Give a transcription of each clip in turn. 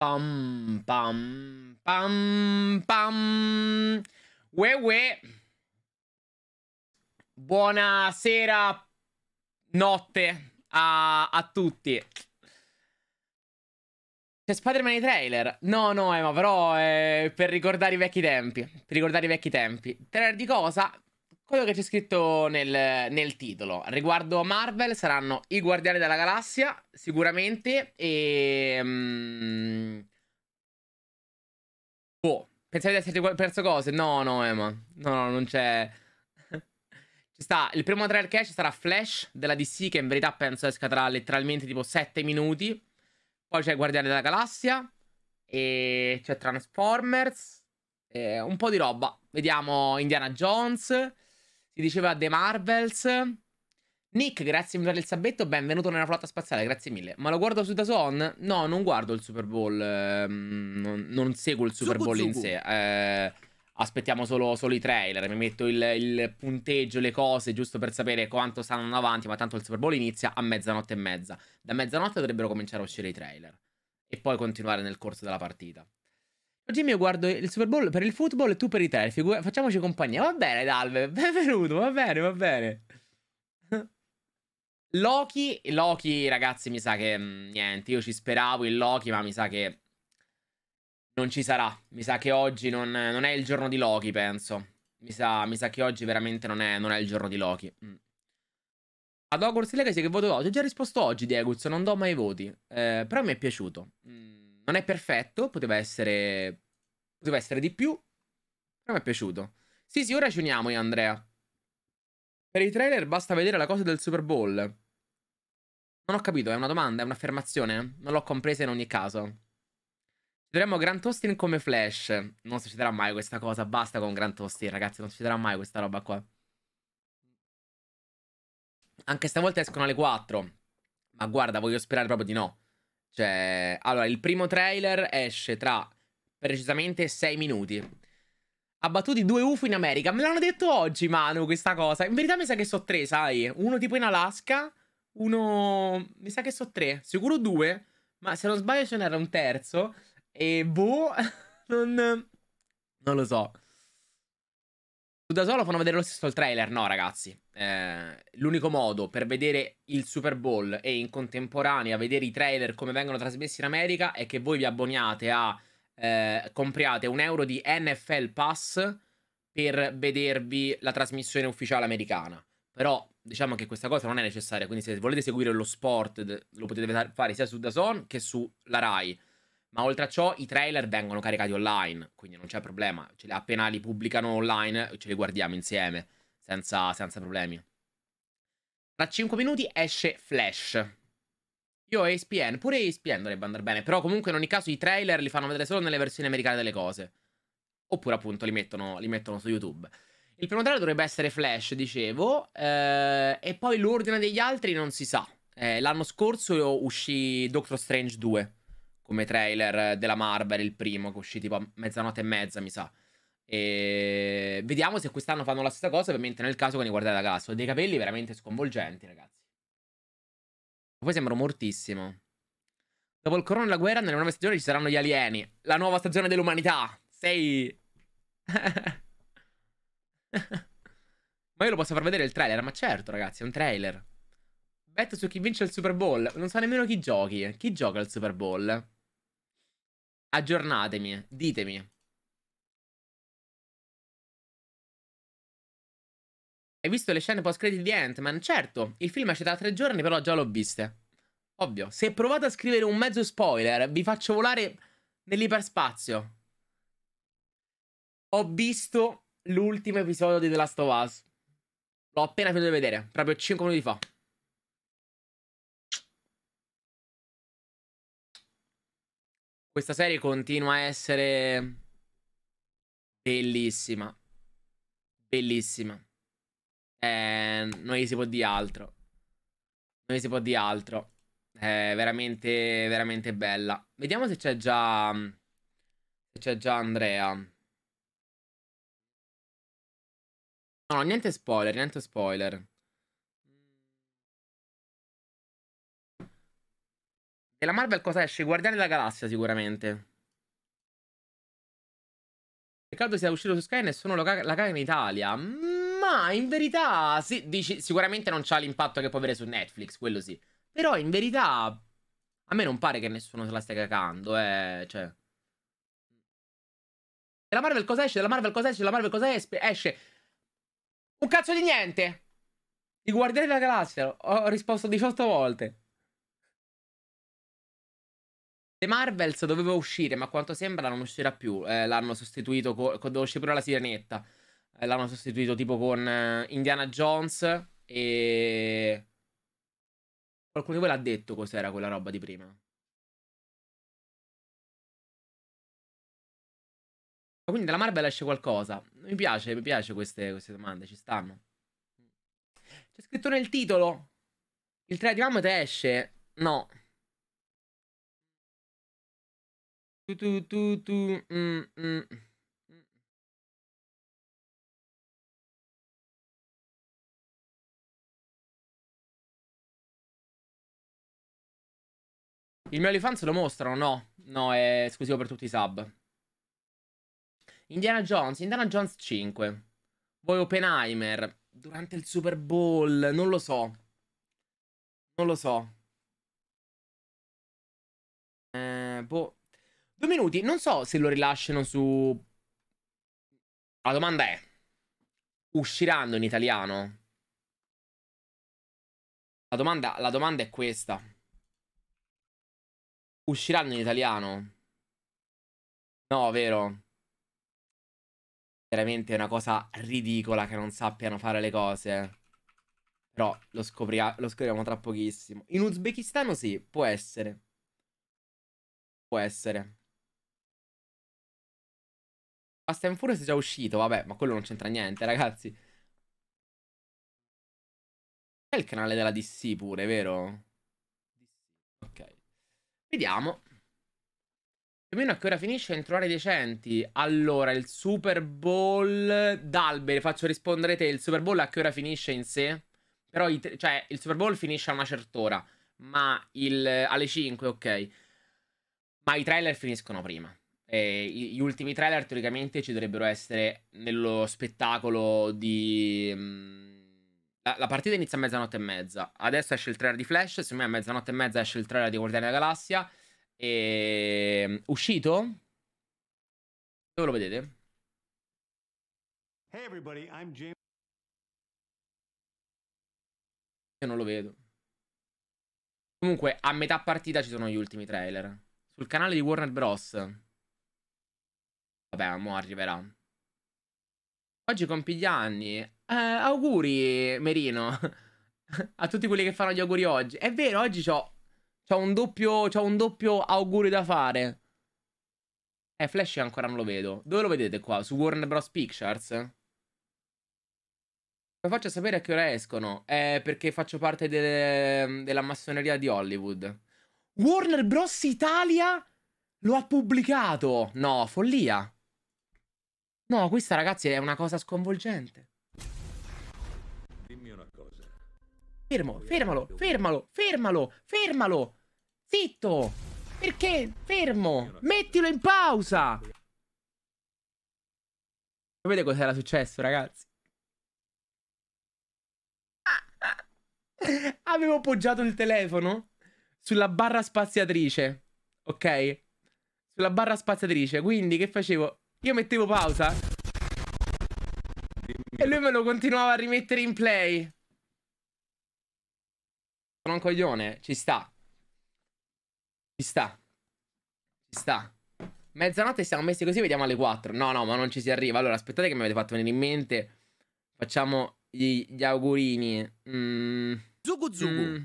Pam pam pam pam. Ue ue. Buonasera, notte a, a tutti. C'è Spider-Man nei trailer? No, no, eh, ma però è per ricordare i vecchi tempi. Per ricordare i vecchi tempi. Trailer di cosa? quello che c'è scritto nel, nel, titolo. Riguardo a Marvel saranno i Guardiani della Galassia, sicuramente, e... Um, boh, pensate di essere perso cose? No, no, Emma. No, no, non c'è... Ci sta, il primo trailer che esce sarà Flash della DC, che in verità penso esca tra letteralmente tipo 7 minuti. Poi c'è Guardiani della Galassia, e c'è Transformers, e un po' di roba. Vediamo Indiana Jones... Ti diceva The Marvels. Nick, grazie per il sabetto, benvenuto nella flotta spaziale, grazie mille. Ma lo guardo su Dazon? No, non guardo il Super Bowl, ehm, non, non, seguo il Super Zugu Bowl Zugu. in sé. Eh, aspettiamo solo, solo, i trailer, mi metto il, il, punteggio, le cose, giusto per sapere quanto stanno avanti, ma tanto il Super Bowl inizia a mezzanotte e mezza. Da mezzanotte dovrebbero cominciare a uscire i trailer e poi continuare nel corso della partita. Oggi io guardo il Super Bowl per il football e tu per i telfi. Facciamoci compagnia. Va bene, Dalve. Benvenuto, va bene, va bene. Loki, Loki, ragazzi, mi sa che mm, niente. Io ci speravo in Loki, ma mi sa che non ci sarà. Mi sa che oggi non, non è il giorno di Loki, penso. Mi sa, mi sa che oggi veramente non è, non è, il giorno di Loki. Mm. Ad Hogwarts Legacy che voto do? Ti ho già risposto oggi, Dieguz, non do mai voti. Eh, però mi è piaciuto. Mm non è perfetto, poteva essere, poteva essere di più, però mi è piaciuto. Sì, sì, ora ci uniamo io, Andrea. Per i trailer basta vedere la cosa del Super Bowl. Non ho capito, è una domanda, è un'affermazione? Non l'ho compresa in ogni caso. Vedremo Grant Austin come Flash. Non succederà mai questa cosa, basta con Grant Austin, ragazzi, non succederà mai questa roba qua. Anche stavolta escono alle 4. Ma guarda, voglio sperare proprio di no. Cioè, allora, il primo trailer esce tra precisamente 6 minuti. Ha battuto due UFO in America. Me l'hanno detto oggi, Manu, questa cosa. In verità mi sa che so tre, sai? Uno tipo in Alaska, uno... Mi sa che so tre. Sicuro due, ma se non sbaglio ce n'era un terzo. E boh, non... Non lo so. Su da solo fanno vedere lo stesso il trailer, no ragazzi. Eh, l'unico modo per vedere il Super Bowl e in contemporanea vedere i trailer come vengono trasmessi in America è che voi vi abboniate a... Eh, compriate un euro di NFL Pass per vedervi la trasmissione ufficiale americana. Però diciamo che questa cosa non è necessaria, quindi se volete seguire lo sport lo potete fare sia su Dazon che sulla Rai. Ma oltre a ciò, i trailer vengono caricati online, quindi non c'è problema. Li, appena li pubblicano online, ce li guardiamo insieme, senza, senza problemi. Tra 5 minuti esce Flash. Io ho ESPN, pure ESPN dovrebbe andare bene, però comunque in ogni caso i trailer li fanno vedere solo nelle versioni americane delle cose. Oppure appunto li mettono, li mettono su YouTube. Il primo trailer dovrebbe essere Flash, dicevo, eh, e poi l'ordine degli altri non si sa. Eh, l'anno scorso uscì Doctor Strange 2 come trailer della Marvel, il primo che uscì tipo a mezzanotte e mezza, mi sa. E vediamo se quest'anno fanno la stessa cosa, ovviamente nel caso con i guardate da gas. Ho Dei capelli veramente sconvolgenti, ragazzi. Poi sembro mortissimo. Dopo il corona e la guerra, nella nuova stagione ci saranno gli alieni. La nuova stagione dell'umanità. Sei... ma io lo posso far vedere il trailer, ma certo ragazzi, è un trailer. Bet su chi vince il Super Bowl. Non so nemmeno chi giochi. Chi gioca il Super Bowl? Aggiornatemi, ditemi. Hai visto le scene post-credit di Ant-Man? Certo, il film esce da tre giorni, però già l'ho viste. Ovvio. Se provate a scrivere un mezzo spoiler, vi faccio volare nell'iperspazio. Ho visto l'ultimo episodio di The Last of Us. L'ho appena finito di vedere, proprio 5 minuti fa. Questa serie continua a essere bellissima. Bellissima. Eh, non gli si può dire altro. Non gli si può dire altro. È veramente, veramente bella. Vediamo se c'è già... Se c'è già Andrea. No, no, niente spoiler, niente spoiler. Della Marvel cosa esce? Guardiani della Galassia sicuramente. Peccato sia uscito su Sky e nessuno lo caga, la caga in Italia. Ma in verità, sì, dici, sicuramente non c'ha l'impatto che può avere su Netflix, quello sì. Però in verità, a me non pare che nessuno se la stia cagando, eh, cioè... Della Marvel cosa esce? Della Marvel cosa esce? Della Marvel cosa esce? esce? Un cazzo di niente! I Guardiani della Galassia, ho risposto 18 volte. The Marvels doveva uscire, ma a quanto sembra non uscirà più. Eh, l'hanno sostituito con... Doveva uscire pure la sirenetta. Eh, l'hanno sostituito tipo con eh, Indiana Jones e... Qualcuno di voi l'ha detto cos'era quella roba di prima? quindi della Marvel esce qualcosa. Mi piace, mi piace queste, queste domande, ci stanno. C'è scritto nel titolo. Il 3 di Mamet esce? No. Tu tu tu tu. Mm, mm. mm. Il mio OnlyFans lo mostrano? No. No, è esclusivo per tutti i sub. Indiana Jones, Indiana Jones 5. Voi Oppenheimer. Durante il Super Bowl, non lo so. Non lo so. Eh, boh. Due minuti, non so se lo rilasciano su... La domanda è, usciranno in italiano? La domanda, la domanda è questa. Usciranno in italiano? No, vero? Veramente è una cosa ridicola che non sappiano fare le cose. Però lo, scopria- lo scopriamo tra pochissimo. In Uzbekistan sì, può essere. Può essere. Fast and Furious è già uscito, vabbè, ma quello non c'entra niente, ragazzi. C'è il canale della DC pure, vero? Ok. Vediamo. Più o meno a che ora finisce entro ore decenti. Allora, il Super Bowl d'Albe, faccio rispondere te, il Super Bowl a che ora finisce in sé? Però, cioè, il Super Bowl finisce a una certa ora, ma il... alle 5, ok. Ma i trailer finiscono prima. Eh, gli ultimi trailer teoricamente ci dovrebbero essere nello spettacolo di... Mm, la, la, partita inizia a mezzanotte e mezza. Adesso esce il trailer di Flash, secondo me a mezzanotte e mezza esce il trailer di Guardiani della Galassia. E... Ehm, uscito? Dove lo vedete? Hey everybody, I'm James. Io non lo vedo. Comunque, a metà partita ci sono gli ultimi trailer. Sul canale di Warner Bros. Vabbè, mo arriverà. Oggi compi gli anni. Eh, auguri, Merino. a tutti quelli che fanno gli auguri oggi. È vero, oggi ho un doppio, c'ho un doppio auguri da fare. Eh, Flash ancora non lo vedo. Dove lo vedete qua? Su Warner Bros. Pictures? Come faccio a sapere a che ora escono? Eh, perché faccio parte delle, della massoneria di Hollywood. Warner Bros. Italia lo ha pubblicato! No, follia! No, questa ragazzi è una cosa sconvolgente. Dimmi una cosa. Fermo, fermalo, fermalo, fermalo, fermalo. Zitto. Perché? Fermo. Mettilo in pausa. Sapete cos'era successo, ragazzi? Avevo poggiato il telefono sulla barra spaziatrice, ok? Sulla barra spaziatrice, quindi che facevo? Io mettevo pausa. E lui me lo continuava a rimettere in play. Sono un coglione, ci sta. Ci sta. Ci sta. Mezzanotte siamo messi così, vediamo alle 4. No, no, ma non ci si arriva. Allora, aspettate che mi avete fatto venire in mente. Facciamo gli, gli augurini. Mm. Zugu zugu. Mm.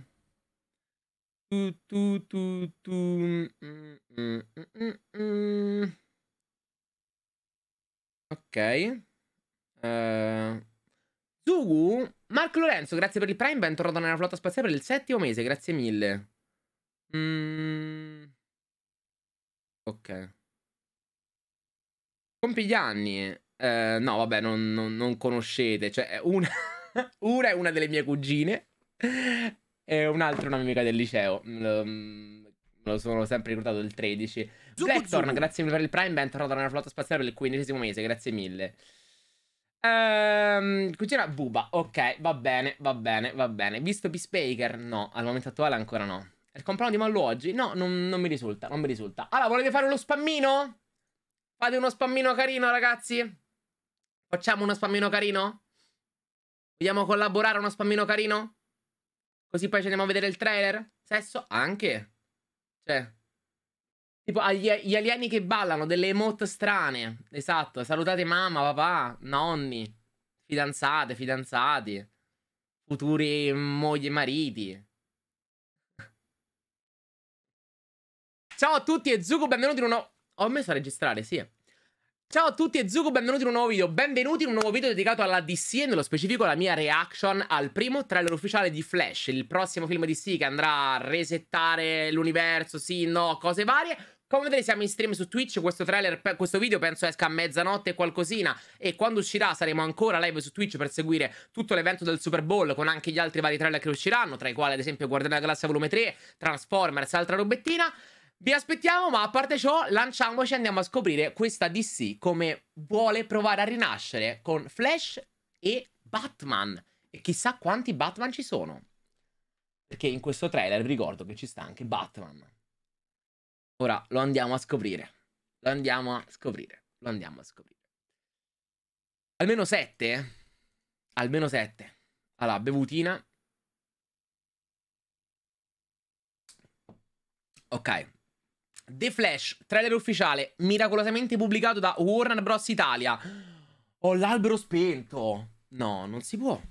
Tu tu tu tu. Mm, mm, mm, mm, mm. mm. Ok. Uh... Zugu, Marco Lorenzo, grazie per il Prime, bentornato nella flotta spaziale per il settimo mese, grazie mille. Mm. Ok. Compi gli anni. Uh, no, vabbè, non, non, non, conoscete. Cioè, una, una è una delle mie cugine e un'altra è una un'amica del liceo. Um, lo sono sempre ricordato il 13. Zubu, Blackthorn, Zubu. grazie mille per il Prime, bentornato nella flotta spaziale per il quindicesimo mese, grazie mille. Ehm, qui Buba, ok, va bene, va bene, va bene. Visto Peace No, al momento attuale ancora no. Il compleanno di Mallu oggi? No, non, non mi risulta, non mi risulta. Allora, volete fare uno spammino? Fate uno spammino carino, ragazzi? Facciamo uno spammino carino? Vogliamo collaborare a uno spammino carino? Così poi ci andiamo a vedere il trailer? Sesso? Anche. Cioè, tipo agli, gli alieni che ballano, delle emote strane. Esatto, salutate mamma, papà, nonni, fidanzate, fidanzati, futuri mogli e mariti. Ciao a tutti e Zuko, benvenuti in uno... Ho messo a registrare, sì. Ciao a tutti e Zuko, benvenuti in un nuovo video, benvenuti in un nuovo video dedicato alla DC e nello specifico la mia reaction al primo trailer ufficiale di Flash, il prossimo film DC che andrà a resettare l'universo, sì, no, cose varie. Come vedete siamo in stream su Twitch, questo, trailer, questo video penso esca a mezzanotte e qualcosina e quando uscirà saremo ancora live su Twitch per seguire tutto l'evento del Super Bowl con anche gli altri vari trailer che usciranno, tra i quali ad esempio Guardiana della Galassia Volume 3, Transformers e altra robettina. Vi aspettiamo, ma a parte ciò, lanciamoci e andiamo a scoprire questa DC come vuole provare a rinascere con Flash e Batman. E chissà quanti Batman ci sono. Perché in questo trailer vi ricordo che ci sta anche Batman. Ora lo andiamo a scoprire. Lo andiamo a scoprire. Lo andiamo a scoprire. Almeno 7. Almeno 7. Allora, bevutina. Ok, The Flash, trailer ufficiale, miracolosamente pubblicato da Warner Bros. Italia. Ho oh, l'albero spento. No, non si può.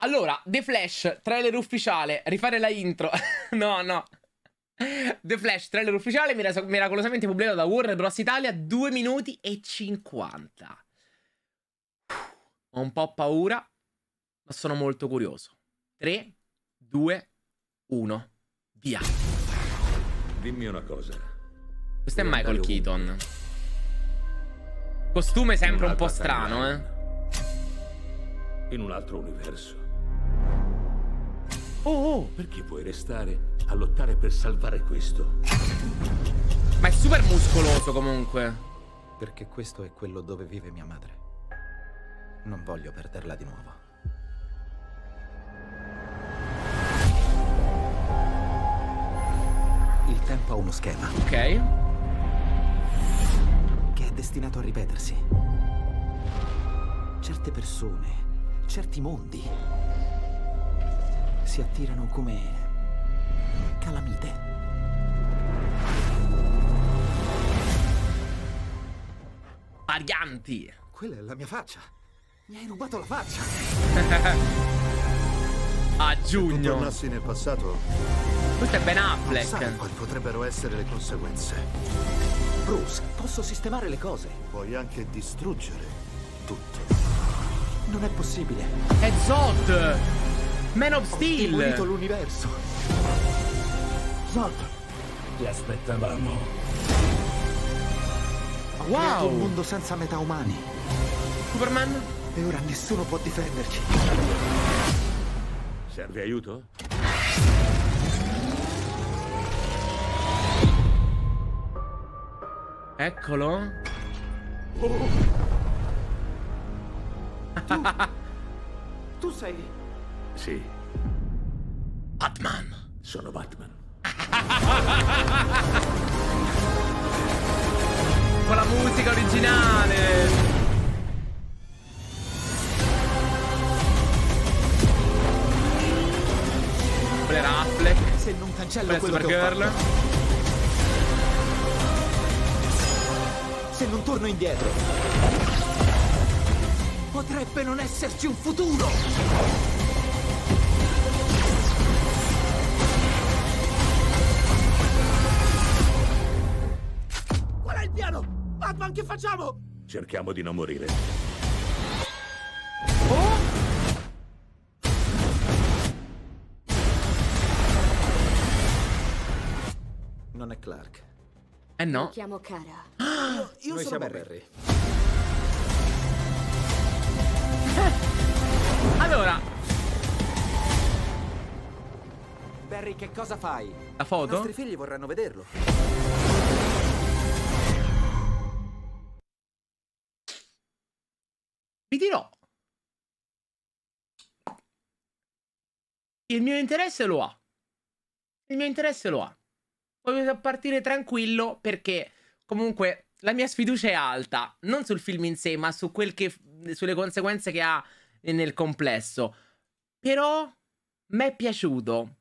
Allora, The Flash, trailer ufficiale, rifare la intro. no, no. The Flash, trailer ufficiale, miracolosamente pubblicato da Warner Bros. Italia, 2 minuti e 50. Ho un po' paura, ma sono molto curioso. 3, 2, 1, via. Dimmi una cosa. Questo è Michael Keaton. Costume sempre un po' strano, eh. In un altro universo. Oh, oh! Perché puoi restare a lottare per salvare questo? Ma è super muscoloso comunque. Perché questo è quello dove vive mia madre. Non voglio perderla di nuovo. Il tempo ha uno schema. Ok. Che è destinato a ripetersi. Certe persone, certi mondi si attirano come calamite. Varianti! Quella è la mia faccia. Mi hai rubato la faccia. A giugno. Se tornassi nel passato. Questo è Ben Affleck. quali potrebbero essere le conseguenze? Bruce, posso sistemare le cose. Puoi anche distruggere tutto. Non è possibile. È Zod! Man of Steel! Ho demolito l'universo. Zod! Ti aspettavamo. Ho wow! un mondo senza metà umani. Superman? E ora nessuno può difenderci. Serve aiuto? Eccolo. Oh. Tu, tu sei... Sì. Batman. Sono Batman. Con la musica originale. Affleck. Se non cancello Pezzo per Girl. Se non torno indietro. Potrebbe non esserci un futuro. Qual è il piano? Batman, che facciamo? Cerchiamo di non morire. Eh no. Mi chiamo Cara. Ah, io, io sono Barry. Eh. Allora. Barry, che cosa fai? La foto? I nostri figli vorranno vederlo. Vi dirò. Il mio interesse lo ha. Il mio interesse lo ha. Voglio partire tranquillo perché comunque la mia sfiducia è alta, non sul film in sé, ma su che, sulle conseguenze che ha eh, nel complesso. Però mi è piaciuto.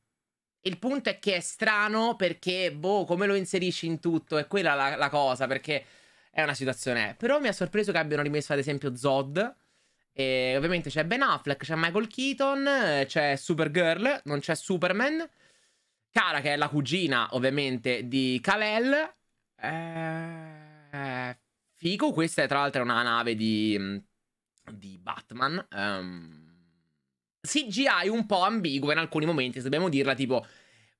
Il punto è che è strano perché, boh, come lo inserisci in tutto? È quella la, la cosa, perché è una situazione. Però mi ha sorpreso che abbiano rimesso ad esempio Zod. E ovviamente c'è Ben Affleck, c'è Michael Keaton, eh, c'è Supergirl, non c'è Superman. Cara, che è la cugina, ovviamente, di Kalel. Eh, figo, questa è tra l'altro una nave di, mm, di Batman. Um, ehm, CGI un po' ambigua in alcuni momenti, se dobbiamo dirla, tipo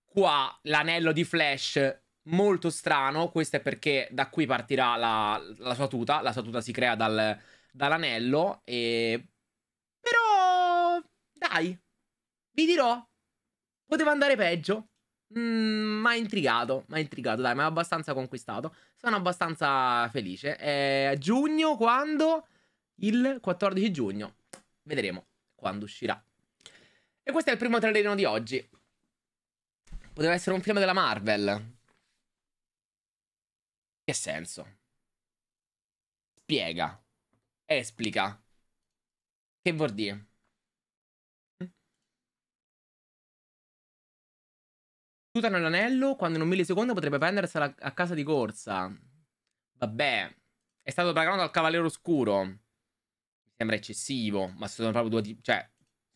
qua l'anello di Flash molto strano, questo è perché da qui partirà la, la sua tuta, la sua tuta si crea dal, dall'anello e... Però... Dai, vi dirò, poteva andare peggio. Mm, ma intrigato, ma intrigato, dai, ma abbastanza conquistato. Sono abbastanza felice. Eh, giugno, quando? Il 14 giugno. Vedremo quando uscirà. E questo è il primo trailerino di oggi. Poteva essere un film della Marvel. Che senso? Spiega. Esplica. Che vuol dire? Sputano l'anello quando in un millisecondo potrebbe prendersela a casa di corsa. Vabbè. È stato placato dal Cavaliere Oscuro. Mi sembra eccessivo, ma sono proprio due tipi... Cioè,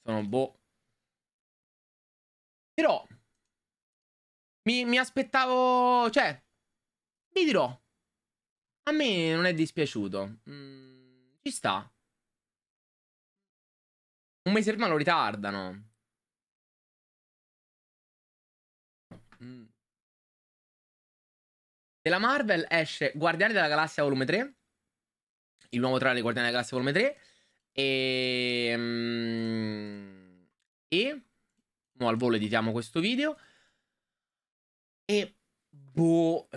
sono boh. Però... Mi, mi aspettavo... Cioè... Vi dirò. A me non è dispiaciuto. Mm, ci sta. Un mese prima lo ritardano. Della Marvel esce Guardiani della Galassia Volume 3, il nuovo trailer di Guardiani della Galassia Volume 3, ehm, e... e... No, al volo editiamo questo video. E... Boh...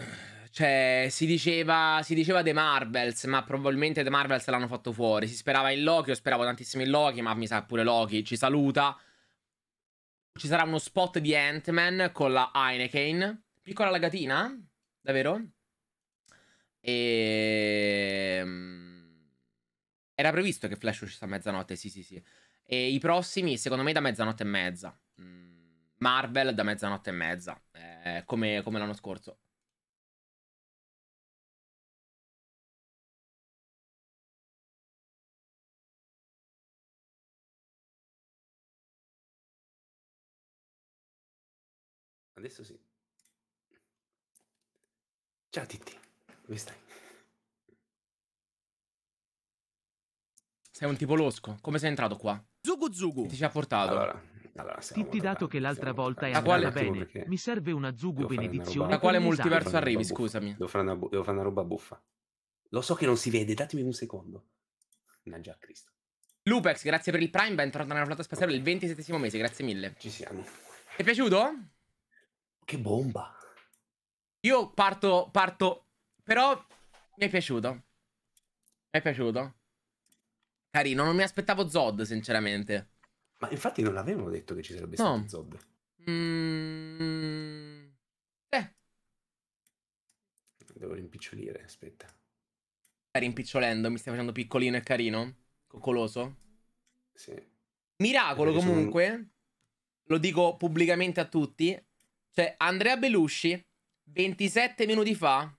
Cioè, si diceva, si diceva The Marvels, ma probabilmente The Marvels l'hanno fatto fuori. Si sperava in Loki, io speravo tantissimo in Loki, ma mi sa pure Loki ci saluta. Ci sarà uno spot di Ant-Man con la Heineken. Piccola lagatina? davvero. E... Ehm, era previsto che Flash uscisse a mezzanotte, sì, sì, sì. E i prossimi, secondo me, da mezzanotte e mezza. Mm, Marvel da mezzanotte e mezza, eh, come, come l'anno scorso. Adesso sì. Ciao Titti, come stai? Sei un tipo losco, come sei entrato qua? Zugu Zugu! Ti ci ha portato? Allora, allora Titti dato bene, che l'altra volta è andata bene, mi serve una Zugu benedizione Da quale multiverso arrivi, scusami? Devo fare, una, devo fare una roba buffa. Lo so che non si vede, datemi un secondo. Mannaggia a Cristo. Lupex, grazie per il Prime, bentornato nella flotta spaziale okay. il 27 mese, grazie mille. Ci siamo. Ti è piaciuto? Che bomba! Io parto, parto, però mi è piaciuto. Mi è piaciuto. Carino, non mi aspettavo Zod, sinceramente. Ma infatti non avevano detto che ci sarebbe no. stato Zod. Mm... Eh. Devo rimpicciolire, aspetta. Stai rimpicciolendo, mi stai facendo piccolino e carino? Coccoloso? Sì. Miracolo comunque, sono... lo dico pubblicamente a tutti, cioè Andrea Belushi 27 minuti fa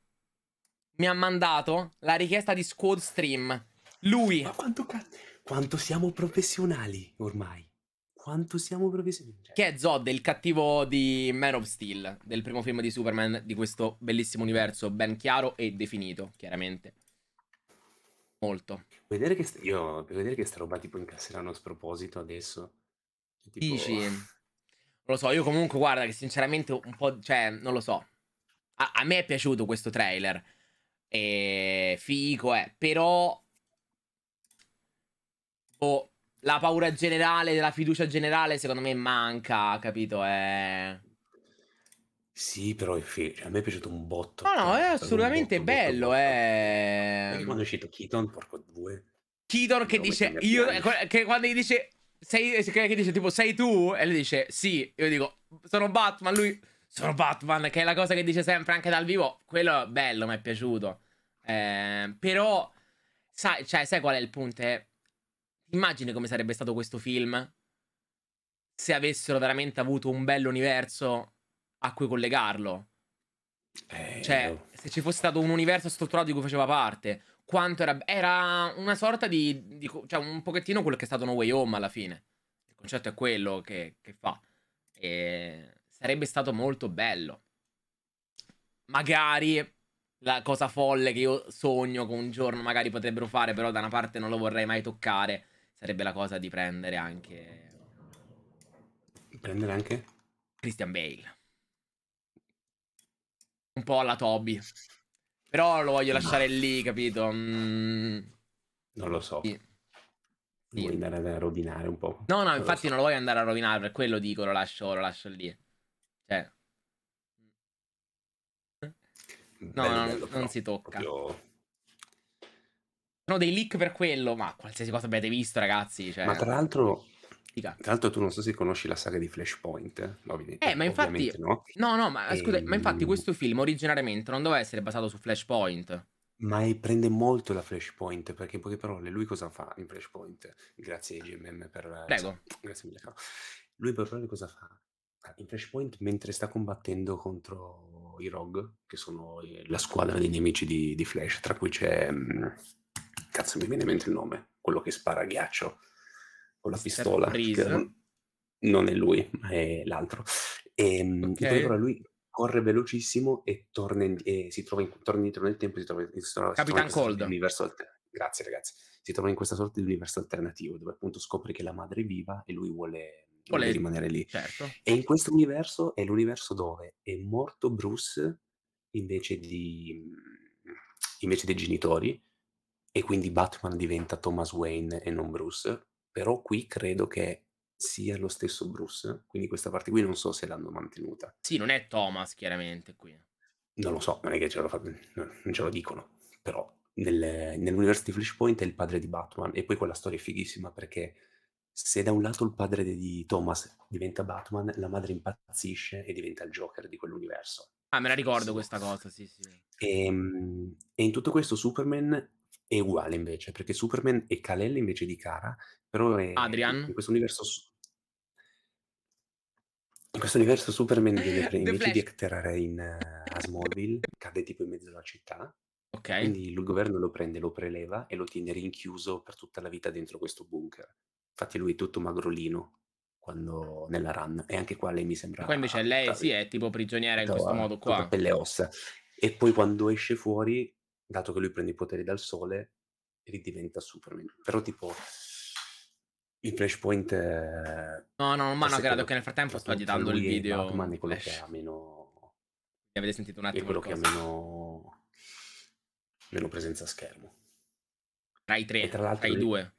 mi ha mandato la richiesta di Squad Stream. Lui. Ma quanto cazzo. Quanto siamo professionali ormai. Quanto siamo professionali. Che è Zod, il cattivo di Man of Steel, del primo film di Superman, di questo bellissimo universo ben chiaro e definito, chiaramente. Molto. Vedere che st- io, vedere che sta roba tipo incasserà uno sproposito adesso. Cioè, tipo... Dici? Non lo so, io comunque guarda che sinceramente un po'... Cioè, non lo so. A, a me è piaciuto questo trailer. E... Fico, eh. Però... Boh, la paura generale, la fiducia generale, secondo me manca, capito? È... Sì, però infine, cioè, a me è piaciuto un botto. No, no, cioè, è assolutamente botto, bello. Botto, è... Eh. Botto. Quando è uscito Keaton, porco due. Keaton che dice, io, che quando gli dice, sei, che dice tipo, sei tu? E lui dice, sì, io dico, sono Batman, lui sono Batman, che è la cosa che dice sempre anche dal vivo. Quello è bello, mi è piaciuto. Eh, però, sai, cioè, sai qual è il punto? Eh, immagini come sarebbe stato questo film se avessero veramente avuto un bello universo a cui collegarlo. Eh, cioè, se ci fosse stato un universo strutturato di cui faceva parte, quanto era. Era una sorta di, di cioè, un pochettino quello che è stato No Way Home alla fine. Il concetto è quello che, che fa. E sarebbe stato molto bello. Magari la cosa folle che io sogno che un giorno magari potrebbero fare, però da una parte non lo vorrei mai toccare, sarebbe la cosa di prendere anche... Prendere anche? Christian Bale. Un po' alla Toby. Però lo voglio lasciare lì, capito? Mm. Non lo so. Sì. Vuoi andare a rovinare un po'? No, no, infatti so. non lo voglio andare a rovinare, per quello dico, lo lascio, lo lascio lì. Cioè... No, mm. bello, no bello, non si tocca. Proprio... Sono dei leak per quello, ma qualsiasi cosa abbiate visto, ragazzi. Cioè... Ma tra l'altro, tra l'altro, tu non so se conosci la saga di Flashpoint. No, eh, ma eh, infatti. No. no, no, ma e... ma infatti ehm questo film originariamente non doveva essere basato su Flashpoint. Ma prende molto da Flashpoint, perché in poche parole lui cosa fa in Flashpoint? Grazie GMM per... Prego. Cioè, grazie mille. Lui in poche parole cosa fa? in Flashpoint mentre sta combattendo contro i Rogue, che sono eh, la squadra dei nemici di, di Flash, tra cui c'è... Mm, cazzo, mi viene in mente il nome, quello che spara a ghiaccio con la pistola. Non, è lui, ma è l'altro. E, ehm, okay. allora lui corre velocissimo e, torna, in, e si trova in, torna indietro nel tempo. Si trova, si trova, Capitan si trova Cold. Alter- Grazie ragazzi. Si trova in questa sorta di universo alternativo dove appunto scopre che la madre è viva e lui vuole vuole rimanere lì. Certo. E in questo universo è l'universo dove è morto Bruce invece, di, mm, invece dei genitori e quindi Batman diventa Thomas Wayne e non Bruce, però qui credo che sia lo stesso Bruce, quindi questa parte qui non so se l'hanno mantenuta. Sì, non è Thomas chiaramente qui. Non lo so, non è che ce lo, fa... non ce lo dicono, però nel, nell'universo di Flashpoint è il padre di Batman e poi quella storia è fighissima perché se da un lato il padre di Thomas diventa Batman, la madre impazzisce e diventa il Joker di quell'universo. Ah, me la ricordo sì. questa cosa, sì, sì. E, ehm, e, in tutto questo Superman è uguale invece, perché Superman è Kalel invece di Kara, però è... Adrian? In questo universo... In questo universo Superman viene pre- invece di atterrare in uh, eh, Asmodville, cade tipo in mezzo alla città, Okay. Quindi il governo lo prende, lo preleva e lo tiene rinchiuso per tutta la vita dentro questo bunker. Infatti lui è tutto magrolino quando, nella run. E anche qua lei mi sembra... Qua invece lei si sì, è tipo prigioniera in questo modo qua. per le ossa. E poi quando esce fuori, dato che lui prende i poteri dal sole, ridiventa Superman. Però tipo... Il flashpoint... È... Eh, no, no, ma no, credo che nel frattempo sto agitando il video. ma è quello Flash. che ha meno... E avete sentito un attimo È quello che ha meno... meno presenza a schermo. Tra i tre, tra, tra i due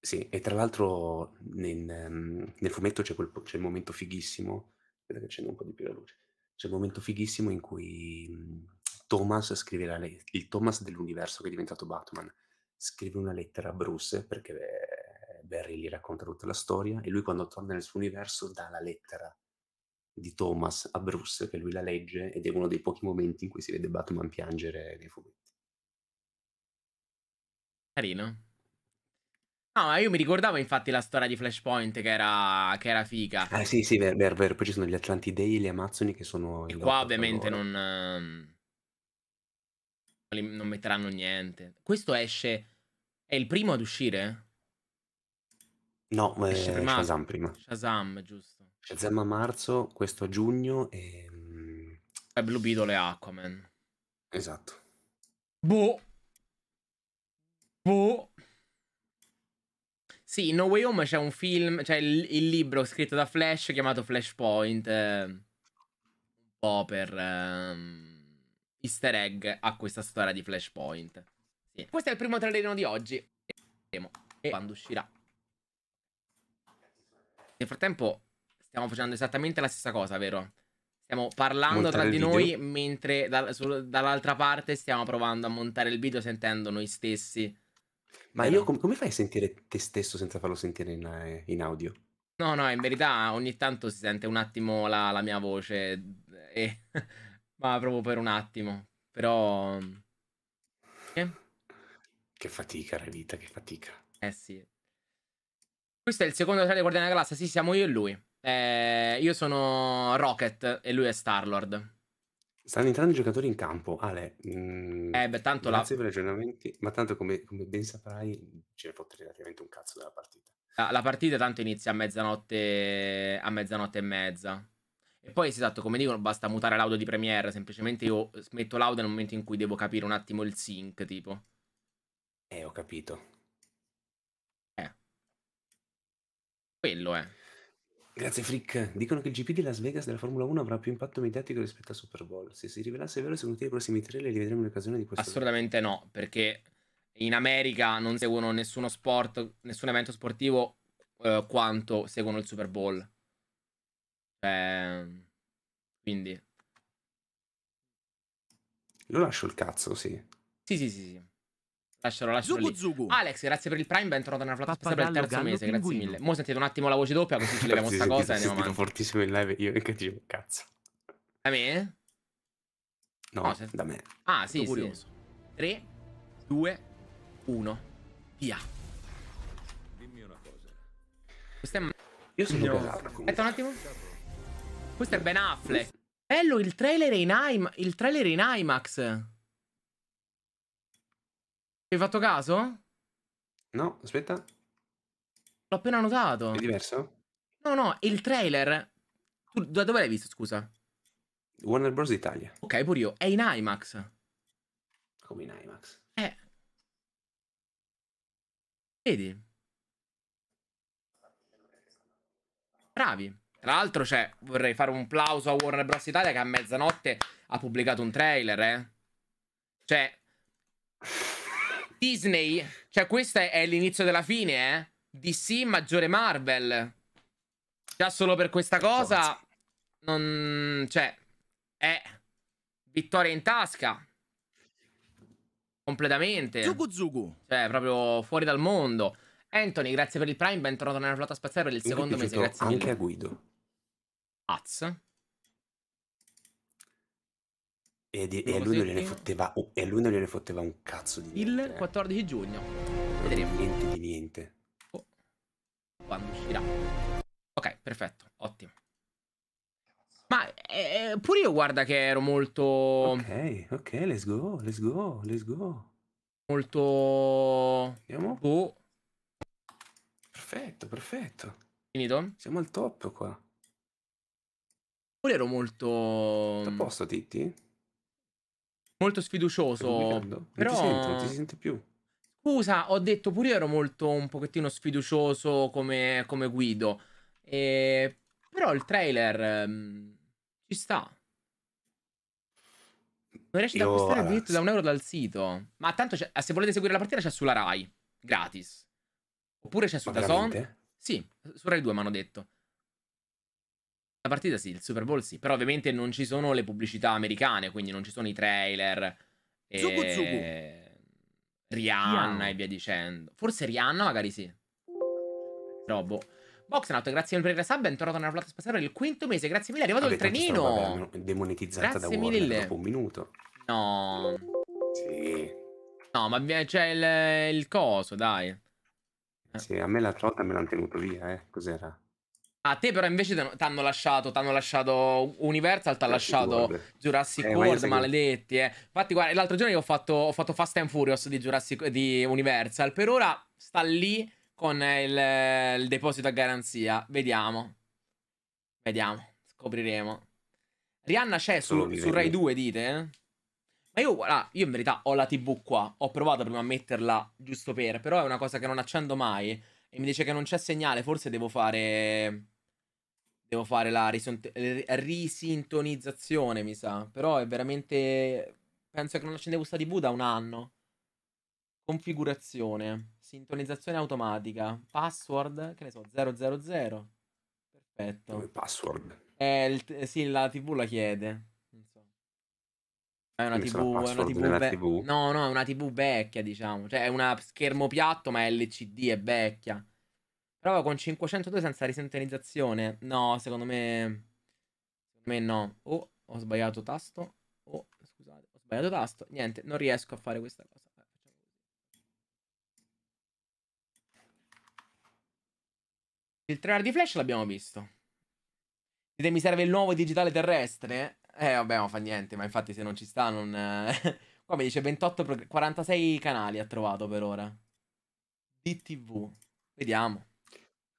sì, e tra l'altro nen mhmm, nel fumetto c'è quel c'è il momento fighissimo vedo che accendo un po' di più la luce. C'è il momento fighissimo in cui, mhmm, Thomas scrive la le il Thomas dell'universo che è diventato Batman, scrive una lettera a Bruce perché, eh, Barry gli racconta tutta la storia e lui quando torna nel suo universo dà la lettera di Thomas a Bruce, che lui la legge ed è uno dei pochi momenti in cui si vede Batman piangere nei fumetti. Carino. No, ah, ma io mi ricordavo infatti la storia di Flashpoint che era, che era figa. Ah sì, sì, vero, vero, vero. Poi ci sono gli Atlanti Atlantidei e le Amazzoni che sono... E qua ovviamente non, ehm, non metteranno niente. Questo esce... È il primo ad uscire? No, ma esce eh, prima... Shazam prima. Shazam, giusto. Shazam a marzo, questo a giugno e... Ehm, è Blue Beetle e Aquaman. Esatto. Boh. Boh. Sì, in No Way Home c'è un film, c'è cioè il, il libro scritto da Flash chiamato Flashpoint, eh, un po' per ehm, easter egg a questa storia di Flashpoint. Sì. Questo è il primo trailerino di oggi, vedremo quando uscirà. Nel frattempo stiamo facendo esattamente la stessa cosa, vero? Stiamo parlando montare tra di video. noi mentre da, dall'altra parte stiamo provando a montare il video sentendo noi stessi ma io com- come fai a sentire te stesso senza farlo sentire in, eh, in audio? No, no, in verità ogni tanto si sente un attimo la, la mia voce, e- eh, eh, ma proprio per un attimo. Però... Eh, Che fatica, Revita, che fatica. eh sì. Questo è il secondo tra le guardie della classe, sì, siamo io e lui. Eh, io sono Rocket e lui è Starlord. Stanno entrando i giocatori in campo, Ale. Mm, eh, beh, tanto grazie la... per gli aggiornamenti, ma tanto come, come ben saprai ce ne fotte relativamente un cazzo della partita. La, la, partita tanto inizia a mezzanotte, a mezzanotte e mezza. E poi, esatto, come dicono, basta mutare l'audio di Premiere, semplicemente io metto l'audio nel momento in cui devo capire un attimo il sync, tipo. Eh, ho capito. Eh. Quello è. Grazie Frick. Dicono che il GP di Las Vegas della Formula 1 avrà più impatto mediatico rispetto al Super Bowl. Se si rivelasse vero, secondo te i prossimi trailer li vedremo in occasione di questo? Assolutamente video. no, perché in America non seguono nessuno sport, nessun evento sportivo eh, quanto seguono il Super Bowl. Cioè, quindi... Lo lascio il cazzo, sì. Sì, sì, sì, sì. Lascialo, lascialo Zugu, lì. Zugu. Alex, grazie per il Prime, bentornato nella flotta spaziale per il terzo Gallo, mese, pinguino. grazie mille. Mo' sentite un attimo la voce doppia, così ci leviamo sta cosa e andiamo avanti. fortissimo in live io che dicevo, cazzo. Da me? No, no se... da me. Ah, sì, Tutto sì. 3, 2, 1, via. Dimmi una cosa. Questa è... Io sono no. Aspetta un attimo. Questo è Ben Affleck. Bello il trailer in, IMAX. il trailer in IMAX. Hai fatto caso? No, aspetta. L'ho appena notato. È diverso? No, no, il trailer. Tu da dove l'hai visto, scusa? Warner Bros. Italia. Ok, pure io. È in IMAX. Come in IMAX? Eh. Vedi? Bravi. Tra l'altro, cioè, vorrei fare un plauso a Warner Bros. Italia che a mezzanotte ha pubblicato un trailer, eh. Cioè... Disney, cioè questo è l'inizio della fine, eh? DC maggiore Marvel. Già solo per questa cosa, non... cioè, è vittoria in tasca. Completamente. Zugu Zugu. Cioè, proprio fuori dal mondo. Anthony, grazie per il Prime, bentornato nella flotta spaziale per il secondo mese, grazie anche mille. Anche a Guido. Az. E, e, lui non fotteva, oh, e lui non gliene fotteva un cazzo di niente. Eh. Il 14 giugno. Vedremo. Niente di niente. Oh. Quando uscirà. Ok, perfetto, ottimo. Ma eh, pure io guarda che ero molto... Ok, ok, let's go, let's go, let's go. Molto... Andiamo? Oh. Perfetto, perfetto. Finito? Siamo al top qua. Pure ero molto... A posto, Titti? molto sfiducioso. Non però... ti sento, non ti si più. Scusa, ho detto pure io ero molto un pochettino sfiducioso come, come guido. E... Però il trailer um, ci sta. Non riesci ad acquistare addirittura da un euro dal sito. Ma tanto eh, se volete seguire la partita c'è sulla Rai, gratis. Oppure c'è su Dazon. Sì, su Rai 2 mi hanno detto. La partita sì, il Super Bowl sì, però ovviamente non ci sono le pubblicità americane, quindi non ci sono i trailer. E... Zugu, zugu. Rihanna yeah. e via dicendo. Forse Rihanna magari sì. Robo. Boxnaut, grazie mille per il sub, bentornato nella flotta spaziale per il quinto mese, grazie mille, è arrivato Avete il trenino. Vabbè, demonetizzata grazie da Warner mille. dopo un minuto. No. Sì. No, ma c'è il, il, coso, dai. Sì, a me la trota me l'hanno tenuto via, eh. Cos'era? A te però invece ti hanno lasciato, t'hanno lasciato Universal, ti ha lasciato World. Jurassic eh, World, maledetti. Eh. Infatti, guarda, l'altro giorno io ho fatto, ho fatto Fast and Furious di, Jurassic, di Universal. Per ora sta lì con il, il deposito a garanzia. Vediamo. Vediamo, scopriremo. Rihanna c'è su, su, Rai 2, dite? Ma io, guarda, io in verità ho la TV qua. Ho provato prima a metterla giusto per, però è una cosa che non accendo mai. E mi dice che non c'è segnale, forse devo fare Devo fare la risont- risintonizzazione, mi sa. Però è veramente... Penso che non accendevo sta TV da un anno. Configurazione. Sintonizzazione automatica. Password, che ne so, 000. Perfetto. Come password? Eh, il, sì, la TV la chiede. È una, TV, è una, TV, ve- TV, No, no, è una TV vecchia, diciamo. Cioè, è una schermo piatto, ma è LCD, è vecchia. Prova con 502 senza risintonizzazione. No, secondo me... Secondo me no. oh, ho sbagliato tasto. oh, scusate, ho sbagliato tasto. Niente, non riesco a fare questa cosa. Il trailer di Flash l'abbiamo visto. Dite mi serve il nuovo digitale terrestre? Eh vabbè, ma fa niente, ma infatti se non ci sta non... Qua mi dice 28, 46 canali ha trovato per ora. DTV. Vediamo.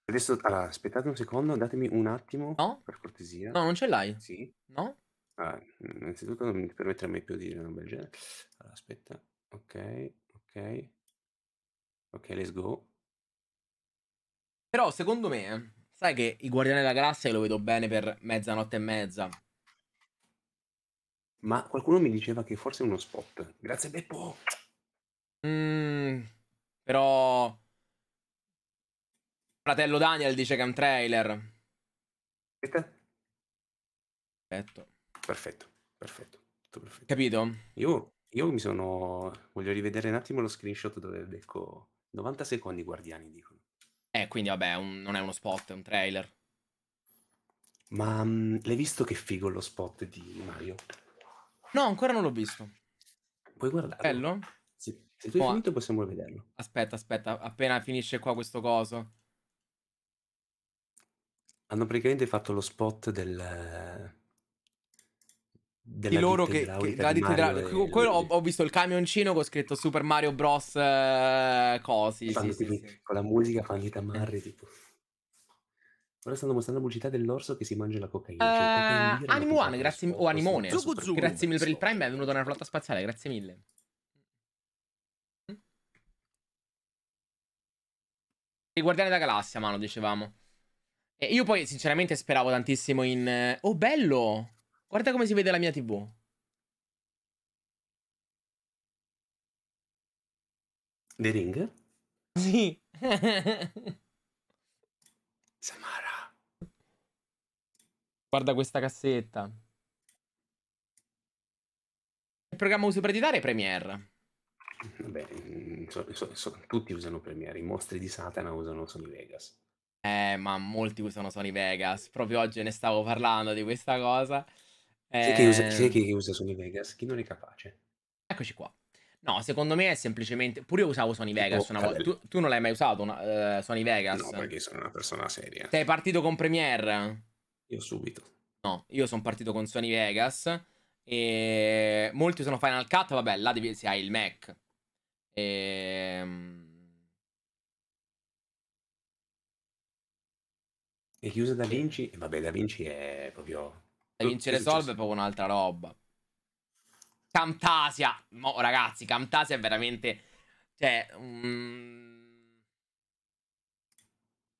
Adesso, allora, aspettate un secondo, datemi un attimo, No? per cortesia. No, non ce l'hai? Sì. No? Ah, mm, innanzitutto non mi permetterà mai più di dire una bel genere. Allora, aspetta. Ok, ok. Ok, let's go. Però secondo me, eh, sai che i Guardiani della Galassia lo vedo bene per mezzanotte e mezza. Ma qualcuno mi diceva che forse è uno spot. Grazie Beppo. Mm, però Fratello Daniel dice che è un trailer. Perfetto. Perfetto, perfetto. Tutto perfetto. Capito? Io, io, mi sono... Voglio rivedere un attimo lo screenshot dove becco 90 secondi guardiani, dicono. Eh, quindi vabbè, un, non è uno spot, è un trailer. Ma mh, mm, l'hai visto che figo lo spot di Mario? No, ancora non l'ho visto. Puoi guardarlo? Bello? Sì. Se tu hai oh, finito possiamo vederlo. Aspetta, aspetta, appena finisce qua questo coso. Hanno praticamente fatto lo spot del... Della di loro che, che la di idra... e... quello ho, visto il camioncino con scritto Super Mario Bros. Eh, cosi. Sì, sì, sì. Con la musica fanno i tamarri tipo. Ora stanno mostrando la pubblicità dell'orso che si mangia la cocaina. Uh, cioè, eh, Animo One, grazie, o Animone. Zugu, super... zugu, grazie mille per il Prime, è venuto nella flotta spaziale, grazie mille. Mm. Il Guardiani da Galassia, mano, dicevamo. E io poi sinceramente speravo tantissimo in... Eh, oh bello! Guarda come si vede la mia tv. The Ring? Sì. Samara. Guarda questa cassetta. Il programma uso per editare è Premiere. Vabbè, mm, so, so, so, tutti usano Premiere, i mostri di Satana usano Sony Vegas. Eh, ma molti usano Sony Vegas. Proprio oggi ne stavo parlando di questa cosa. Eh... Chi, è che usa, ehm che usa Sony Vegas? Chi non è capace? Eccoci qua. No, secondo me è semplicemente. Pure io usavo Sony Vegas oh, una volta. Tu, tu, non l'hai mai usato una, uh, Sony Vegas? No, perché sono una persona seria. Sei partito con Premiere? Io subito. No, io sono partito con Sony Vegas. E molti usano Final Cut. Vabbè, là devi, se hai il Mac. E ehm, E chiusa da Vinci? Vabbè, da Vinci è proprio... Da Vinci Resolve è proprio un'altra roba. Camtasia! Mo, ragazzi, Camtasia è veramente... Cioè... Um...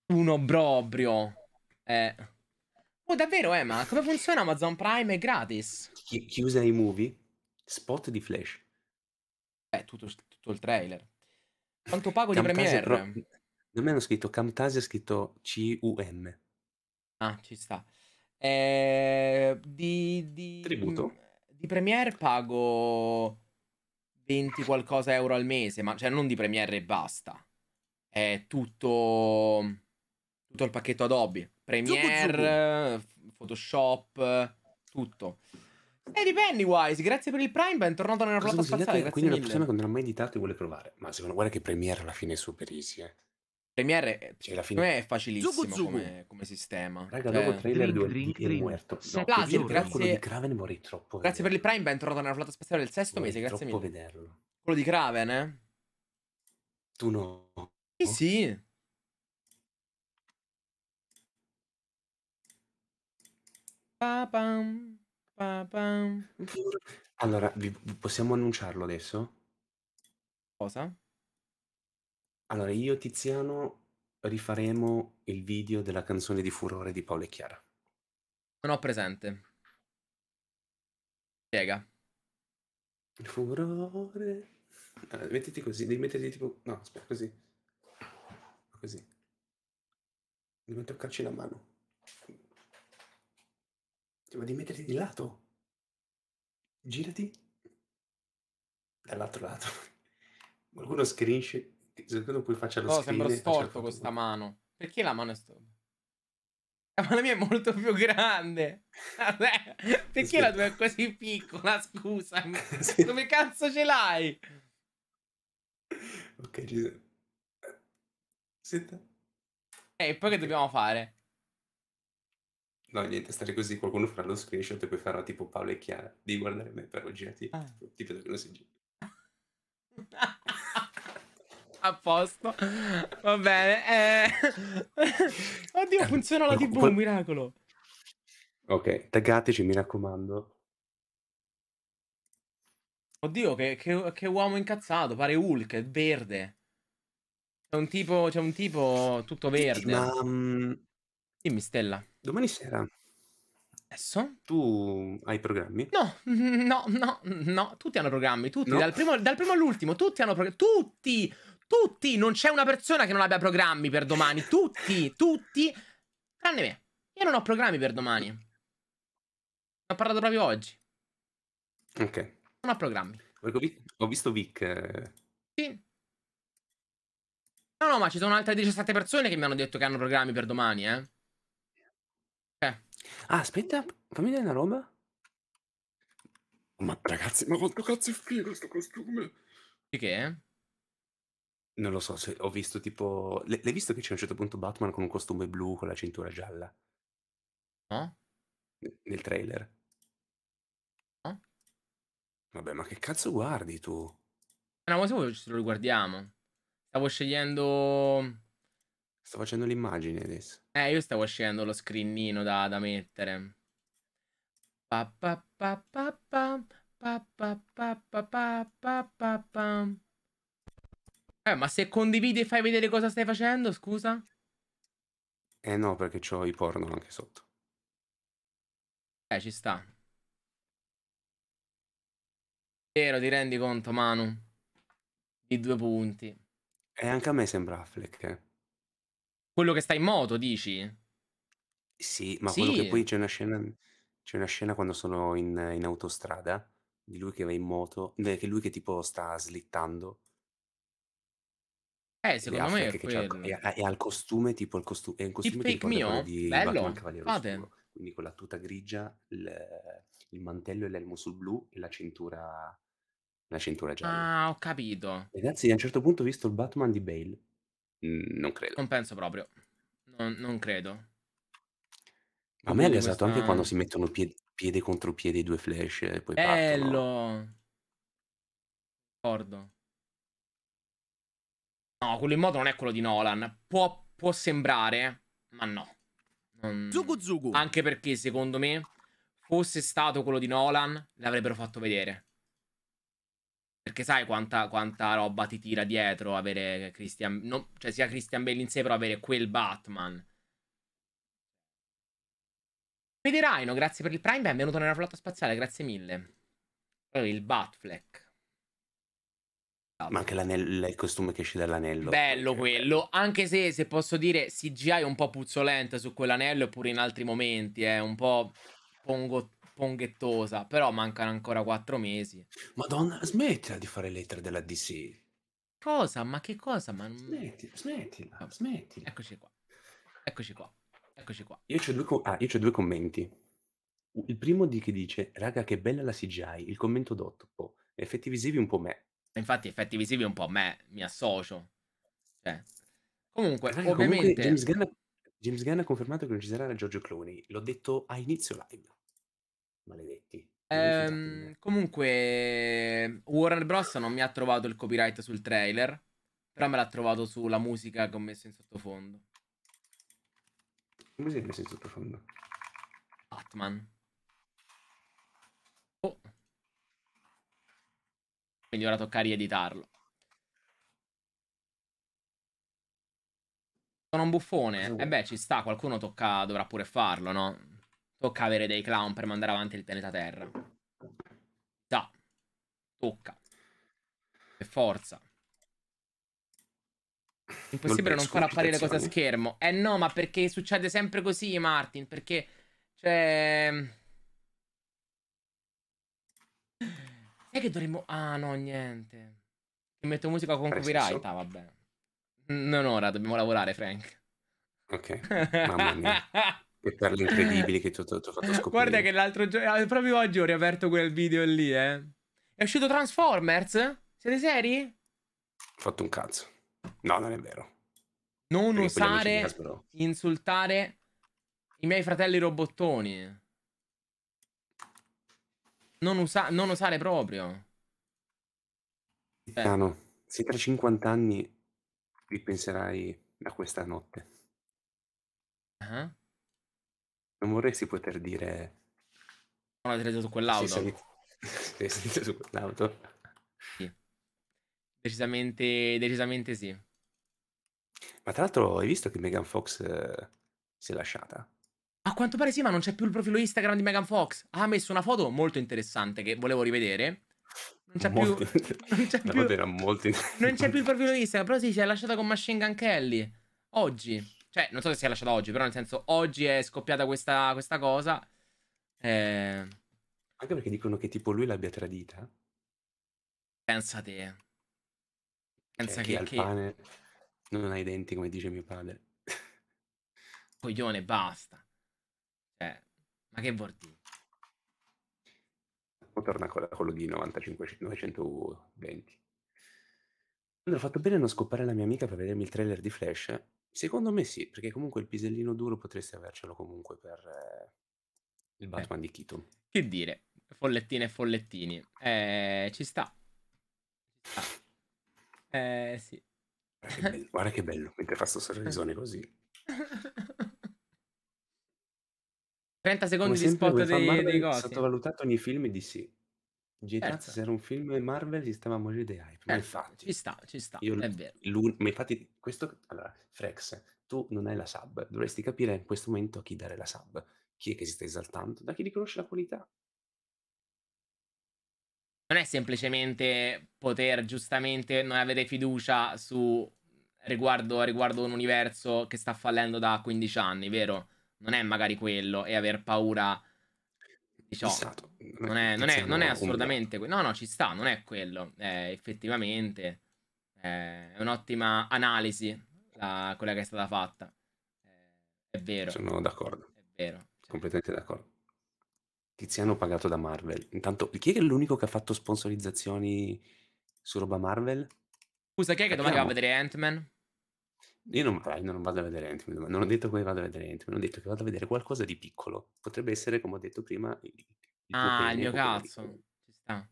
Un obbrobrio Eh... Oh, davvero, eh, ma come funziona Amazon Prime? È gratis. Chi- chiusa i movie, spot di Flash. Eh, tutto, tutto il trailer. Quanto pago Camtasia di Premiere? Pro... Da me hanno scritto Camtasia, scritto C-U-M. Ah, ci sta. Eh, di, di, Tributo. Mm, di Premiere pago 20 qualcosa euro al mese, ma cioè non di Premiere e basta. È tutto, tutto il pacchetto Adobe. Premiere, Photoshop, tutto. E eh, di Pennywise, grazie per il Prime, ben tornato nella Cosa ruota spaziale. Quindi mille. una persona che non ha mai editato e vuole provare. Ma secondo me guarda che Premiere alla fine è super easy, eh. Premiere, cioè, secondo me è facilissimo Zugu Zugu. Come, come, sistema. Raga, cioè... dopo trailer drink, 2 drink, muerto. No, Plaser, grazie... quello di Kraven morì troppo. Grazie vederlo. per il Prime, ben tornato nella flotta spaziale del sesto morì mese, grazie mille. vederlo. Quello di Kraven, eh? Tu no. Eh sì. Pa-pam, pa-pam. Allora, vi possiamo annunciarlo adesso? Cosa? Allora io e Tiziano rifaremo il video della canzone di Furore di Paolo e Chiara. Non ho presente. Spiega. Furore. Allora, mettiti così, devi metterti tipo... No, aspetta, così. Così. Devi toccarci la mano. Cioè, ma devi metterti di lato. Girati. Dall'altro lato. Qualcuno scrinci non puoi faccia lo oh, screen. sembro storto con certo sta mano. Perché la mano è storta? La mano mia è molto più grande. Vabbè, perché sì. la tua è così piccola? Scusami. Sì. Come cazzo ce l'hai? Ok, ci Senta. E eh, poi che dobbiamo fare? No, niente, stare così, qualcuno farà lo screenshot e poi farà tipo Paolo e Chiara, di guardare me per girati, ah. tipo che non si gira. A posto. Va bene. Eh... Oddio, funziona la TV, un miracolo. Ok, taggateci, mi raccomando. Oddio, che, che, che uomo incazzato, pare Hulk, è verde. C'è un tipo, c'è un tipo tutto verde. Ma... Mm, Dimmi, Stella. Domani sera Adesso? tu hai programmi? No, no, no, no, tutti hanno programmi, tutti, No? dal, primo, dal primo all'ultimo, tutti hanno programmi, tutti! Tutti, non c'è una persona che non abbia programmi per domani. Tutti, tutti, tranne me. Io non ho programmi per domani. Ne ho parlato proprio oggi. Ok. Non ho programmi. Ho visto Vic. Eh. Sì. No, no, ma ci sono altre 17 persone che mi hanno detto che hanno programmi per domani, eh. eh. Ah, aspetta, fammi vedere una roba. Ma ragazzi, ma quanto cazzo è figo questo costume. Di che? Non lo so, se ho visto tipo... L- l'hai visto che c'è a un certo punto Batman con un costume blu con la cintura gialla? Eh? nel trailer. Eh? Vabbè, ma che cazzo guardi tu? No, ma se vuoi ce lo riguardiamo. Stavo scegliendo... Sto facendo l'immagine adesso. Eh, io stavo scegliendo lo screenino da, da mettere. Pa pa pa pa pa pa pa pa pa pa pa pa eh, ma se condividi e fai vedere cosa stai facendo, scusa? Eh no, perché c'ho i porno anche sotto. Eh, ci sta. Vero, ti rendi conto, Manu? Di due punti. E eh, anche a me sembra Affleck, eh. Quello che sta in moto, dici? Sì, ma sì. quello che poi c'è una scena... C'è una scena quando sono in, in autostrada di lui che va in moto, eh, che lui che tipo sta slittando eh, secondo me è, è, è, è, al costume, tipo il costume, è un costume tipo mio? di Bello. Batman Cavaliere Oscuro, quindi con la tuta grigia, il, il mantello e l'elmo sul blu e la cintura, la cintura gialla. Ah, ho capito. Ragazzi, a un certo punto ho visto il Batman di Bale. non credo. Non penso proprio. Non, non credo. Ma a me ha gasato questa... anche quando si mettono piede, piede contro piede i due flash e poi Bello! Partono. D'accordo. No, quello in moto non è quello di Nolan. Può, può sembrare, ma no. Non... Zugu Zugu. Anche perché, secondo me, fosse stato quello di Nolan, l'avrebbero fatto vedere. Perché sai quanta, quanta, roba ti tira dietro avere Christian... No, cioè sia Christian Bale in sé, però avere quel Batman. Vedi Rhino, grazie per il Prime, benvenuto nella flotta spaziale, grazie mille. il Batfleck. Ma anche l'anello, il costume che esce dall'anello. Bello quello, anche se, se posso dire CGI è un po' puzzolenta su quell'anello e in altri momenti, è eh, un po' pongo, ponghettosa, però mancano ancora quattro mesi. Madonna, smettila di fare lettere della DC. Cosa? Ma che cosa? Ma... Smettila, smettila, smettila. Eccoci qua, eccoci qua, eccoci qua. Io ho due, ah, due, commenti. Il primo di che dice, raga che bella la CGI, il commento d'Otto, effetti visivi un po' me. Infatti, effetti visivi un po' a me, mi associo. Cioè. Comunque, Raga, ovviamente... Comunque James, Gunn, James Gunn ha confermato che non ci sarà Giorgio Clooney. L'ho detto a inizio live. Maledetti. Ehm, comunque, Warner Bros. non mi ha trovato il copyright sul trailer, però me l'ha trovato sulla musica che ho messo in sottofondo. Come si è messo in sottofondo? Batman. Oh. Quindi ora tocca rieditarlo. Sono un buffone. E eh beh, ci sta, qualcuno tocca, dovrà pure farlo, no? Tocca avere dei clown per mandare avanti il pianeta Terra. Da. Tocca. Per forza. Impossibile non, non far apparire cosa a schermo. Eh no, ma perché succede sempre così, Martin? Perché... Cioè... Sai che dovremmo... Ah, no, niente. Ti metto musica con copyright, ah, vabbè. Non ora, dobbiamo lavorare, Frank. Ok, mamma mia. che perle incredibili che ti ho, ti ho fatto scoprire. Guarda che l'altro giorno, ah, proprio oggi ho riaperto quel video lì, eh. È uscito Transformers? Siete seri? Ho fatto un cazzo. No, non è vero. Non Perché osare insultare i miei fratelli robottoni non, usa non usare proprio. Titano, eh. se tra 50 anni ripenserai a questa notte, uh -huh. non vorresti poter dire... Non l'avete su quell'auto. Sei su quell'auto. Sì. Decisamente, decisamente sì. Ma tra l'altro hai visto che Megan Fox eh, si è lasciata? A quanto pare sì, ma non c'è più il profilo Instagram di Megan Fox. Ha messo una foto molto interessante che volevo rivedere. Non c'è molto... più. Non c'è più... Molto... non c'è più il profilo Instagram. Però sì, si è lasciata con Machine Gun Kelly. Oggi. Cioè, non so se si è lasciata oggi, però nel senso, oggi è scoppiata questa, questa cosa. Eh... Anche perché dicono che tipo lui l'abbia tradita. Cioè, Pensa te. Pensa cioè, che... che... pane non hai denti, come dice mio padre. Coglione, basta. Ma che vuol dire? O torna con quello di 95, 920. Allora, ho fatto bene a non scopare la mia amica per vedermi il trailer di Flash? Secondo me sì, perché comunque il pisellino duro potresti avercelo comunque per eh, il eh. Batman eh. di Keaton. Che dire, follettine e follettini. Eh, ci sta. Ci sta. Eh, sì. Guarda che bello, guarda che bello mentre fa sto sorrisone così. 30 secondi Come di spot dei, Marvel dei cosi. sottovalutato ogni film di sì. GTA certo. se era un film Marvel si stava a morire di hype. Ma infatti, certo, ci sta, ci sta, io, è vero. Ma infatti, questo, allora, Frex, tu non hai la sub, dovresti capire in questo momento a chi dare la sub. Chi è che si sta esaltando? Da chi riconosce la qualità? Non è semplicemente poter giustamente non avere fiducia su riguardo, riguardo un universo che sta fallendo da 15 anni, vero? non è magari quello e aver paura di ciò. Esatto, non è, non, è, non è, assolutamente quello. No, no, ci sta, non è quello. Eh, effettivamente è un'ottima analisi la, quella che è stata fatta. è vero. Sono d'accordo. È vero. Completamente d'accordo. Tiziano pagato da Marvel. Intanto, chi è l'unico che ha fatto sponsorizzazioni su roba Marvel? Scusa, chi è che domani va a vedere Ant-Man? Io non, non vado a vedere ant non ho detto che vado a vedere Ant-Man, ho detto che vado a vedere qualcosa di piccolo. Potrebbe essere, come ho detto prima, il, il ah, il mio cazzo. Ci sta.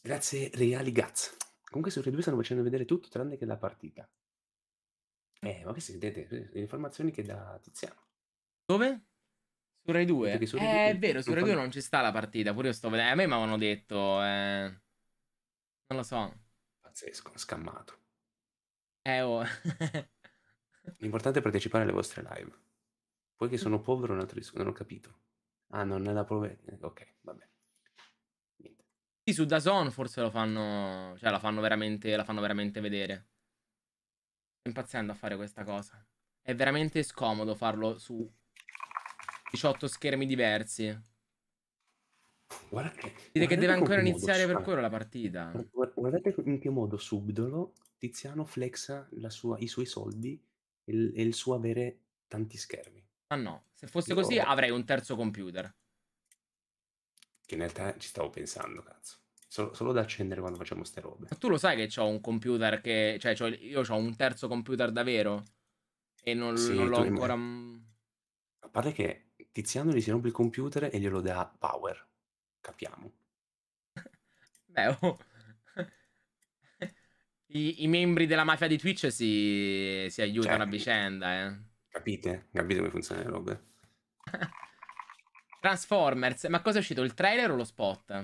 Grazie Reali Gaz. Comunque su Red 2 stanno facendo vedere tutto tranne che la partita. Eh, ma che sentite? Le informazioni che da Tiziano. Dove? Su Rai 2? Su Rai eh, è vero, su Rai 2 non ci sta la partita, pure io sto vedendo. Eh, a me mi avevano detto... Eh... Non lo so. Pazzesco, scammato. Eh, oh. L'importante è partecipare alle vostre live. Poiché sono povero è un altro disco, non ho capito. Ah, non è la prova. Eh, ok, va bene. Sì, su Dazon forse lo fanno. Cioè, la fanno veramente, la fanno veramente vedere. Sto impazzendo a fare questa cosa. È veramente scomodo farlo su 18 schermi diversi. Guarda che, Dire che deve ancora iniziare per quello la partita. Guardate in che modo subdolo Tiziano flexa sua, i suoi soldi e il, e il, suo avere tanti schermi. Ah no, se fosse Io... così avrei un terzo computer. Che in realtà ci stavo pensando, cazzo. Solo, solo da accendere quando facciamo ste robe. Ma tu lo sai che ho un computer che... Cioè, io ho un terzo computer davvero? E non, sì, non l'ho ancora... A parte che Tiziano gli si rompe il computer e glielo dà Power capiamo. Beh, oh. I, I, membri della mafia di Twitch si, si aiutano cioè, a certo. vicenda, eh. Capite? Capite come funzionano le robe? Transformers, ma cosa è uscito? Il trailer o lo spot?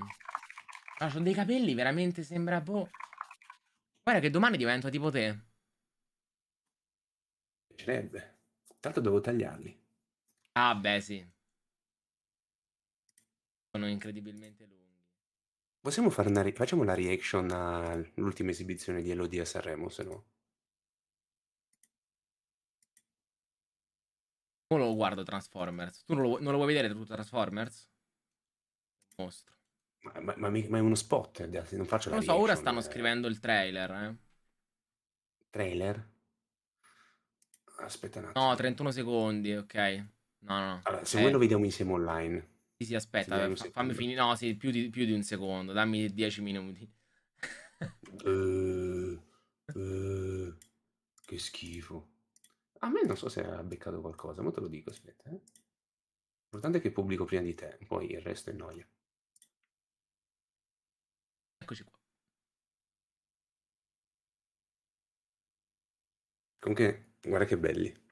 Ma sono dei capelli, veramente sembra boh. Guarda che domani divento tipo te. Piacerebbe. Tanto devo tagliarli. Ah, beh, sì sono incredibilmente lunghi. Possiamo fare una re- facciamo la reaction all'ultima esibizione di Elodie a Sanremo, se no. Non lo guardo Transformers. Tu non lo, non lo vuoi vedere tutto Transformers? Mostro. Ma, ma, ma, ma, è uno spot, eh, non faccio non la Non so, ora stanno eh. scrivendo il trailer. Eh. Trailer? Aspetta un attimo. No, 31 secondi, ok. No, no. Allora, se eh. voi lo vediamo insieme online. Sì, sì, aspetta, sì, fammi finire. No, sì, più di, più di, un secondo, dammi dieci minuti. uh, uh, che schifo. A me non so se ha beccato qualcosa, ma te lo dico, aspetta. Eh. L'importante è che pubblico prima di te, poi il resto è noia. Eccoci qua. Comunque, guarda che belli.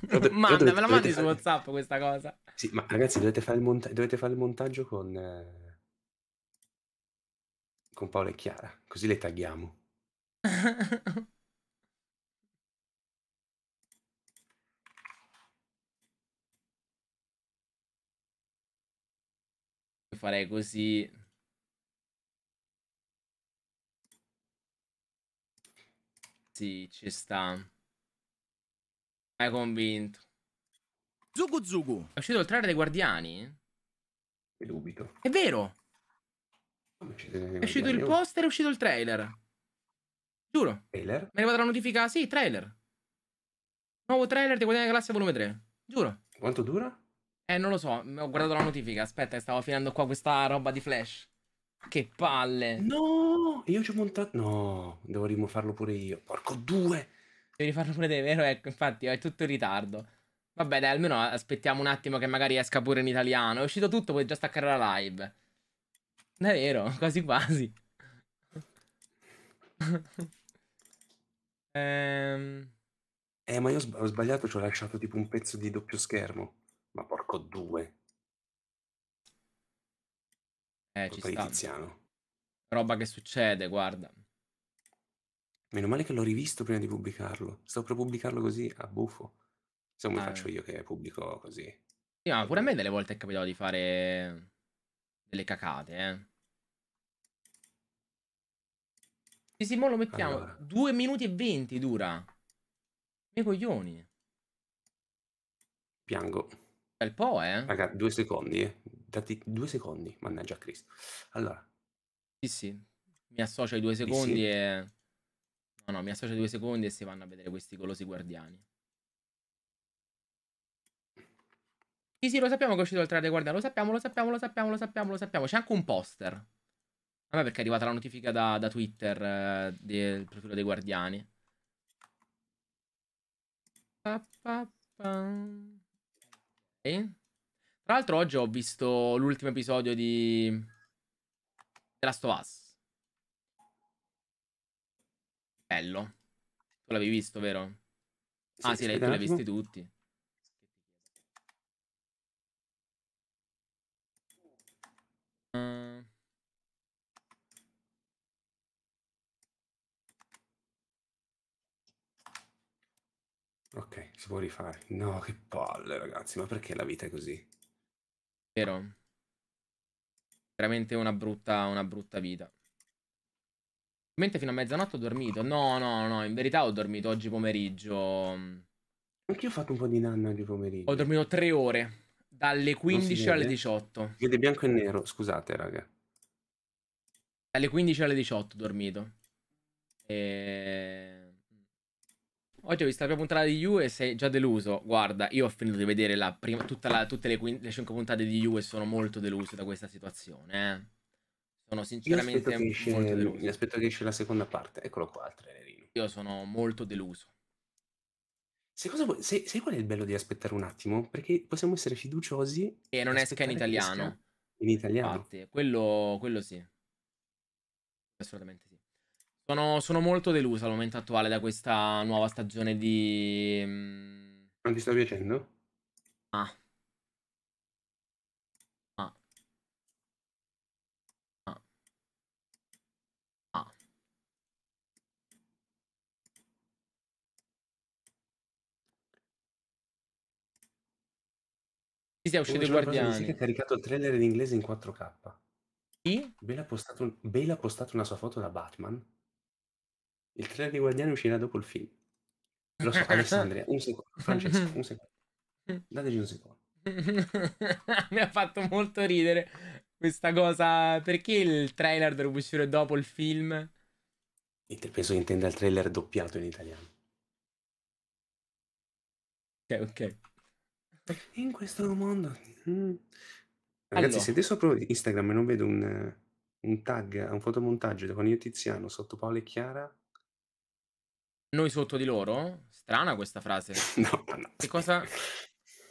Dov- Manda, dovete, me la mandi su fare... WhatsApp questa cosa. Sì, ma ragazzi, dovete fare il, monta- dovete fare il montaggio con, eh... con Paola e Chiara, così le tagliamo. farei così. Sì, ci sta. Hai convinto. Zugu Zugu. È uscito il trailer dei Guardiani? E dubito. È vero. È uscito, il poster, è uscito il trailer. Giuro. Trailer? Mi è arrivata la notifica. Sì, trailer. Nuovo trailer di Guardiani della Galassia volume 3. Giuro. Quanto dura? Eh, non lo so. Ho guardato la notifica. Aspetta, stavo finendo qua questa roba di flash. Che palle. No, io ci ho montato. No, devo rimofarlo pure io. Porco due. Devi farlo pure te, vero? Ecco, infatti è tutto in ritardo. Vabbè, dai, almeno aspettiamo un attimo che magari esca pure in italiano. È uscito tutto, puoi già staccare la live. È vero, quasi quasi. ehm... Eh, ma io ho sbagliato, ci ho lasciato tipo un pezzo di doppio schermo. Ma porco due. Eh, ci sta. Tiziano. Roba che succede, guarda. Meno male che l'ho rivisto prima di pubblicarlo. Sto per pubblicarlo così a buffo. Se non mi Ah. faccio eh. io che pubblico così. Sì, ma pure a me delle volte è capitato di fare delle cacate, eh. Sì, sì, mo lo mettiamo. Allora. 2 minuti e venti dura. Mi coglioni. Piango. Bel po', eh. Raga, due secondi, eh. Dati due secondi, mannaggia Cristo. Allora, Sì, sì. Mi associo ai due Sì, sì. secondi e... No, no, mi associo due secondi e si vanno a vedere questi golosi guardiani. Sì, sì, lo sappiamo che è uscito il trailer guardiani. lo sappiamo, lo sappiamo, lo sappiamo, lo sappiamo, lo sappiamo. C'è anche un poster. Vabbè, perché è arrivata la notifica da, da Twitter eh, del profilo dei guardiani. Pa, pa, pa. Okay. Tra l'altro oggi ho visto l'ultimo episodio di The Last of Us. Bello. Tu l'avevi visto, vero? Sì, ah, sì, l'hai, l'hai visti tutti. Ah. Ok, si può rifare. No, che palle, ragazzi, ma perché la vita è così? Vero? Veramente una brutta, una brutta vita. Mentre fino a mezzanotte ho dormito. No, no, no, in verità ho dormito oggi pomeriggio. Anche io ho fatto un po' di nanna oggi pomeriggio. Ho dormito tre ore, dalle 15 alle 18. vede bianco e nero, scusate raga. Dalle 15 alle 18 ho dormito. E... Oggi ho visto la prima puntata di You e sei già deluso. Guarda, io ho finito di vedere la prima, la, tutte le, le 5 puntate di You e sono molto deluso da questa situazione. Eh. Sono sinceramente mi aspetto Aspetto che esce la seconda parte. Eccolo qua, il trailerino. Io sono molto deluso. Sai, cosa, sai, sai, qual è il bello di aspettare un attimo? Perché possiamo essere fiduciosi. E non esca in italiano. in italiano. Infatti, quello, quello sì. Assolutamente sì. Sono, sono, molto deluso al momento attuale da questa nuova stagione di... Mm, non ti sta piacendo? Ah. Si sì, è uscito i Guardiani. Si è caricato il trailer in inglese in 4K. Chi? Bale ha, postato Bale ha postato una sua foto da Batman. Il trailer di Guardiani uscirà dopo il film. Lo so, Alessandria, un secondo. Francesco, un secondo. Dateci un secondo. Mi ha fatto molto ridere questa cosa. Perché il trailer dovrebbe uscire dopo il film? Penso che intenda il trailer doppiato in italiano. Ok, ok. In questo mondo... mm. Ragazzi, Allora, se adesso apro Instagram e non vedo un, un tag, un fotomontaggio con io e Tiziano sotto Paolo e Chiara... noi sotto di loro? Strana questa frase. No, no. Che cosa...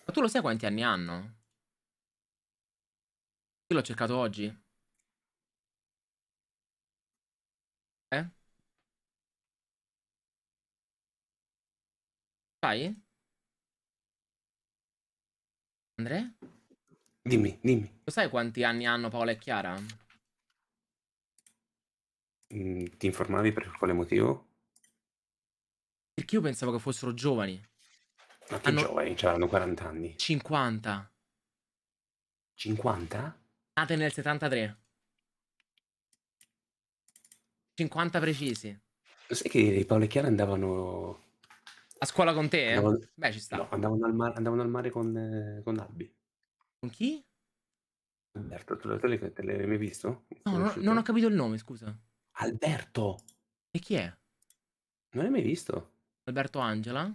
Ma tu lo sai quanti anni hanno? Io l'ho cercato oggi. Eh? Sai? Andrea? Dimmi, dimmi. Lo sai quanti anni hanno Paola e Chiara? Mm, ti informavi per quale motivo? Perché io pensavo che fossero giovani. Ma che Hanno- giovani, cioè hanno 40 anni. 50. 50? Nate nel 73. 50 precisi. Lo sai che Paolo e Chiara andavano a scuola con te? Andavo... Beh, ci sta. No, andavano al, mar... andavano al mare con, eh, con Albi. Con chi? Alberto, tu, tu le, te l'hai mai visto? No, non, non, ho capito il nome, scusa. Alberto! E chi è? Non l'hai mai visto? Alberto Angela?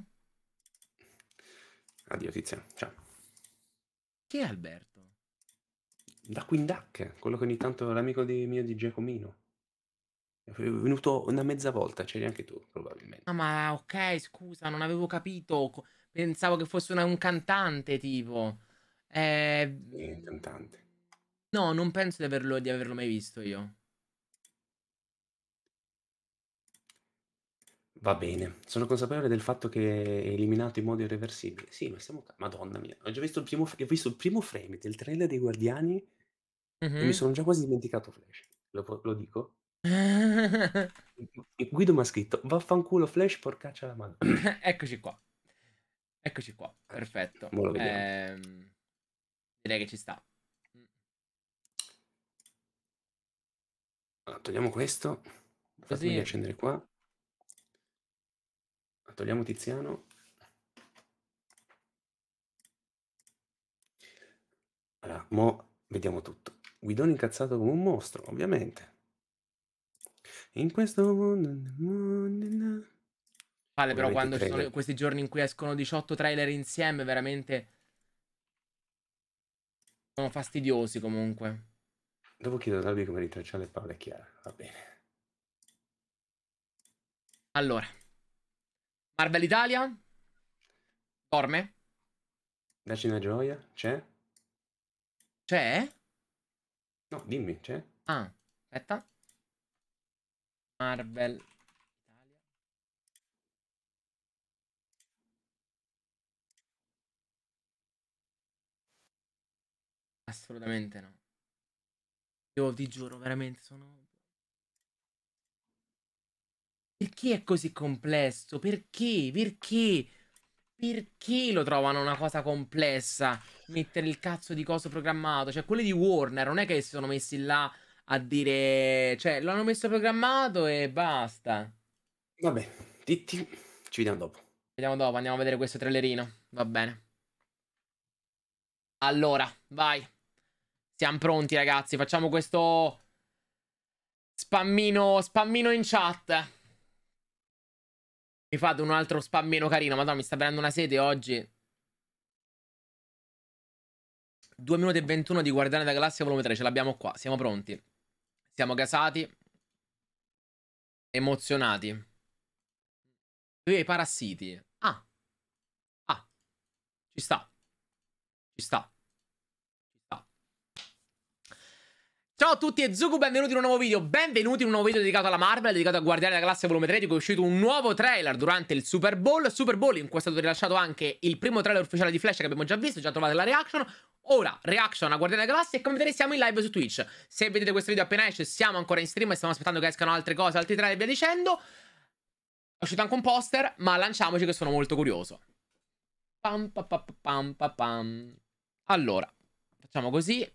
Addio Tiziano, ciao. Chi è Alberto? Da Quindac, quello che ogni tanto è l'amico di, mio di Giacomino. È venuto una mezza volta, c'eri anche tu, probabilmente. Ah, ma ok, scusa, non avevo capito. Pensavo che fosse una- un cantante, tipo. Eh, È un cantante. no, non penso di averlo, di averlo mai visto io. Va bene, sono consapevole del fatto che è eliminato in modo irreversibile. Sì, ma siamo... ca- Madonna mia, ho già visto il primo, ho visto il primo frame del trailer dei Guardiani e mi sono già quasi dimenticato Flash. Lo, lo dico? Guido mi ha scritto: "Vaffanculo Flash, porcaccia la mano". Eccoci qua. Eccoci qua, perfetto. Mo vediamo. Ehm, direi che ci sta. Allora, togliamo questo. Fatemi Così. riaccendere qua. Togliamo Tiziano. Allora, mo vediamo tutto. Guidone incazzato come un mostro, ovviamente. In questo mondo... mondo Vale, però quando ci sono questi giorni in cui escono 18 trailer insieme, veramente... Sono fastidiosi comunque. Dopo chiedo ad Albi come ritracciare le parole chiare, va bene. Allora, Marvel Italia dorme? Dacci una gioia, c'è? C'è? No, dimmi, c'è? Ah, aspetta. Marvel Assolutamente no. Io ti giuro, veramente sono... Perché è così complesso? Perché? Perché? Perché lo trovano una cosa complessa? Mettere il cazzo di coso programmato? Cioè, quelli di Warner non è che si sono messi là a dire, cioè, l'hanno messo programmato e basta. Vabbè, Titti, ci vediamo dopo. Vediamo dopo, andiamo a vedere questo trailerino. Va bene. Allora, vai. Siamo pronti, ragazzi. Facciamo questo spammino, spammino in chat. Mi fate un altro spammino carino. Madonna, mi sta prendendo una sete oggi. 2 minuti e 21 di Guardiani da Galassia volume 3, ce l'abbiamo qua, siamo pronti. Siamo gasati. Emozionati. Lui i parassiti. Ah. Ah. Ci sta. Ci sta. Ciao a tutti e Zuku, benvenuti in un nuovo video, benvenuti in un nuovo video dedicato alla Marvel, dedicato a Guardiani della Classe Volume 3, è uscito un nuovo trailer durante il Super Bowl, Super Bowl in cui è stato rilasciato anche il primo trailer ufficiale di Flash che abbiamo già visto, già trovate la reaction, Ora, reaction a Guardiana della Galassia e come vedete siamo in live su Twitch. Se vedete questo video appena esce, siamo ancora in stream e stiamo aspettando che escano altre cose, altri trailer e via dicendo. È uscito anche un poster, ma lanciamoci che sono molto curioso. Pam, pam, pam, pam, pam. Allora, facciamo così.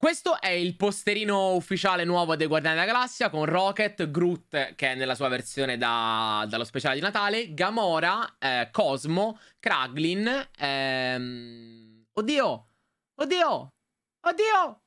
Questo è il posterino ufficiale nuovo dei Guardiani della Galassia con Rocket, Groot che è nella sua versione da, dallo speciale di Natale, Gamora, eh, Cosmo, Kraglin, ehm... oddio, oddio, oddio,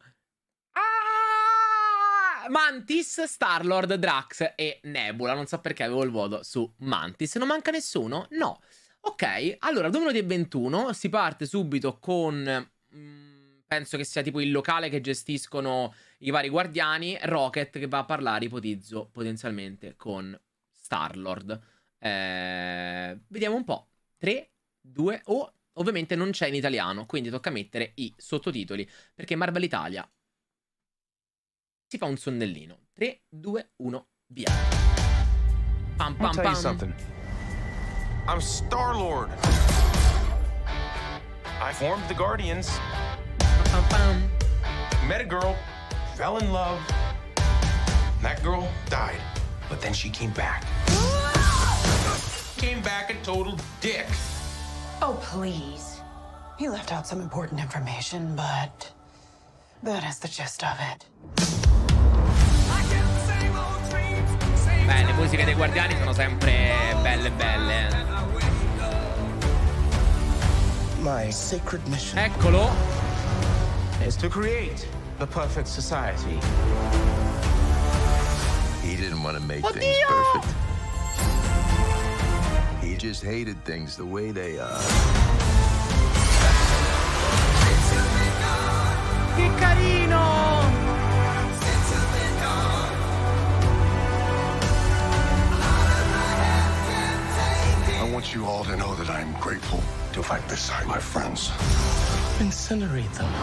ah! Mantis, Starlord, Drax e Nebula, non so perché avevo il voto su Mantis, non manca nessuno? No. Ok, allora, di 21. si parte subito con... Mm, penso che sia tipo il locale che gestiscono i vari guardiani, Rocket che va a parlare, ipotizzo, potenzialmente con Starlord. Eh, vediamo un po'. 3, 2, o oh, ovviamente non c'è in italiano, quindi tocca mettere i sottotitoli, perché Marvel Italia si fa un sonnellino. 3, 2, 1, via. Pam pam pam. I'm Star-Lord. I formed the Guardians Met a girl, fell in love. That girl died, but then she came back. came back a total dick. Oh, please. He left out some important information, but that is the gist of it. Beh, musiche dei guardiani sono sempre belle belle. My sacred mission. Eccolo is to create the perfect society. He didn't want to make oh, things perfect. He just hated things the way they are. Che carino! want you all to know that I'm grateful to fight beside my friends. Incinerate them.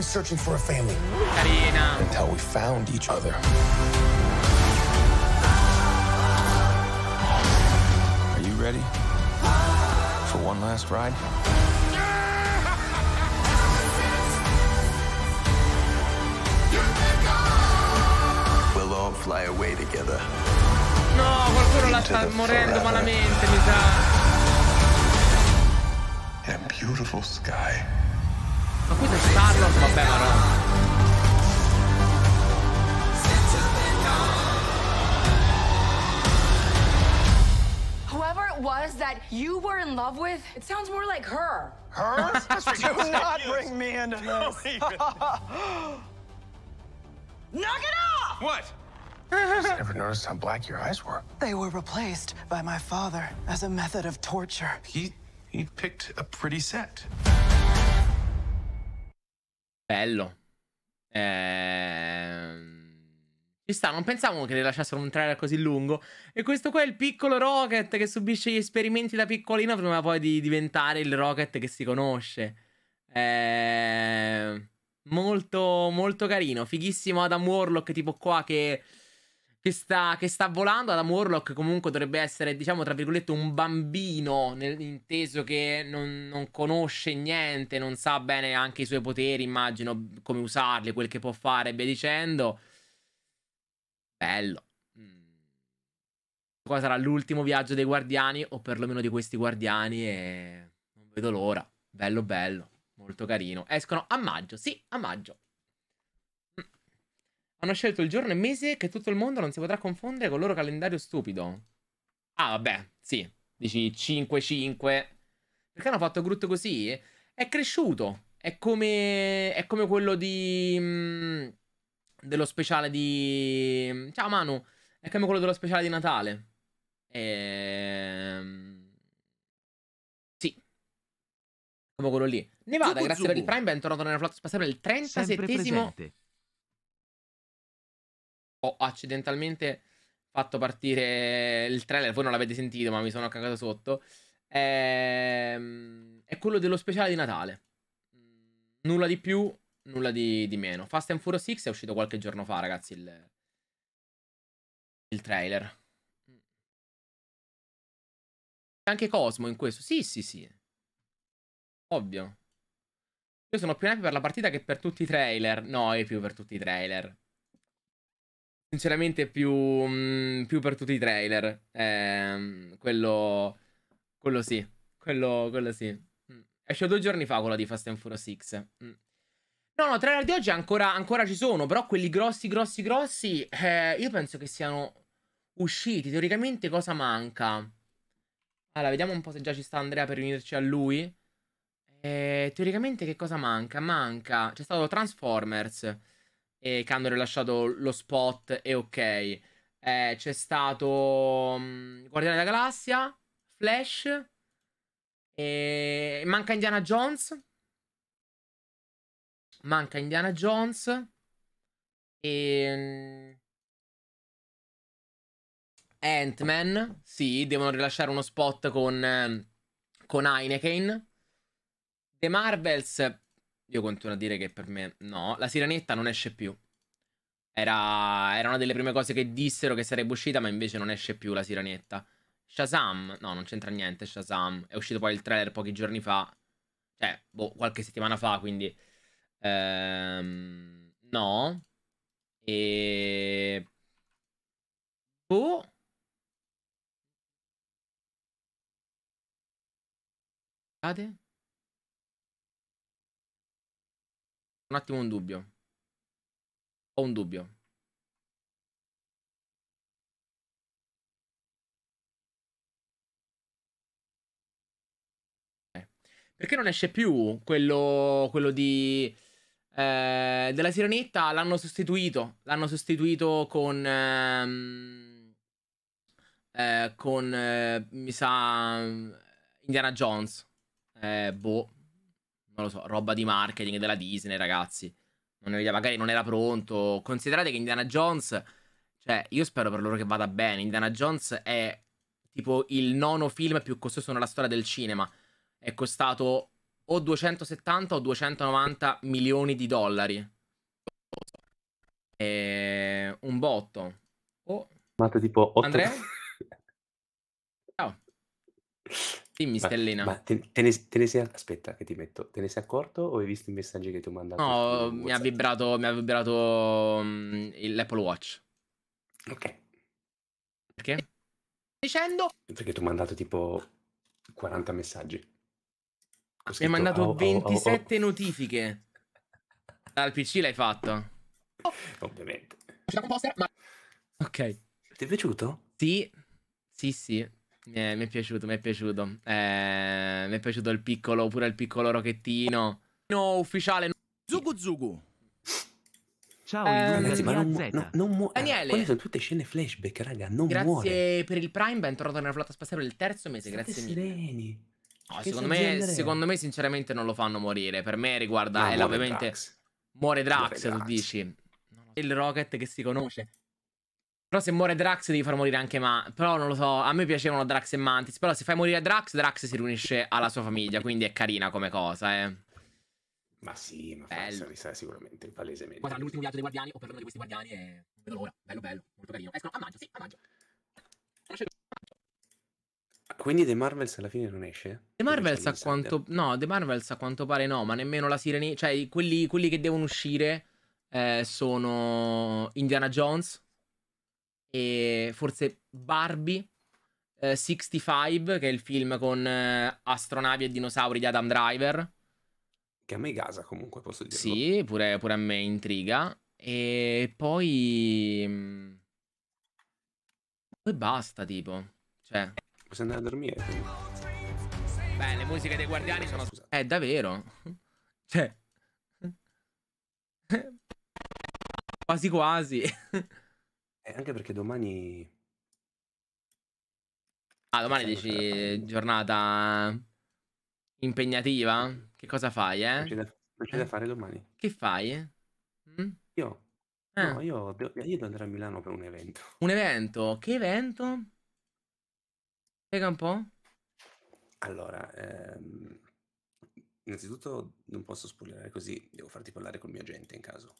always searching for a family. Karina. Until we found each other. Are you ready for one last ride? we'll all fly away together. No, qualcuno la sta morendo malamente, mi sa. In a beautiful sky. Ako sa Star Wars mabayaran. Whoever it was that you were in love with, it sounds more like her. Her? Do not bring me into this. Knock it off! What? I never noticed how black your eyes were. They were replaced by my father as a method of torture. He he picked a pretty set. Bello. Ehm... Ci sta, non pensavo che le lasciassero un trailer così lungo. E questo qua è il piccolo Rocket che subisce gli esperimenti da piccolino prima poi di diventare il Rocket che si conosce. Ehm... Molto, molto carino. Fighissimo Adam Warlock tipo qua che che sta, che sta volando. Adam Warlock comunque dovrebbe essere, diciamo, tra virgolette, un bambino, nel, inteso che non, non, conosce niente, non sa bene anche i suoi poteri, immagino, come usarli, quel che può fare, e via dicendo. Bello. Qua sarà l'ultimo viaggio dei guardiani, o perlomeno di questi guardiani, e non vedo l'ora. Bello, bello, molto carino. Escono a maggio, sì, a maggio. Hanno scelto il giorno e mese che tutto il mondo non si potrà confondere col loro calendario stupido. Ah, vabbè, sì. Dici 5-5. Perché hanno fatto Groot così? È cresciuto. È come, è come quello di... Mm, dello speciale di... Ciao Manu. È come quello dello speciale di Natale. Ehm... Sì. Come quello lì. Nevada, Zucu, grazie Zucu. per il Prime, bentornato nella flotta spaziale il 37esimo ho accidentalmente fatto partire il trailer, voi non l'avete sentito ma mi sono cagato sotto, è, ehm, è quello dello speciale di Natale. Nulla di più, nulla di, di meno. Fast and Furious 6 è uscito qualche giorno fa, ragazzi, il, il trailer. C'è anche Cosmo in questo. Sì, sì, sì. Ovvio. Io sono più neanche per la partita che per tutti i trailer. No, è più per tutti i trailer sinceramente più, mh, mm, più per tutti i trailer. Eh, quello, quello sì, quello, quello sì. Mm. Esce due giorni fa quello di Fast and Furious 6. Mm. No, no, trailer di oggi ancora, ancora, ci sono, però quelli grossi, grossi, grossi, eh, io penso che siano usciti. Teoricamente cosa manca? Allora, vediamo un po' se già ci sta Andrea per unirci a lui. Eh, teoricamente che cosa manca? Manca, c'è stato Transformers, e che hanno rilasciato lo spot e ok. Eh, c'è stato um, Guardiani della Galassia, Flash, e... manca Indiana Jones. Manca Indiana Jones. E... Mm, Ant-Man, sì, devono rilasciare uno spot con, mm, con Heineken. The Marvels io continuo a dire che per me no. La sirenetta non esce più. Era, era una delle prime cose che dissero che sarebbe uscita, ma invece non esce più la sirenetta. Shazam, no, non c'entra niente. Shazam è uscito poi il trailer pochi giorni fa, cioè, boh, qualche settimana fa, quindi. Ehm, no. E. Boh. Cade? Un attimo un dubbio. Ho un dubbio. Eh. Perché non esce più quello, quello di... Eh, della sirenetta l'hanno sostituito. L'hanno sostituito con... Ehm, eh, con... Eh, mi sa... Indiana Jones. Eh, boh non lo so, roba di marketing della Disney, ragazzi. Non ne magari non era pronto. Considerate che Indiana Jones, cioè, io spero per loro che vada bene. Indiana Jones è tipo il nono film più costoso nella storia del cinema. È costato o 270 o 290 milioni di dollari. E... Un botto. Oh. Mate tipo Andrea? Ciao. Dimmi, ma, Stellina. Ma te, te, ne, te, ne, sei aspetta che ti metto. Te ne sei accorto o hai visto i messaggi che ti ho mandato? No, mi ha vibrato, mi ha vibrato um, l'Apple Watch. Ok. Perché? Dicendo perché ti ho mandato tipo 40 messaggi. mi hai mandato oh, 27 oh, oh, oh, oh. notifiche. Dal PC l'hai fatto. Ovviamente. Ok. Ti è piaciuto? Sì. Sì, sì. Mi è, mi è piaciuto, mi è piaciuto. Eh, mi è piaciuto il piccolo, pure il piccolo rochettino. No, ufficiale. Zugu Zugu. Ciao, eh, ragazzi, ma non, mu- no, non muore. Daniele. Quelle sono tutte scene flashback, raga. Non grazie muore. Grazie per il Prime. Bentornato nella flotta spaziale il terzo mese. State grazie sereni. mille. No, secondo, me, secondo, me, sinceramente, non lo fanno morire. Per me, riguarda. No, eh, muore ovviamente. Drax. Muore Drax, muore Drax, tu dici. Il Rocket che si conosce. Però se muore Drax devi far morire anche Mantis. Però non lo so, a me piacevano Drax e Mantis. Però se fai morire Drax, Drax si riunisce alla sua famiglia. Quindi è carina come cosa, eh. Ma sì, ma bello. sarà sicuramente, palesemente. Guarda, l'ultimo viaggio dei guardiani, o per uno di questi guardiani, è... Vedo l'ora, bello bello, molto carino. Escono a maggio, sì, a maggio. Ah, quindi The Marvels alla fine non esce? The Marvels a quanto... No, The Marvels a quanto pare no, ma nemmeno la Sirene... Cioè, quelli, quelli che devono uscire eh, sono Indiana Jones e forse Barbie. Eh, 65, che è il film con eh, astronavi e dinosauri di Adam Driver. Che a me gasa comunque, posso dire. Sì, pure, pure a me intriga. E poi... Mm, poi basta, tipo. Cioè... possiamo andare a dormire? Quindi. Beh, le musiche dei guardiani sono... scusate Eh, davvero? cioè... quasi quasi. Eh, anche perché domani... Ah, domani dici giornata impegnativa? Che cosa fai, eh? Non c'è da, eh? da, fare domani. Che fai? Mm? Io? Ah. No, io, devo, io devo andare a Milano per un evento. Un evento? Che evento? Spiega un po'. Allora, ehm, innanzitutto non posso spoilerare così, devo farti parlare col mio agente in caso.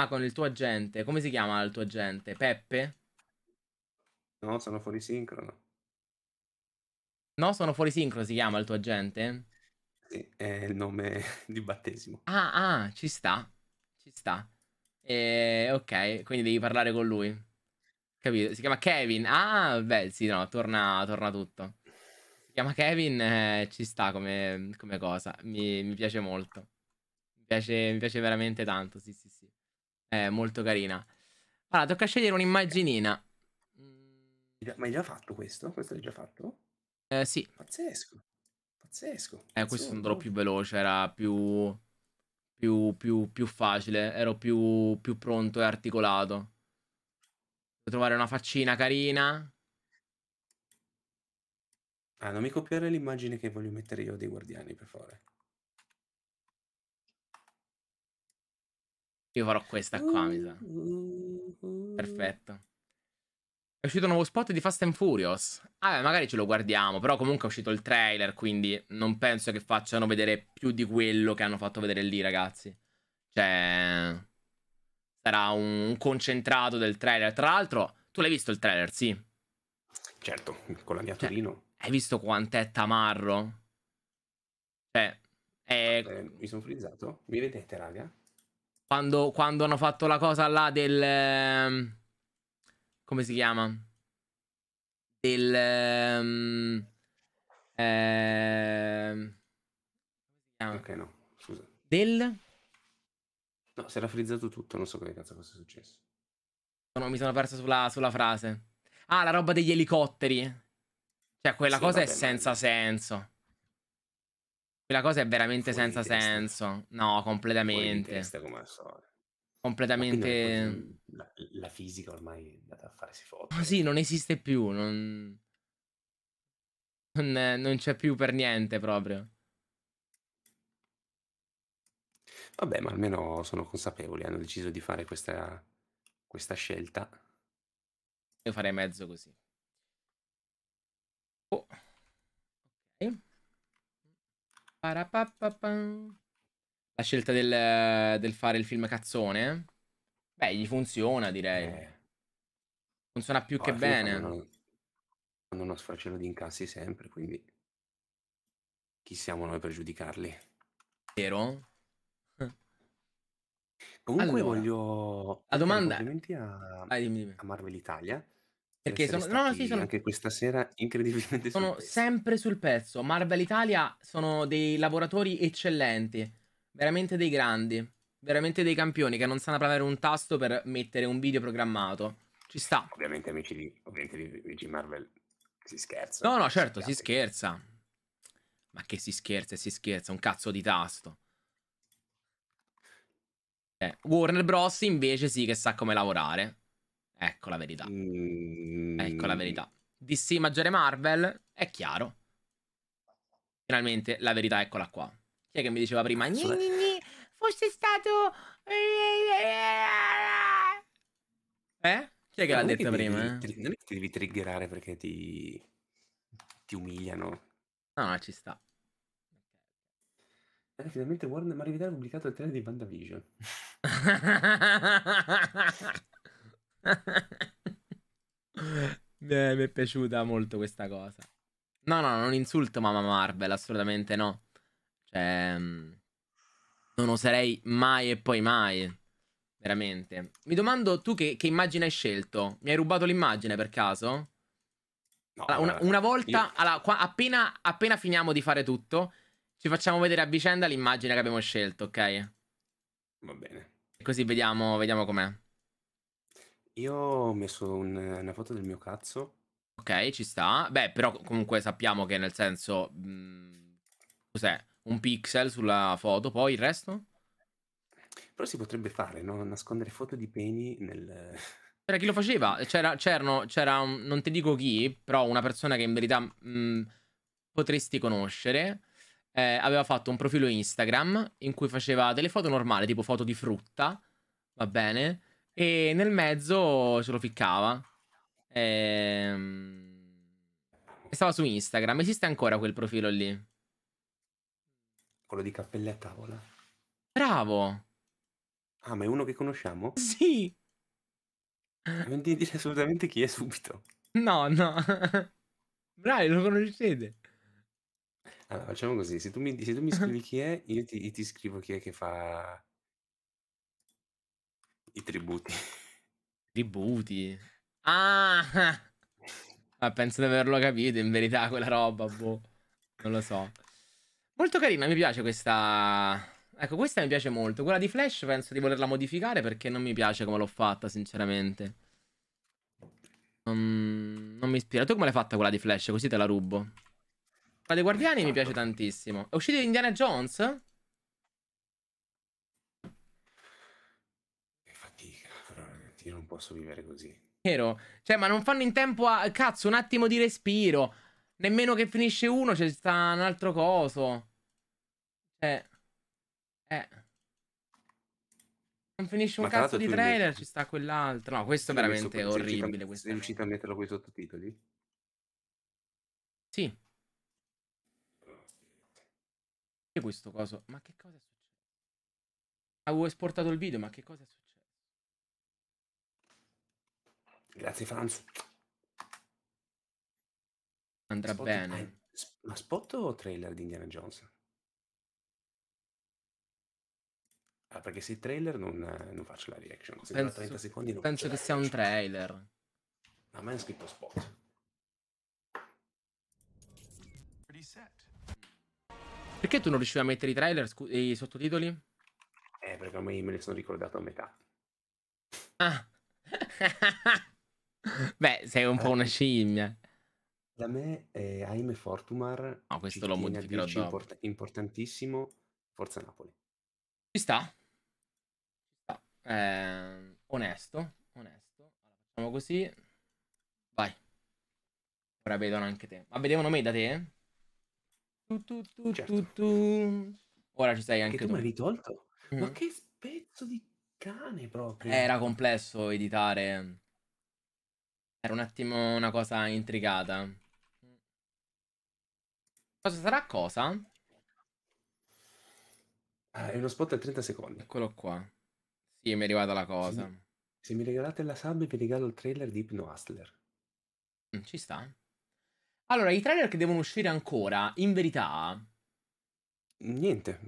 Ah, con il tuo agente. Come si chiama il tuo agente? Peppe? No, sono fuori sincrono. No, sono fuori sincrono, si chiama il tuo agente? Sì, è il nome di battesimo. Ah, ah, ci sta. Ci sta. E, ok, quindi devi parlare con lui. Capito? Si chiama Kevin. Ah, beh, sì, no, torna, torna tutto. Si chiama Kevin, eh, ci sta come, come cosa. Mi, mi, piace molto. Mi piace, mi piace veramente tanto, sì, sì, sì. È molto carina. Allora, tocca scegliere un'immaginina. Ma hai già fatto questo? Questo l'hai già fatto? Eh, sì. Pazzesco. Pazzesco. Eh, questo andrò più veloce, era più... Più, più, più facile, ero più, più pronto e articolato. Devo trovare una faccina carina. Ah, non mi copiare l'immagine che voglio mettere io dei guardiani, per favore. Io farò questa qua, mi sa. Perfetto. È uscito un nuovo spot di Fast and Furious. Ah, beh, magari ce lo guardiamo, però comunque è uscito il trailer, quindi non penso che facciano vedere più di quello che hanno fatto vedere lì, ragazzi. Cioè... Sarà un concentrato del trailer. Tra l'altro, tu l'hai visto il trailer, sì? Certo, con la mia cioè, Torino. Hai visto quant'è tamarro? Cioè, è... Eh, mi sono frizzato? Mi vedete, raga? Quando, quando hanno fatto la cosa là del... Ehm, come si chiama? Del... Um, eh, ok, no, scusa. Del... No, si era frizzato tutto, non so che cazzo cosa è successo. No, mi sono perso sulla, sulla, frase. Ah, la roba degli elicotteri. Cioè, quella sì, cosa vabbè, è senza ma... senso. Quella cosa è veramente fuori senza senso. No, completamente. Testa, come al solito. Completamente. la, la, fisica ormai è andata a farsi foto. Oh, sì, non esiste più. Non... Non, non c'è più per niente proprio. Vabbè, ma almeno sono consapevoli. Hanno deciso di fare questa, questa scelta. Io farei mezzo così. Oh. Ok. La scelta del, del, fare il film cazzone? Beh, gli funziona, direi. Eh. Funziona più oh, che bene. Hanno uno sfracello di incassi sempre, quindi chi siamo noi per giudicarli? Vero? Comunque allora, voglio... La domanda... Complimenti a, ah, dimmi, dimmi. a Marvel Italia perché sono, no, sì, sono, anche questa sera incredibilmente sono sul sempre sul pezzo. Marvel Italia sono dei lavoratori eccellenti, veramente dei grandi, veramente dei campioni che non sanno avere un tasto per mettere un video programmato. Ci sta. Ovviamente amici di, ovviamente, amici Marvel si scherza. No, no, certo, si, si scherza. Ma che si scherza e si scherza, un cazzo di tasto. Eh, Warner Bros invece sì che sa come lavorare. Ecco la verità. Mm. Ecco la mhmm. verità. DC maggiore Marvel, è chiaro. Finalmente la verità eccola qua. Chi è che mi diceva prima? Gni, eh. gni, gni, fosse stato... Eh? eh? Chi è che eh, l'ha detta prima? Non è che ti devi triggerare perché ti, ti umiliano. No, no, ci sta. Eh, finalmente Warner Marvel ha pubblicato il trailer di WandaVision. Beh, mi è piaciuta molto questa cosa. No, no, non insulto Mamma Marvel, assolutamente no. Cioè, mm, non oserei mai e poi mai. Veramente. Mi domando tu che, che immagine hai scelto? Mi hai rubato l'immagine per caso? No, allora, una, una, volta, io... allora, qua, appena, appena finiamo di fare tutto, ci facciamo vedere a vicenda l'immagine che abbiamo scelto, ok? Va bene. Così vediamo, vediamo com'è. Io ho messo un- una foto del mio cazzo. Ok, ci sta. Beh, però comunque sappiamo che nel senso... mh, mm, cos'è? Un pixel sulla foto, poi il resto? Però si potrebbe fare, no? Nascondere foto di peni nel... C'era cioè, chi lo faceva? C'era, c'erano- c'era un- non ti dico chi, però una persona che in verità mh, mm, potresti conoscere. eh, aveva fatto un profilo Instagram in cui faceva delle foto normali, tipo foto di frutta, va bene? E nel mezzo ce lo ficcava. Ehm, e Stava su Instagram. Esiste ancora quel profilo lì? Quello di cappelle a tavola. Bravo! Ah, ma è uno che conosciamo? Sì! Non ti dire assolutamente chi è subito. No, no. Bravi, lo conoscete. Allora, facciamo così. Se tu mi, se tu mi scrivi chi è, io ti, ti scrivo chi è che fa i tributi. Tributi? Ah! Ma ah, Penso di averlo capito in verità quella roba, boh. Non lo so. Molto carina, mi piace questa... Ecco, questa mi piace molto. Quella di Flash penso di volerla modificare perché non mi piace come l'ho fatta, sinceramente. Non, non mi ispira. Tu come l'hai fatta quella di Flash? Così te la rubo. Quella dei Guardiani mi piace tantissimo. È uscita Indiana Jones? posso vivere così. Vero? Cioè, ma non fanno in tempo a... Cazzo, un attimo di respiro. Nemmeno che finisce uno, c'è sta un altro coso. Eh. Eh. Non finisce un cazzo di trailer, invece... ci sta quell'altro. No, questo è veramente orribile. Sei, sei riuscito a metterlo con i sottotitoli? Sì. E questo coso? Ma che cosa è successo? Ah, Avevo esportato il video, ma che cosa è successo? Grazie Franz. Andrà spot, bene. Eh, ma spot o trailer di Indiana Jones? Ah, perché se il trailer non, non, faccio la reaction. Se penso, 30 secondi non penso che sia un trailer. A me è scritto spot. Perché tu non riuscivi a mettere i trailer scu- i sottotitoli? Eh, perché ormai me li sono ricordato a metà. Ah. Beh, sei un po' eh, una scimmia. Da me è eh, Aime Fortumar. No, ah, questo lo modificherò dopo. Import- importantissimo, Forza Napoli. Ci sta. Ci sta. Eh, onesto, onesto. Allora, facciamo così. Vai. Ora vedono anche te. Ma vedevano me da te? Tu, tu, tu, certo. tu Ora ci sei anche mm. che tu. Ma l'hai tolto? Mm. Ma che pezzo di cane proprio. Era complesso editare era un attimo una cosa intrigata. Cosa sarà cosa? Ah, è uno spot a 30 secondi. Eccolo qua. Sì, mi è arrivata la cosa. Se mi, se mi regalate la sub, vi regalo il trailer di Ipno Hustler. Mm, ci sta. Allora, i trailer che devono uscire ancora, in verità... Niente.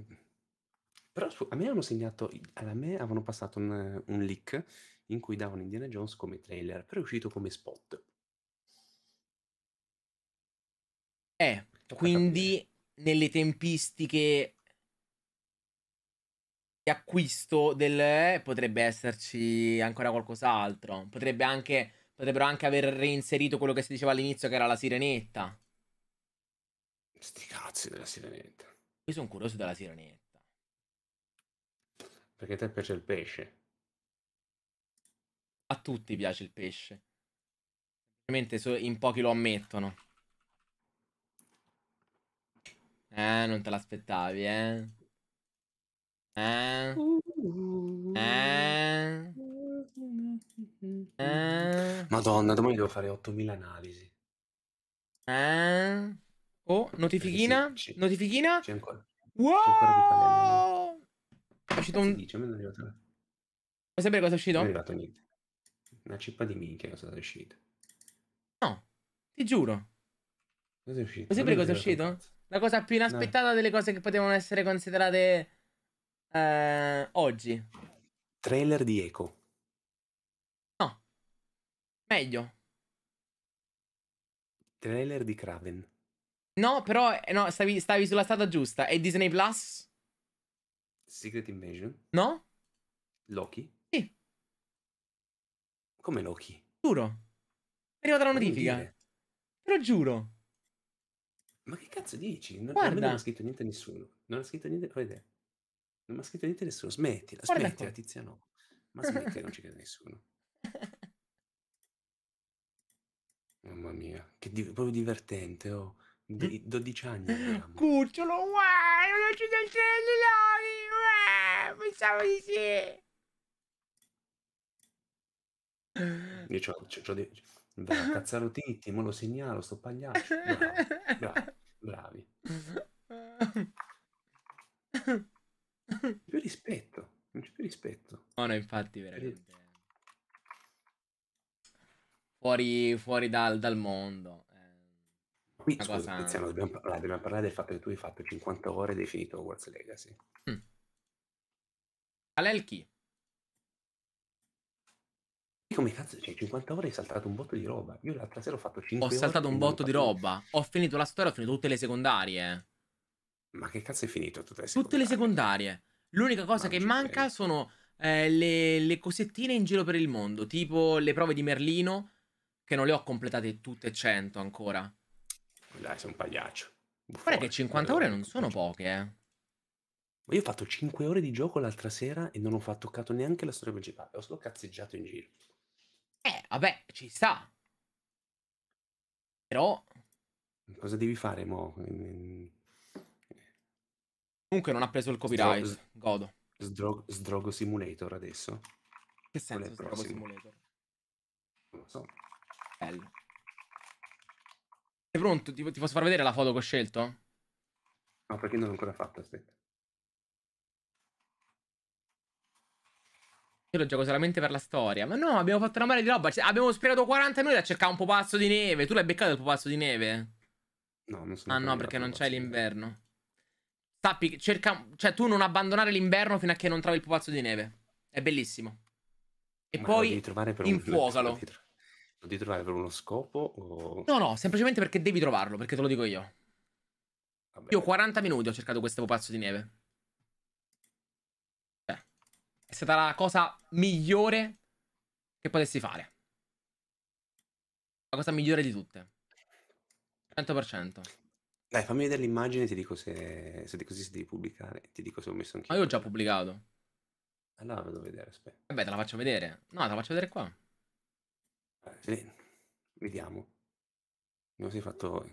Però a me hanno segnato, A me avevano passato un, un leak in cui davano Indiana Jones come trailer, però è uscito come spot. Eh, Tocca quindi capire. nelle tempistiche di acquisto del eh, potrebbe esserci ancora qualcos'altro. Potrebbe anche potrebbero anche aver reinserito quello che si diceva all'inizio che era la sirenetta. Sti cazzi della sirenetta. Io sono curioso della sirenetta. Perché a te piace il pesce? A tutti piace il pesce. Ovviamente in pochi lo ammettono. Eh, non te l'aspettavi, eh? Eh? Eh? eh? Madonna, domani devo fare 8000 analisi. Eh? Oh, notifichina? Eh, sì, sì. Notifichina? C'è ancora. Wow! C'è ancora di è uscito eh, un... Dice, non è arrivato. Vuoi sapere cosa è uscito? Non è arrivato niente. Una cippa di minchia cosa è uscita. No, ti giuro. Cosa è uscito? Lo sapete cosa è uscito? La cosa più inaspettata no. delle cose che potevano essere considerate eh, oggi. Trailer di Eco. No. Meglio. Trailer di Kraven. No, però eh, no, stavi, stavi sulla strada giusta. È Disney Plus? Secret Invasion? No? Loki? Come Loki? Giuro. È arrivata la notifica. Te lo giuro. Ma che cazzo dici? Non, Guarda. non ha scritto niente a nessuno. Non ha scritto niente. Vedete? Non ha scritto niente a nessuno. Smettila, Guarda smettila, qua. tizia no. Ma smettila, non ci crede nessuno. Mamma mia, che di- proprio divertente, oh. Di- 12 mm. anni abbiamo. Cucciolo, wow, non ci sono i cellulari, wow, pensavo di sì. Io c'ho c'ho c'ho de vai a Titti, mo lo segnalo sto pagliaccio. Bravi, bravi, bravi. Più rispetto, non c'è più rispetto. No, no, infatti veramente fuori fuori dal dal mondo. Eh. Qui una scusa, cosa Tiziano, dobbiamo parlare dobbiamo parlare del fatto che tu hai fatto 50 ore ed hai finito Hogwarts Legacy. Mh. Mm. Alel chi? Come cazzo, cioè, 50 ore hai saltato un botto di roba. Io l'altra sera ho fatto 5 Ho saltato un botto di roba. Ho finito la storia, ho finito tutte le secondarie. Ma che cazzo è finito tutte le secondarie? Tutte le secondarie. L'unica cosa che manca credo. sono eh, le, le cosettine in giro per il mondo, tipo le prove di Merlino, che non le ho completate tutte e 100 ancora. Dai, sei un pagliaccio. Guarda che 50 ore non sono poche, eh. Io ho fatto 5 ore di gioco l'altra sera e non ho fatto toccato neanche la storia principale, ho solo cazzeggiato in giro. Eh, vabbè, ci sta. Però... Cosa devi fare, mo? Comunque non ha preso il copyright, Sdro- godo. Sdro- Sdrogo Simulator adesso? Che senso Sdrogo Simulator? Non lo so. Bello. Sei pronto? Ti, ti posso far vedere la foto che ho scelto? No, perché non l'ho ancora fatta, aspetta. Io lo gioco solamente per la storia. Ma no, abbiamo fatto una marea di roba. Cioè, abbiamo sprecato 40 minuti a cercare un popazzo di neve. Tu l'hai beccato il popazzo di neve? No, non sono. Ah, no, perché non c'è l'inverno. Sappi, cerca. Cioè, tu non abbandonare l'inverno fino a che non trovi il popazzo di neve. È bellissimo. E Ma poi. Infuocalo. Lo devi trovare per uno scopo? O... No, no, semplicemente perché devi trovarlo. Perché te lo dico io. Vabbè. Io 40 minuti ho cercato questo popazzo di neve. È stata la cosa migliore che potessi fare. La cosa migliore di tutte. 100%. Dai, fammi vedere l'immagine e ti dico se, se così si devi pubblicare. Ti dico se ho messo anche. Ma io ho già pubblicato. Allora vado a vedere, aspetta. Vabbè, te la faccio vedere. No, te la faccio vedere qua. Eh, vediamo. Non si è fatto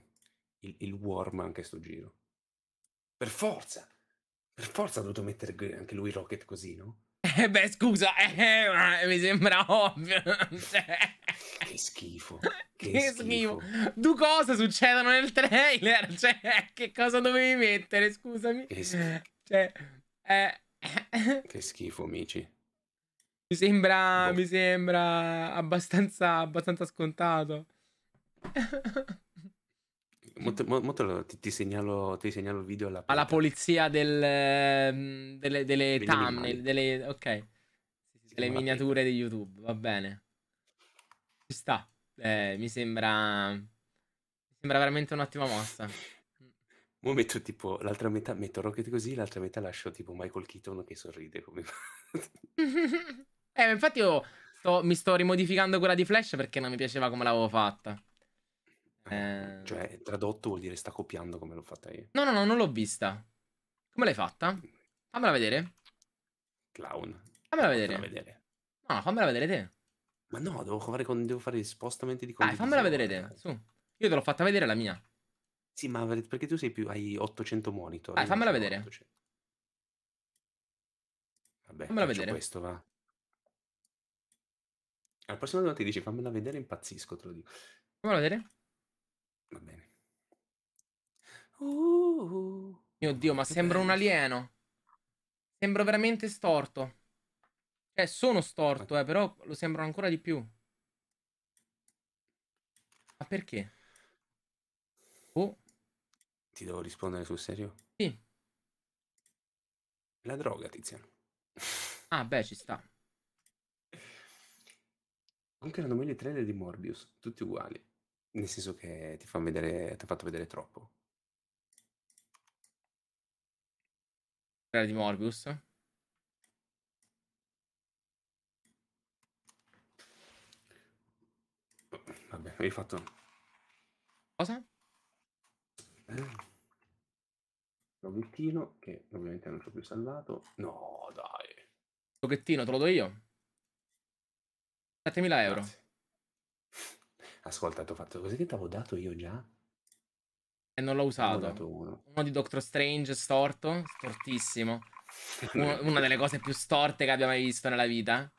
il, il warm anche sto giro. Per forza! Per forza ha dovuto mettere anche lui Rocket così, no? Eh beh, scusa, eh, mi sembra ovvio. Che schifo. Che, che schifo. schifo. Due cose succedono nel trailer. Cioè, che cosa dovevi mettere? Scusami. Che schifo. Cioè, eh. eh. Che schifo, amici. Mi sembra, boh. mi sembra abbastanza, abbastanza scontato. Molto, molto ti, ti, segnalo, ti, segnalo, il video alla, alla polizia del, ehm, delle, delle thumbnail, delle, ok, delle miniature di YouTube, va bene. Ci sta, eh, mi sembra, mi sembra veramente un'ottima mossa. Mo metto tipo l'altra metà, metto Rocket così, l'altra metà lascio tipo Michael Keaton che sorride come... eh, infatti io sto, mi sto rimodificando quella di Flash perché non mi piaceva come l'avevo fatta. Ehm cioè, tradotto vuol dire sta copiando come l'ho fatta io. No, no, no, non l'ho vista. Come l'hai fatta? Fammela vedere. Clown. Fammela vedere. Fammela vedere. No, fammela vedere te. Ma no, devo fare, con... devo fare spostamenti di condivisione. Dai, fammela vedere te, su. Io te l'ho fatta vedere la mia. Sì, ma perché tu sei più... hai 800 monitor. Dai, fammela vedere. 800. Vabbè, fammela vedere. questo, va. Al prossimo domanda ti dice fammela vedere, impazzisco, te lo dico. Fammela vedere. Va bene. Uh, Mio Dio, ma sembro un alieno. Sembro veramente storto. Cioè, sono storto, eh, però lo sembro ancora di più. Ma perché? Oh. Ti devo rispondere sul serio? Sì. La droga, Tiziano. Ah, beh, ci sta. Anche erano meglio i trailer di Morbius, tutti uguali. Nel senso che ti fa vedere ti t'ha fatto vedere troppo. Quella di Morbius? Vabbè, hai fatto... Cosa? Eh. Loghettino, che ovviamente non ci più salvato. No, dai. Loghettino, te lo do io. 7.000 euro. Grazie ascoltato fatto così che ti avevo dato io già? E eh, non l'ho usato. Uno. uno. di Doctor Strange storto, stortissimo. una delle cose più storte che abbia mai visto nella vita.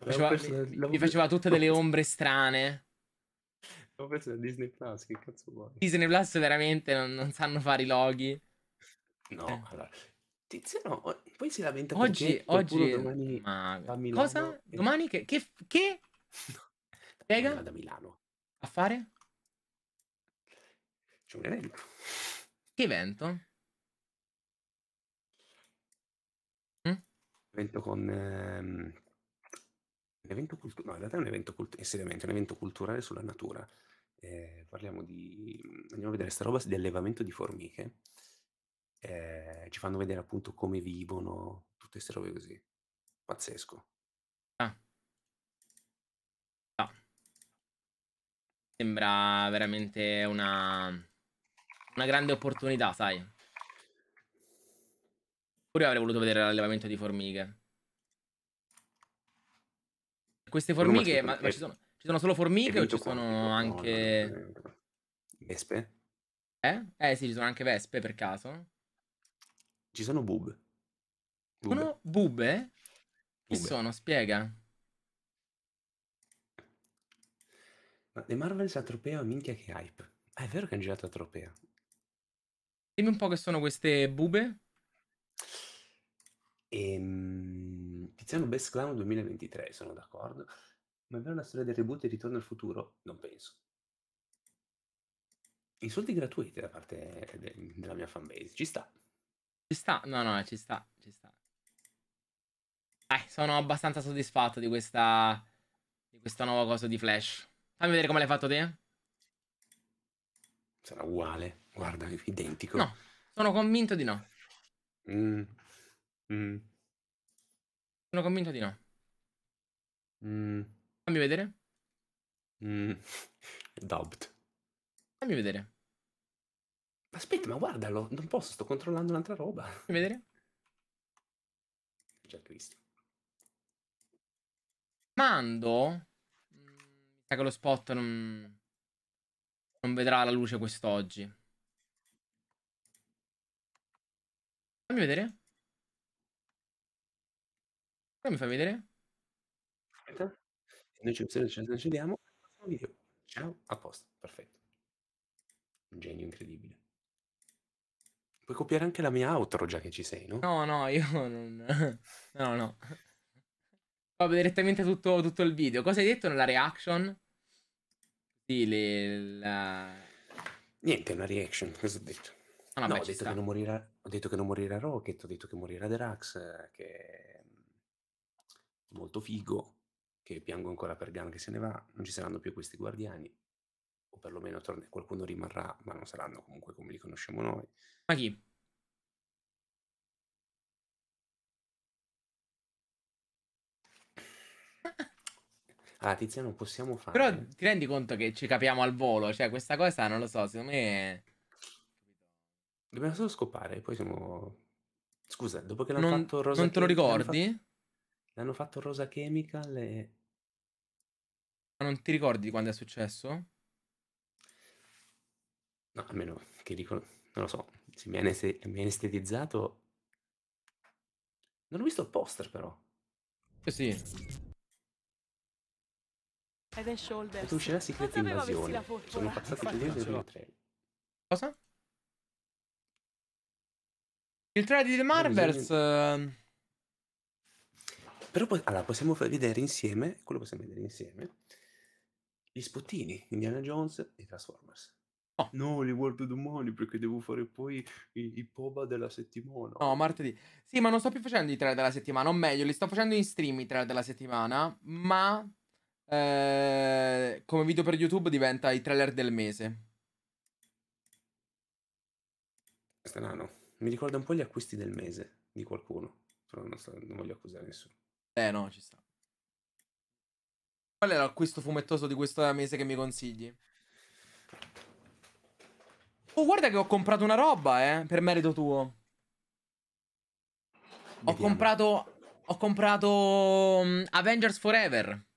Faceva, mi, mi faceva tutte delle ombre strane. L'ho preso da Disney Plus, che cazzo vuoi? Disney Plus veramente non, non sanno fare i loghi. No, eh. allora, Tiziano poi si lamenta oggi, perché oggi, domani ma... Cosa? Domani che, che, che? Spiega? Vado a Milano. A fare? C'è un evento. Che evento? Mm? evento con ehm, un evento culturale, no, in realtà è un evento, cult- eh, seriamente, un evento culturale sulla natura. Eh, parliamo di andiamo a vedere sta roba di allevamento di formiche. Eh, ci fanno vedere appunto come vivono tutte queste robe così. Pazzesco. Ah. sembra veramente una, una grande opportunità, sai. Pure avrei voluto vedere l'allevamento di formiche. Queste formiche, ma, ma ci, sono, ci, sono, solo formiche o ci sono qua. anche... Vespe? Eh? Eh sì, ci sono anche vespe per caso. Ci sono bub. Bube. Sono bube? Chi sono? Spiega. Le Marvels Atropea, minchia che hype. Ah, è vero che hanno girato Atropea. Dimmi un po' che sono queste bube. Ehm, Tiziano Best Clown 2023, sono d'accordo. Ma è vero la storia del reboot e Ritorno al futuro? Non penso. Insulti gratuiti da parte de- della mia fanbase, ci sta. Ci sta, no, no, ci sta, ci sta. Eh, sono abbastanza soddisfatto di questa, di questa nuova cosa di Flash. Fammi vedere come l'hai fatto te. Sarà uguale. Guarda, identico. No, sono convinto di no. Mm. Mm. Sono convinto di no. Mm. Fammi vedere. Mm. Dubbed. Fammi vedere. Aspetta, ma guardalo. Non posso, sto controllando un'altra roba. Fammi vedere. Già Cristo. Mando Sa che lo spot non... non vedrà la luce quest'oggi. Fammi vedere. Come mi fai vedere? Aspetta. Noi ci vediamo al video. Ciao, a posto, perfetto. Un genio incredibile. Puoi copiare anche la mia outro già che ci sei, no? No, no, io non... No, no proprio direttamente tutto, tutto, il video. Cosa hai detto nella reaction? Sì, le, la... Niente, una reaction, cosa ho detto? Ah, no, no ho, detto che non morirà, ho detto che non morirà Rocket, ho detto che morirà Drax, che è molto figo, che piango ancora per Gan che se ne va, non ci saranno più questi guardiani, o perlomeno torne, qualcuno rimarrà, ma non saranno comunque come li conosciamo noi. Ma chi? Ah, Tiziano, possiamo fare. Però ti rendi conto che ci capiamo al volo? Cioè, questa cosa non lo so, secondo me. Dobbiamo solo scopare, poi siamo. Scusa, dopo che l'hanno non, fatto Rosa Non te lo ricordi? L'hanno fatto, l'hanno fatto Rosa Chemical e. Ma non ti ricordi quando è successo? No, almeno che dico. Non lo so. Se mi ha estetizzato. Non ho visto il poster, però. Eh sì. Ed è Shoulders. Uscirà Secret Invasione. Sono passati più del 2003. Cosa? Il 3 di The Marvels. Ehm. Però poi, allora, possiamo vedere insieme, quello possiamo vedere insieme, gli spottini, Indiana Jones e Transformers. Oh. No, li guardo domani perché devo fare poi i, i POBA della settimana. No, martedì. Sì, ma non sto più facendo i tre della settimana, o meglio, li sto facendo in stream i tre della settimana, ma eh, come video per YouTube diventa i trailer del mese. Strano. Mi ricorda un po' gli acquisti del mese di qualcuno. Però non, so, non voglio accusare nessuno. Eh no, ci sta. Qual è l'acquisto fumettoso di questo mese che mi consigli? Oh, guarda che ho comprato una roba, eh, per merito tuo. Vediamo. Ho comprato... Ho comprato mm, Avengers Forever.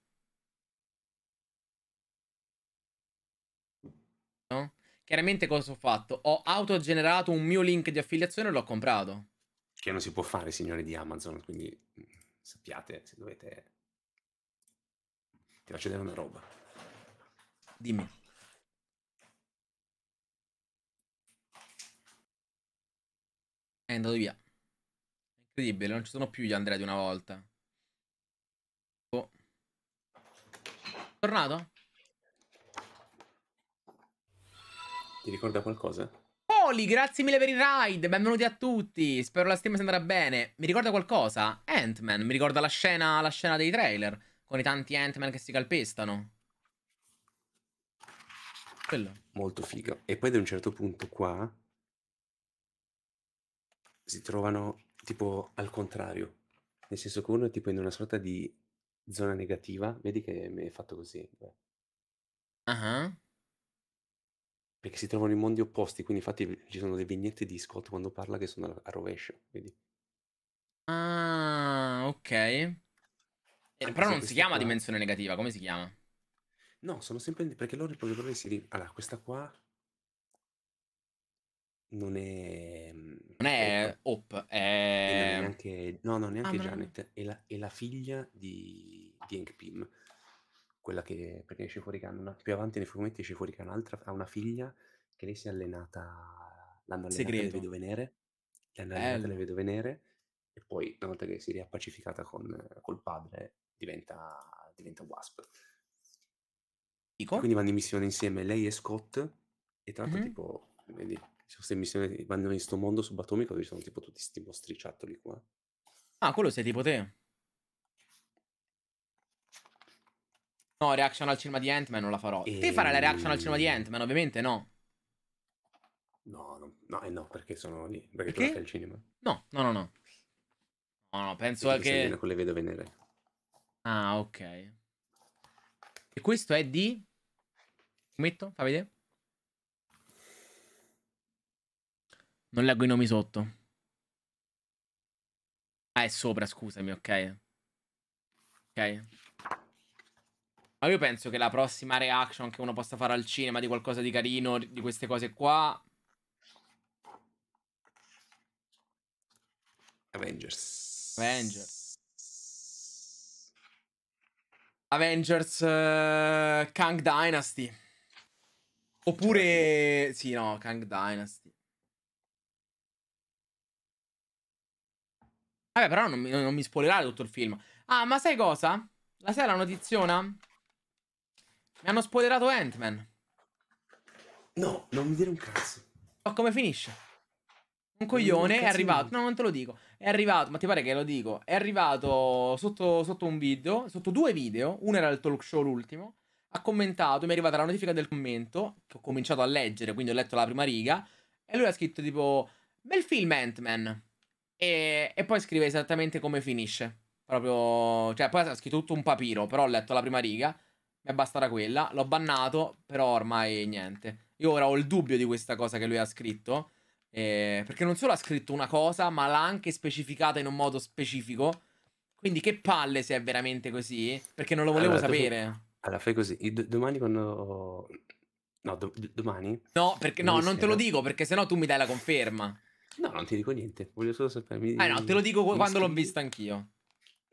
no? Chiaramente cosa ho fatto? Ho autogenerato un mio link di affiliazione e l'ho comprato. Che non si può fare, signori di Amazon, quindi mm, sappiate se dovete... Ti faccio vedere una roba. Dimmi. È andato via. Incredibile, non ci sono più gli Andrea di una volta. Oh. Tornato? Ti ricorda qualcosa? Poli, grazie mille per il ride, benvenuti a tutti, spero la stream si andrà bene. Mi ricorda qualcosa? Ant-Man, mi ricorda la scena, la scena dei trailer, con i tanti Ant-Man che si calpestano. Quello. Molto figo. E poi ad un certo punto qua si trovano tipo al contrario, nel senso che uno è tipo in una sorta di zona negativa, vedi che mi è fatto così. Ah. Uh -huh perché si trovano in mondi opposti, quindi infatti ci sono delle vignette di Scott quando parla che sono a, rovescio, vedi? Ah, ok. Eh, però non si chiama qua... dimensione negativa, come si chiama? No, sono sempre perché loro il progetto si allora questa qua non è non è Op, è... è neanche no, no, neanche ah, Janet, no. È, la, è la figlia di di Hank Pym quella che perché esce fuori che hanno una, più avanti nei fumetti esce fuori che ha un'altra ha una figlia che lei si è allenata l'hanno allenata Segreto. le vedove nere l'hanno Bello. allenata le vedove nere e poi una volta che si è riappacificata con, col padre diventa, diventa Wasp Dico? quindi vanno in missione insieme lei e Scott e tra l'altro mm-hmm. tipo vedi, queste missioni vanno in questo mondo subatomico dove ci sono tipo tutti questi mostriciattoli qua ah quello sei tipo te No, reaction al cinema di Ant-Man non la farò. E... Te farai la reaction al cinema di ehm. Ant-Man? Ovviamente no. No, no, no, eh no perché sono lì. Perché, perché? tu al cinema. No, no, no, no. No, no, penso perché che... con le vedo venere. Ah, ok. E questo è di... Metto, fa vedere. Non leggo i nomi sotto. Ah, è sopra, scusami, ok. Ok. Ma io penso che la prossima reaction che uno possa fare al cinema di qualcosa di carino, di queste cose qua. Avengers. Avengers. Avengers uh, Kang Dynasty. Oppure... Sì, no, Kang Dynasty. Vabbè, però non mi, non mi spoilerare tutto il film. Ah, ma sai cosa? La sera notiziona mi hanno spoilerato Ant-Man. No, non mi dire un cazzo. So oh, come finisce. Un coglione un è arrivato. No, non te lo dico. È arrivato, ma ti pare che lo dico? È arrivato sotto, sotto un video, sotto due video. Uno era il talk show, l'ultimo. Ha commentato, mi è arrivata la notifica del commento, che ho cominciato a leggere, quindi ho letto la prima riga. E lui ha scritto tipo, bel film Ant-Man. E, e poi scrive esattamente come finisce. Proprio, cioè, poi ha scritto tutto un papiro, però ho letto la prima riga. Mi è bastata quella, l'ho bannato, però ormai niente. Io ora ho il dubbio di questa cosa che lui ha scritto, eh, perché non solo ha scritto una cosa, ma l'ha anche specificata in un modo specifico. Quindi che palle se è veramente così, perché non lo volevo allora, sapere. Dopo... Allora fai così, do- domani quando... No, do- domani? No, perché, no, non te lo dico, perché sennò tu mi dai la conferma. No, non ti dico niente, voglio solo sapere. Mi... Ah no, te lo dico quando scrivi? l'ho visto anch'io.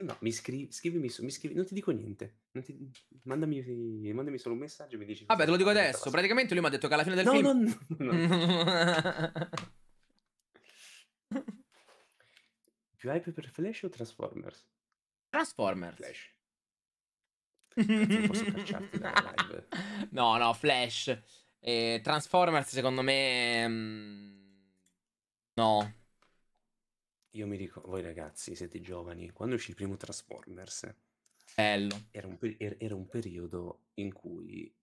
No, mi scrivi, scrivimi, mi scrivi, non ti dico niente. Non ti- mandami, mandami solo un messaggio e mi dici. Vabbè, te lo dico adesso. Praticamente lui mi ha detto che alla fine del No, film. no, no, no. Più hype per Flash o Transformers? Transformers. Flash. Non posso cacciarti dalla live. No, no, Flash. Eh, Transformers secondo me... mm, No. Io mi ricordo, voi ragazzi siete giovani, quando uscì il primo Transformers, Bello. era un, per- era un periodo in cui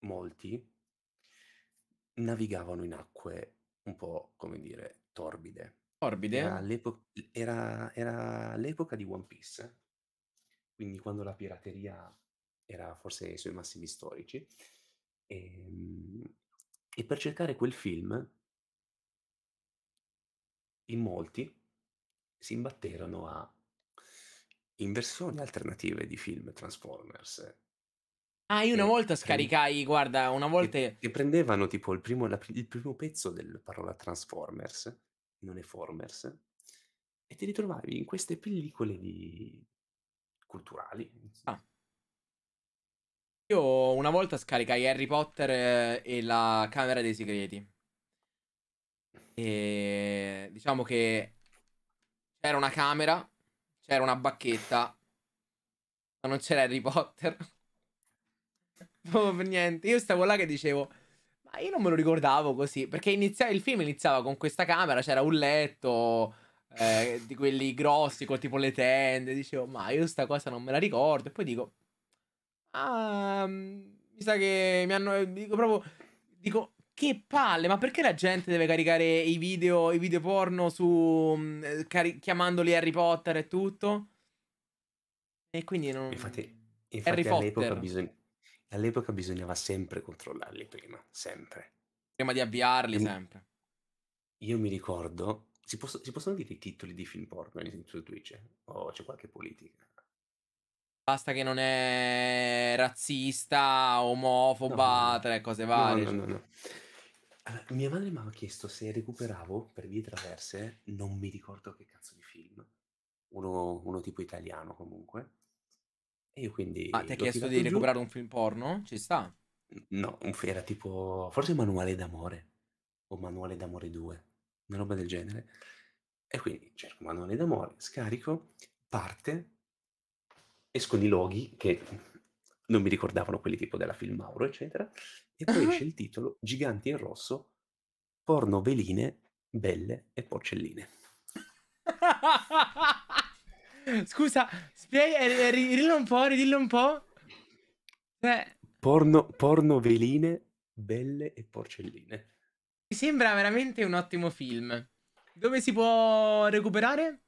molti navigavano in acque un po', come dire, torbide. Torbide? Era, l'epo- era- era l'epoca di One Piece, quindi quando la pirateria era forse ai suoi massimi storici. E, ehm, e per cercare quel film in molti si imbatterono a inversioni alternative di film Transformers. Ah, io una volta scaricai, guarda, una volta... Che, che prendevano tipo il primo, la, il primo pezzo della parola Transformers, non è Formers, e ti ritrovavi in queste pellicole di... culturali. Ah. Io una volta scaricai Harry Potter eh, e la Camera dei Segreti. E diciamo che c'era una camera, c'era una bacchetta, ma non c'era Harry Potter. Proprio per niente. Io stavo là che dicevo, ma io non me lo ricordavo così, perché inizia- il film iniziava con questa camera, c'era un letto... Eh, di quelli grossi con tipo le tende. Dicevo, ma io sta cosa non me la ricordo. E poi dico, ah, mm, mi sa che mi hanno. Dico proprio, dico, che palle, ma perché la gente deve caricare i video, i video porno su... Mm, eh, cari- chiamandoli Harry Potter e tutto? E quindi non... Infatti, infatti Harry all'epoca, bisog... all'epoca bisognava sempre controllarli prima, sempre. Prima di avviarli, e sempre. Io mi ricordo... Si, posso, si, possono dire i titoli di film porno su Twitch? O c'è qualche politica? Basta che non è razzista, omofoba, no, no, tre cose varie. No, no, no. no. Cioè. Allora, mia madre mi aveva chiesto se recuperavo per vie traverse, non mi ricordo che cazzo di film, uno, uno tipo italiano comunque, e io quindi Ma ah, ti ha chiesto di giù. recuperare un film porno? Ci sta. No, era tipo, forse Manuale d'amore o Manuale d'amore 2, una roba del genere. E quindi cerco Manuale d'amore, scarico, parte, escono i loghi che non mi ricordavano quelli tipo della Film Mauro, eccetera, e poi esce il titolo Giganti in rosso, porno veline, belle e porcelline. Scusa, spiega, eh, eh, ridillo un po', ridillo un po'. Eh. Porno, porno veline, belle e porcelline. Mi sembra veramente un ottimo film. Dove si può recuperare?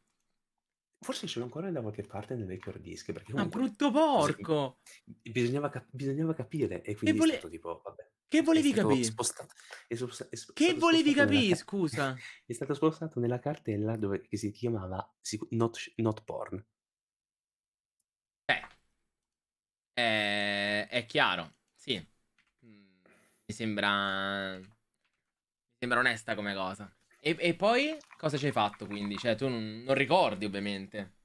Forse ce l'ho ancora da qualche parte nel vecchio hard disk. Perché comunque, Ma brutto porco! Bisognava, cap- bisognava capire e quindi vole... è stato tipo, vabbè. Che volevi capire? Spostato, è sposta- è sposta- che volevi capire, nella... scusa? è stato spostato nella cartella dove, che si chiamava not, not Porn. Beh, è, eh, è chiaro, sì. Mm, mi sembra... Mi sembra onesta come cosa. E, e poi cosa ci hai fatto quindi? Cioè tu non, non ricordi ovviamente.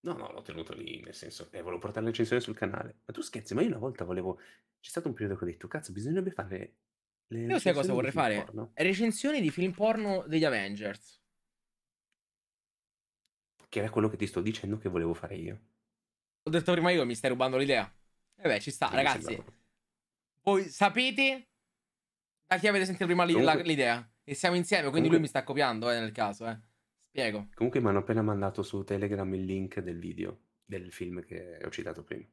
No, no, l'ho tenuto lì, nel senso, eh, volevo portare l'accensione sul canale. Ma tu scherzi, ma io una volta volevo... C'è stato un periodo che ho detto, cazzo, bisognerebbe fare le Io sai cosa vorrei fare? Porno. Recensioni di film porno degli Avengers. Che era quello che ti sto dicendo che volevo fare io. Ho detto prima io mi stai rubando l'idea. E beh, ci sta, che ragazzi. Voi sapete a chi avete sentito prima Comunque- l'idea. E siamo insieme, quindi lui mi sta copiando, eh, nel caso, eh. Spiego. Comunque mi hanno appena mandato su Telegram il link del video del film che ho citato prima,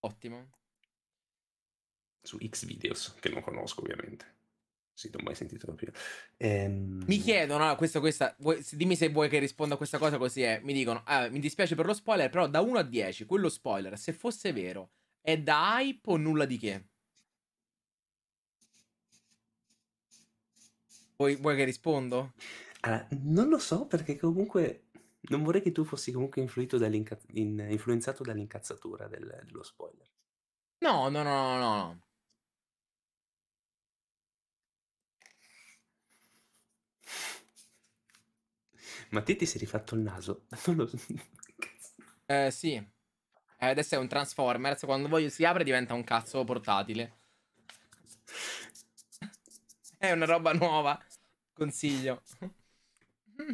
Ottimo. su X Videos, che non conosco ovviamente. Sì, non ho mai sentito prima. Ehm, Mi chiedono, ah, questo, questa, vuoi- dimmi se vuoi che risponda a questa cosa così è. Mi dicono, "Ah, mi dispiace per lo spoiler, però da 1 a 10, quello spoiler, se fosse vero, è da hype o nulla di che? Vuoi, vuoi che rispondo? Allora, non lo so perché comunque non vorrei che tu fossi comunque in- influenzato dall'incazzatura del- dello spoiler. No, no, no, no, no. no. Ma te ti sei rifatto il naso? Non lo so. Eh, sì. Eh, adesso è un Transformers. Quando voglio si apre diventa un cazzo portatile. È una roba nuova. Consiglio.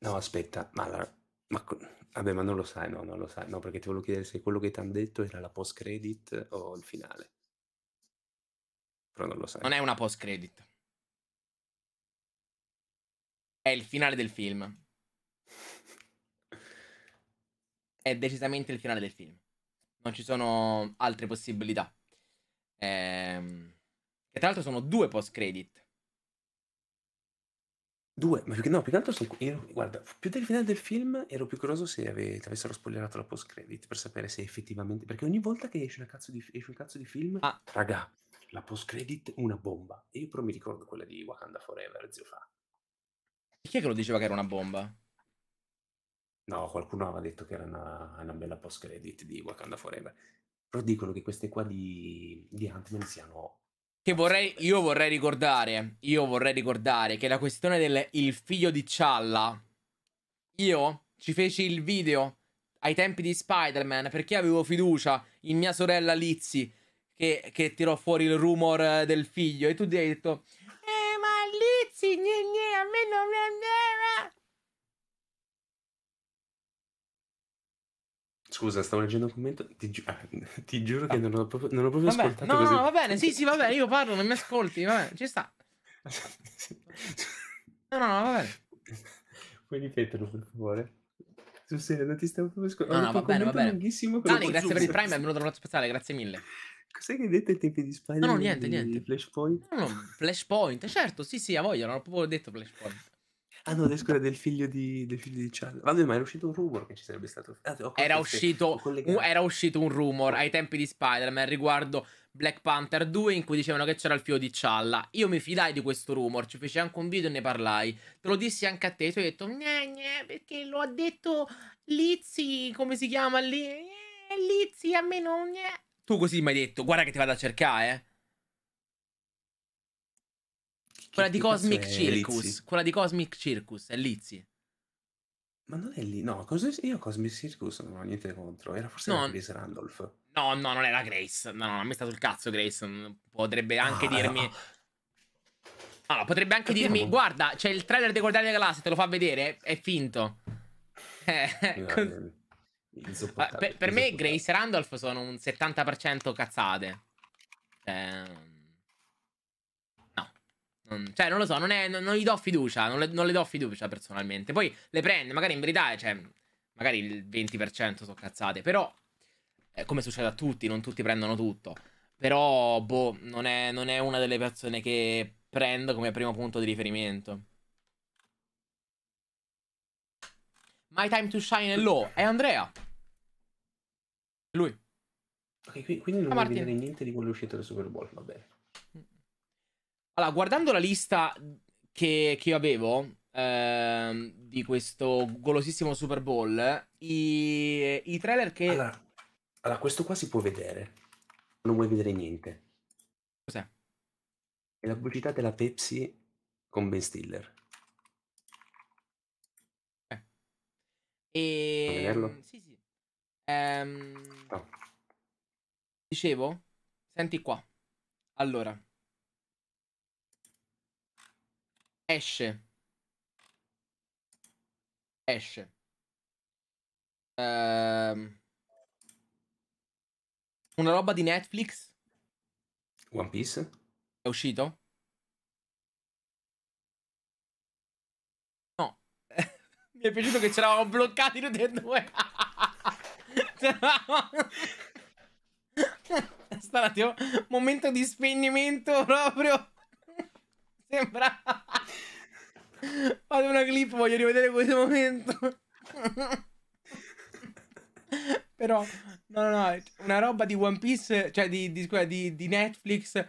No, aspetta, ma allora, ma, vabbè, ma non lo sai, no, non lo sai, no, perché ti volevo chiedere se quello che ti hanno detto era la post credit o il finale. Però non lo sai. Non è una post credit. È il finale del film. È decisamente il finale del film. Non ci sono altre possibilità. Ehm che tra l'altro sono due post credit. Due, ma più che, no, più che altro sono. Ero, guarda, più del finale del film ero più curioso se ave, avessero spoilerato la post credit per sapere se effettivamente. Perché ogni volta che esce, di, esce un cazzo di film, ah. raga, la post credit una bomba. E io però mi ricordo quella di Wakanda Forever, zio fa. chi è che lo diceva che era una bomba? No, qualcuno aveva detto che era una, una bella post credit di Wakanda Forever. Però dicono che queste qua di, di Ant-Man siano che vorrei, io vorrei ricordare, io vorrei ricordare che la questione del il figlio di Cialla, io ci feci il video ai tempi di Spider-Man perché avevo fiducia in mia sorella Lizzy che, che tirò fuori il rumor del figlio e tu ti hai detto eh ma Lizzy gne, gne, a me non mi andava Scusa, stavo leggendo un commento. Ti, gi- ah, ti giuro che ah. non ho proprio, non ho proprio vabbè, ascoltato. No, così. va bene. Sì, sì, va bene. Io parlo, non mi ascolti. Va bene, ci sta. No, no, no, va bene. Puoi ripeterlo, per favore? Sul serio, non ti stavo proprio ascoltando. No, no, va bene, va bene. Dani, grazie per il prime. Benvenuto alla speziale. Grazie mille. Cos'è che hai detto ai tempi di Spider-Man? No, no, niente, niente. Flashpoint? No, no, Flashpoint, certo, sì, sì, a voglia, non ho proprio detto Flashpoint. Ah no, adesso scusa, del figlio di, del figlio di Charlie. Vabbè, ma era uscito un rumor che ci sarebbe stato. Ah, era, uscito, un, era uscito un rumor ai tempi di Spider-Man riguardo Black Panther 2 in cui dicevano che c'era il figlio di Cialla. Io mi fidai di questo rumor, ci feci anche un video e ne parlai. Te lo dissi anche a te, tu hai detto, gne, gne, perché lo ha detto Lizzy, come si chiama lì? Eh, Lizzy, a me non... Gne. Tu così mi hai detto, guarda che ti vado a cercare, eh. Quella di Cosmic Circus. Quella di Cosmic Circus, è Lizzi. Ma non è lì, no, cosa... io Cosmic Circus non ho niente contro, era forse no. Grace Randolph. No, no, non era Grace, no, no, a me è stato il cazzo Grace, potrebbe anche ah, dirmi... No. Allora, potrebbe anche Andiamo. dirmi, guarda, c'è il trailer dei Guardiani della Galassia, te lo fa vedere, è finto. Eh, con... Ah, per, per me Grace e Randolph sono un 70% cazzate. Eh... Mm, cioè, non lo so, non, è, non, non gli do fiducia, le, non le, do fiducia personalmente. Poi le prende, magari in verità, cioè, magari il 20% sono cazzate, però, eh, come succede a tutti, non tutti prendono tutto. Però, boh, non è, non è una delle persone che prendo come primo punto di riferimento. My Time to Shine Low, è Andrea. Lui. Ok, quindi non ah, vuol niente di quello uscito del Super Bowl, va bene. Allora, guardando la lista che, che io avevo ehm, di questo golosissimo Super Bowl, i, i trailer che... Allora, allora, questo qua si può vedere. Non vuoi vedere niente. Cos'è? È la pubblicità della Pepsi con Ben Stiller. Eh. E... Mm, sì, sì. Ehm... No. Dicevo? Senti qua. Allora. Esce. Esce. Ehm... Una roba di Netflix. One Piece? È uscito? No. Mi è piaciuto che ce l'avamo bloccati tutti e due. Sta un attimo. Momento di spegnimento proprio. Sembra... Fate una clip, voglio rivedere questo momento. Però, no, no, no, una roba di One Piece, cioè di, di, di, di Netflix,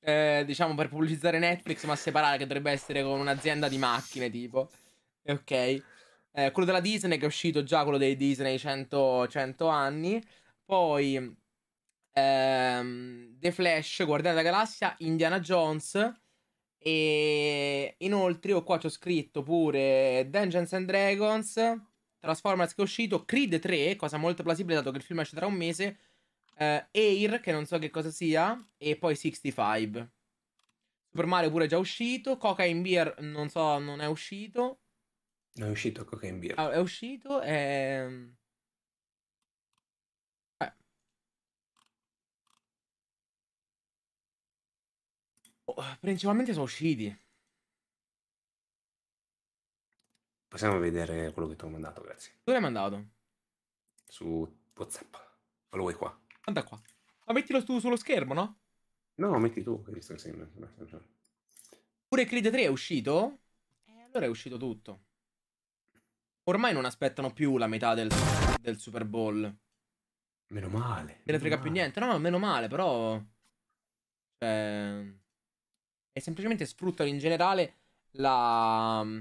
eh, diciamo per pubblicizzare Netflix, ma separata che dovrebbe essere con un'azienda di macchine, tipo. Ok. Eh, quello della Disney che è uscito già, quello dei Disney 100, 100 anni. Poi, ehm, The Flash, Guardiana della Galassia, Indiana Jones e inoltre io qua c'ho scritto pure Dungeons and Dragons, Transformers che è uscito, Creed 3, cosa molto plausibile dato che il film esce tra un mese, eh, Air che non so che cosa sia e poi 65. Super Mario pure è già uscito, Cocaine Beer non so, non è uscito. Non è uscito Cocaine Beer. Ah, è uscito, è... Ehm, Oh, principalmente sono usciti. Possiamo vedere quello che ti ho mandato, grazie. Dove l'hai mandato? Su WhatsApp. O lo vuoi qua? Anda qua. Ma mettilo tu sullo schermo, no? No, metti tu, visto che sei... Eh, eh, eh. Pure Creed 3 è uscito? E allora è uscito tutto. Ormai non aspettano più la metà del, del Super Bowl. Meno male. Non ne frega più niente. No, meno male, però... Cioè e semplicemente sfruttano in generale la... Mm,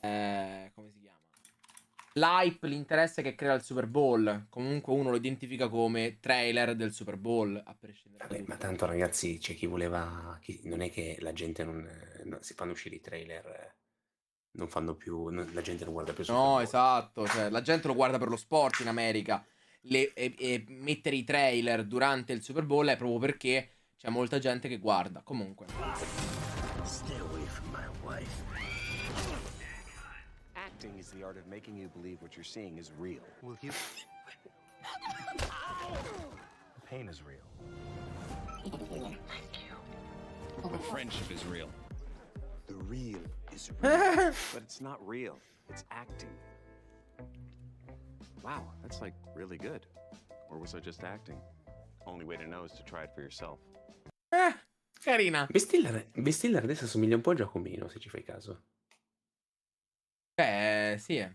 eh, come si chiama? L'hype, l'interesse che crea il Super Bowl. Comunque uno lo identifica come trailer del Super Bowl, a prescindere. Vabbè, ma tanto ragazzi, c'è chi voleva... Chi... Non è che la gente non... No, si fanno uscire i trailer... Eh, non fanno più, non... la gente non guarda più. No, esatto. Cioè, la gente lo guarda per lo sport in America. Le, e, e mettere i trailer durante il Super Bowl è proprio perché C'è molta gente che guarda, comunque. Stay away from my wife. Acting is the art of making you believe what you're seeing is real. Will you? the pain is real. The friendship is real. The real is real. but it's not real. It's acting. Wow, that's like really good. Or was I just acting? Only way to know is to try it for yourself. Eh, carina. Bestiller, Bestiller adesso assomiglia un po' a Giacomino, se ci fai caso. Eh, sì. Eh.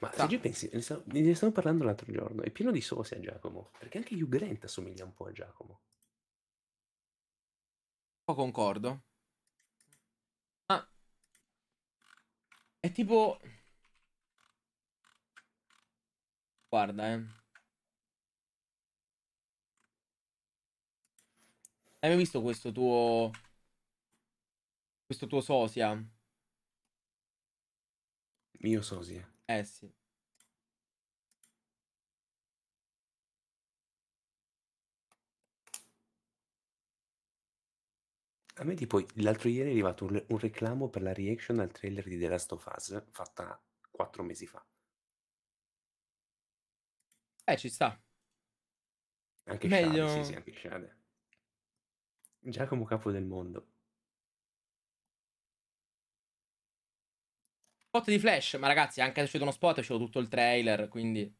Ma Sa. se ci pensi, ne stavo, parlando l'altro giorno, è pieno di sosia a Giacomo, perché anche Hugh Grant assomiglia un po' a Giacomo. Un po' concordo. Ma... È tipo... Guarda, eh. Hai mai visto questo tuo... Questo tuo sosia? Mio sosia. Eh sì. A me tipo l'altro ieri è arrivato un, un, reclamo per la reaction al trailer di The Last of Us fatta quattro mesi fa. Eh, ci sta. Anche Meglio... Shade, sì, sì, anche Shade. Giacomo capo del mondo. Spot di Flash, ma ragazzi, anche se c'è uno spot, c'è tutto il trailer, quindi...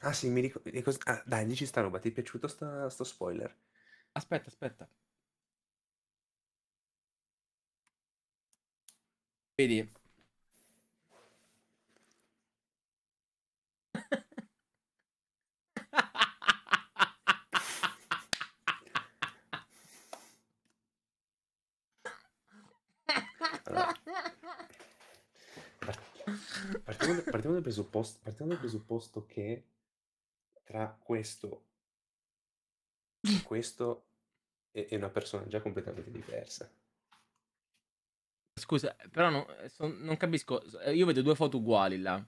Ah sì, mi ricordo... Ah, dai, dici sta roba, ti è piaciuto sta, sto spoiler? Aspetta, aspetta. Vedi, Allora. Partiamo, partiamo, dal presupposto, partiamo dal presupposto che tra questo e questo è, è una persona già completamente diversa. Scusa, però no, son, non capisco. Io vedo due foto uguali là.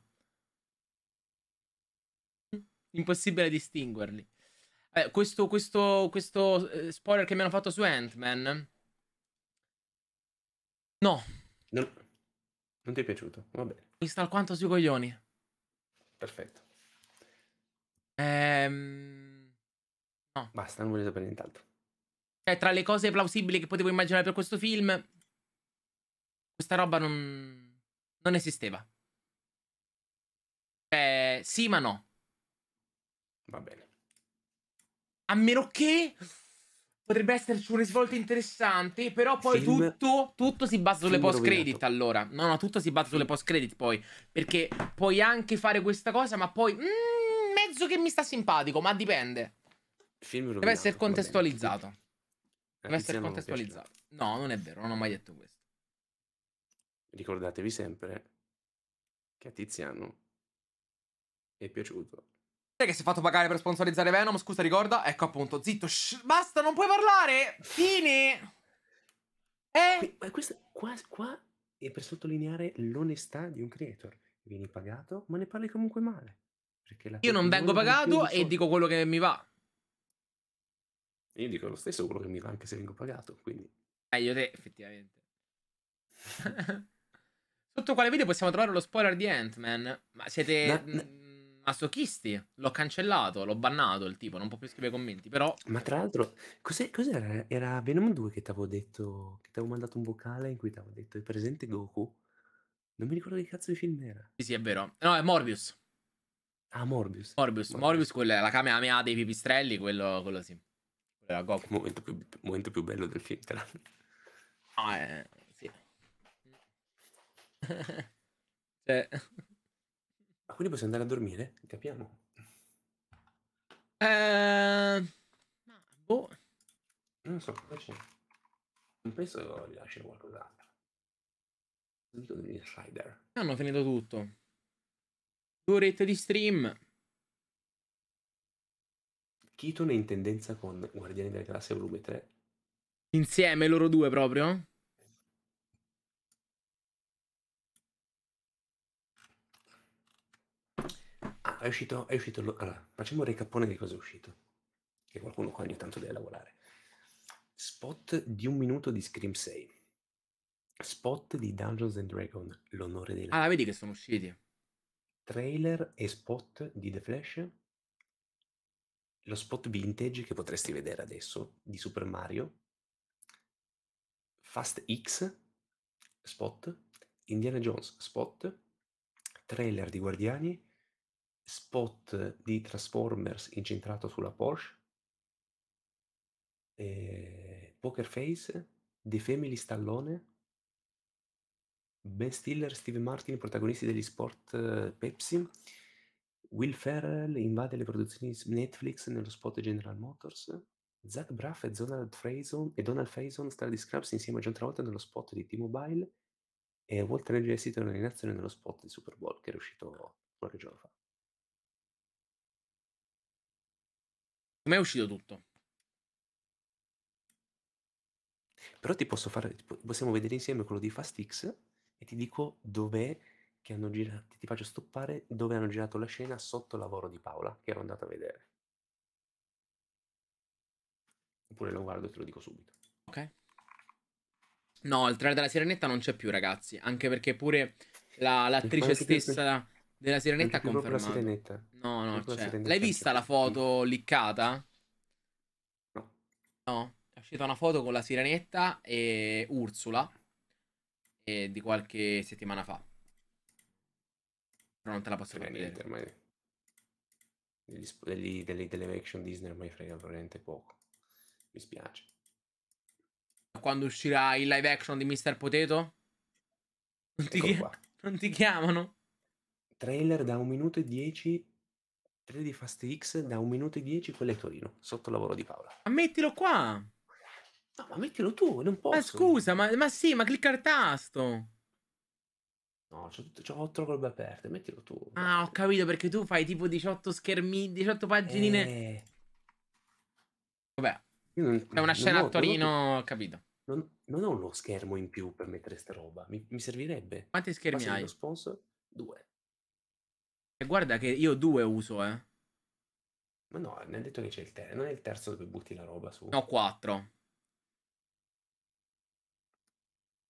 Impossibile distinguerli. Eh, questo, questo, questo eh, spoiler che mi hanno fatto su Ant-Man No. Non, non ti è piaciuto? Va bene. Mi sta alquanto sui coglioni. Perfetto. Ehm... No. Basta, non voglio sapere nient'altro. Cioè, tra le cose plausibili che potevo immaginare per questo film, questa roba non, non esisteva. Cioè, sì, ma no. Va bene. A meno che... Potrebbe esserci un risvolto interessante, però poi Film. tutto, tutto si basa sulle Film post credit allora. No, no, tutto si basa sulle post credit poi, perché puoi anche fare questa cosa, ma poi mm, mezzo che mi sta simpatico, ma dipende. Film rovinato, Deve essere contestualizzato. Deve essere contestualizzato. No, non è vero, non ho mai detto questo. Ricordatevi sempre che a Tiziano è piaciuto che si è fatto pagare per sponsorizzare Venom, scusa ricorda, ecco appunto, zitto, shh, basta, non puoi parlare, fine! Eh? Qui, questa, qua, qua è per sottolineare l'onestà di un creator, vieni pagato ma ne parli comunque male. Io non vengo pagato e dico quello che mi va. Io dico lo stesso quello che mi va anche se vengo pagato, quindi... Meglio te, effettivamente. Sotto quale video possiamo trovare lo spoiler di Ant-Man? Ma siete... Na, mm, na masochisti. L'ho cancellato, l'ho bannato il tipo, non può più scrivere commenti, però... Ma tra l'altro, cos'è- cos'era? Era Venom 2 che t'avevo detto, che t'avevo mandato un vocale in cui t'avevo detto, è presente Goku? Non mi ricordo che cazzo di film era. Sì, sì, è vero. No, è Morbius. Ah, Morbius. Morbius, Morbius, quella è la camera Kamehameha dei pipistrelli, quello, quello sì. Quello era Goku. Momento più, momento più bello del film, tra l'altro. Ah, eh, sì. cioè... Ma ah, quindi possiamo andare a dormire? Capiamo. Eh... Boh. Non so cosa c'è. Non penso che vi lasci qualcos'altro. Cosa dico degli slider? Hanno finito tutto. Due orette di stream. Keaton è in tendenza con Guardiani della Classe Volume 3. Insieme loro due proprio? è uscito, è uscito. Lo... Allora, facciamo un ricappone di cosa è uscito. Che qualcuno qua ogni tanto deve lavorare. Spot di un minuto di Scream 6. Spot di Dungeons and Dragons, l'onore dei Ah, vedi che sono usciti. Trailer e spot di The Flash. Lo spot vintage che potresti vedere adesso di Super Mario. Fast X, spot. Indiana Jones, spot. Trailer di Guardiani spot di Transformers incentrato sulla Porsche, eh, Poker Face, The Family Stallone, Ben Stiller, Steve Martin, protagonisti degli sport eh, Pepsi, Will Ferrell invade le produzioni Netflix nello spot General Motors, Zach Braff e Donald Faison, e Donald Faison Stradi Scrubs insieme a John Travolta nello spot di T-Mobile e Walter Jesse torna in azione nello spot di Super Bowl che è uscito qualche giorno fa. è uscito tutto? Però ti posso fare, possiamo vedere insieme quello di Fast X e ti dico dov'è che hanno girato, ti faccio stoppare dove hanno girato la scena sotto il lavoro di Paola, che ero andata a vedere. Oppure lo guardo e te lo dico subito. Ok. No, il trailer della Sirenetta non c'è più, ragazzi. Anche perché pure la, l'attrice stessa della sirenetta confermata. La sirenetta. No, no, c'è. Cioè, sirenetta L'hai vista la foto mm. liccata? No. No. È uscita una foto con la sirenetta e Ursula e di qualche settimana fa. Però non te la posso far vedere. Ormai... delle, delle action Disney ormai frega veramente poco. Mi spiace. Quando uscirà il live action di Mr. Potato? Non ecco ti, chi... non ti chiamano? trailer da 1 minuto e 10 3 di Fast X da 1 minuto e 10 quello è Torino sotto il lavoro di Paola ammettilo qua no ma mettilo tu non posso ma scusa ma, ma sì ma clicca il tasto No, c'ho, c'ho 8 robe aperte, mettilo tu. Ah, ho capito perché tu fai tipo 18 schermi, 18 paginine. Eh... Vabbè, non, è una scena ho, a Torino, non ho, capito. Non, non, ho lo schermo in più per mettere sta roba, mi, mi servirebbe. Quanti schermi hai? Lo sponsor? Due. E guarda che io due uso, eh. Ma no, mi ha detto che c'è il terzo. Non è il terzo dove butti la roba su. No, quattro.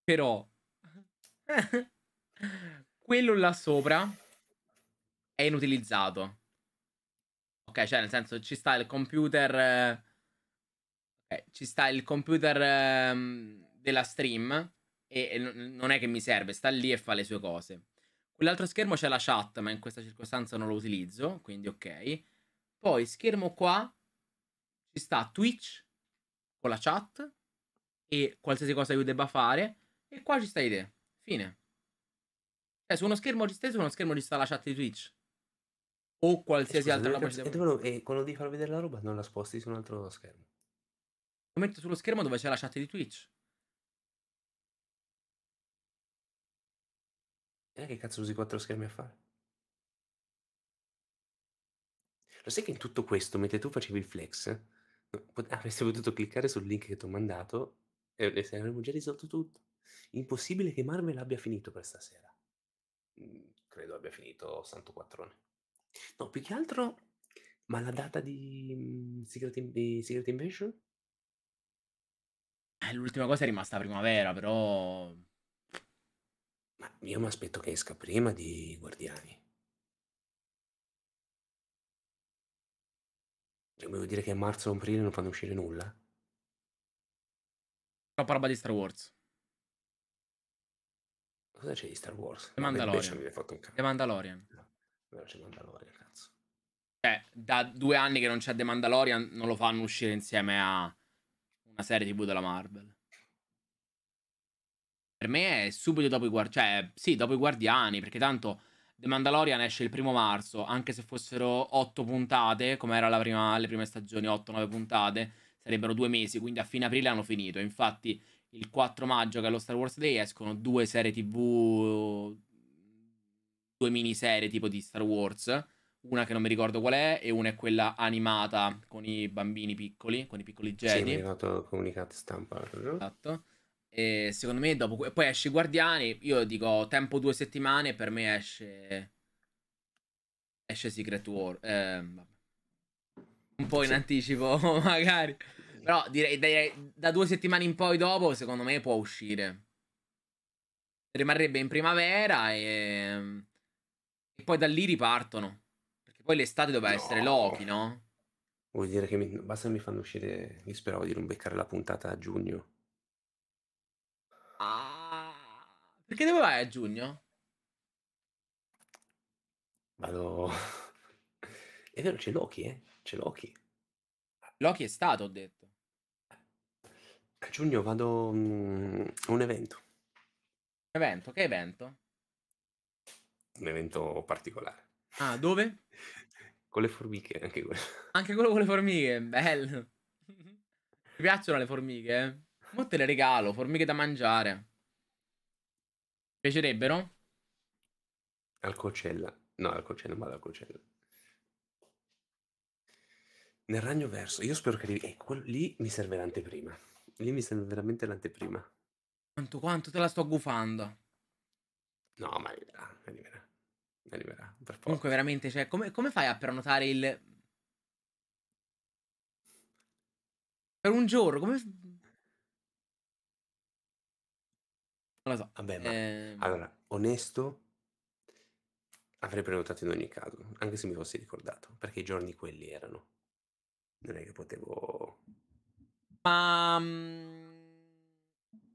Però... Quello là sopra è inutilizzato. Ok, cioè nel senso ci sta il computer... Eh, ci sta il computer eh, della stream e, e non è che mi serve, sta lì e fa le sue cose. Quell'altro schermo c'è la chat, ma in questa circostanza non lo utilizzo, quindi ok. Poi schermo qua ci sta Twitch con la chat e qualsiasi cosa io debba fare e qua ci sta idea. Fine. Cioè, su uno schermo ci sta, su uno schermo ci sta la chat di Twitch o eh, qualsiasi altra roba. Cap- devo... E quando devi far vedere la roba non la sposti su un altro schermo. Lo metto sullo schermo dove c'è la chat di Twitch. E eh, che cazzo usi quattro schermi a fare? Lo sai che in tutto questo, mentre tu facevi il flex, avresti potuto cliccare sul link che ti ho mandato e avremmo già risolto tutto. Impossibile che Marvel abbia finito per stasera. Mm, credo abbia finito Santo Quattrone. No, più che altro, ma la data di mm, Secret, di Secret Invasion? Eh, l'ultima cosa è rimasta primavera, però ma io mi aspetto che esca prima di Guardiani. Cioè, vuol dire che a marzo o aprile non fanno uscire nulla? Troppa roba di Star Wars. Cosa c'è di Star Wars? The Mandalorian. No, fatto un The Mandalorian. No, c'è Mandalorian, cazzo. Cioè, da due anni che non c'è The Mandalorian, non lo fanno uscire insieme a una serie TV della Marvel. Per me è subito dopo i Guardiani, cioè sì, dopo i Guardiani, perché tanto The Mandalorian esce il primo marzo, anche se fossero otto puntate, come era la prima, le prime stagioni, 8-9 puntate, sarebbero due mesi, quindi a fine aprile hanno finito. Infatti il 4 maggio, che è lo Star Wars Day, escono due serie tv, due miniserie tipo di Star Wars, una che non mi ricordo qual è e una è quella animata con i bambini piccoli, con i piccoli Jedi. Sì, mi ricordo comunicato stampa. Esatto. E secondo me dopo... poi esce Guardiani, io dico tempo due settimane, per me esce... Esce Secret War. Eh, un po' in anticipo, magari. Però direi, direi da due settimane in poi dopo, secondo me può uscire. Rimarrebbe in primavera e... E poi da lì ripartono. Perché poi l'estate doveva no. essere Loki, no? Vuol dire che mi... basta che mi fanno uscire... Io speravo di non beccare la puntata a giugno. Perché dove vai a giugno? Vado. È vero, c'è Loki, eh? C'è Loki. Loki è stato, ho detto. A giugno vado mm, a un evento. Un evento? Che evento? Un evento particolare. Ah, dove? con le formiche, anche quello. Anche quello con le formiche, bello. Mi piacciono le formiche, eh? Mo te le regalo, formiche da mangiare. Piacerebbero? Al Cocella. No, al Cocella, ma al Cocella. Nel ragno verso, io spero che arrivi. Eh, quello, lì mi serve l'anteprima. Lì mi serve veramente l'anteprima. Quanto, quanto te la sto gufando? No, ma arriverà, arriverà. Arriverà, per forza. Comunque, veramente, cioè, come, come fai a prenotare il. Per un giorno, come Non lo so. Vabbè, ma eh... allora, onesto, avrei prenotato in ogni caso, anche se mi fossi ricordato, perché i giorni quelli erano. Non è che potevo... Ma... Mm,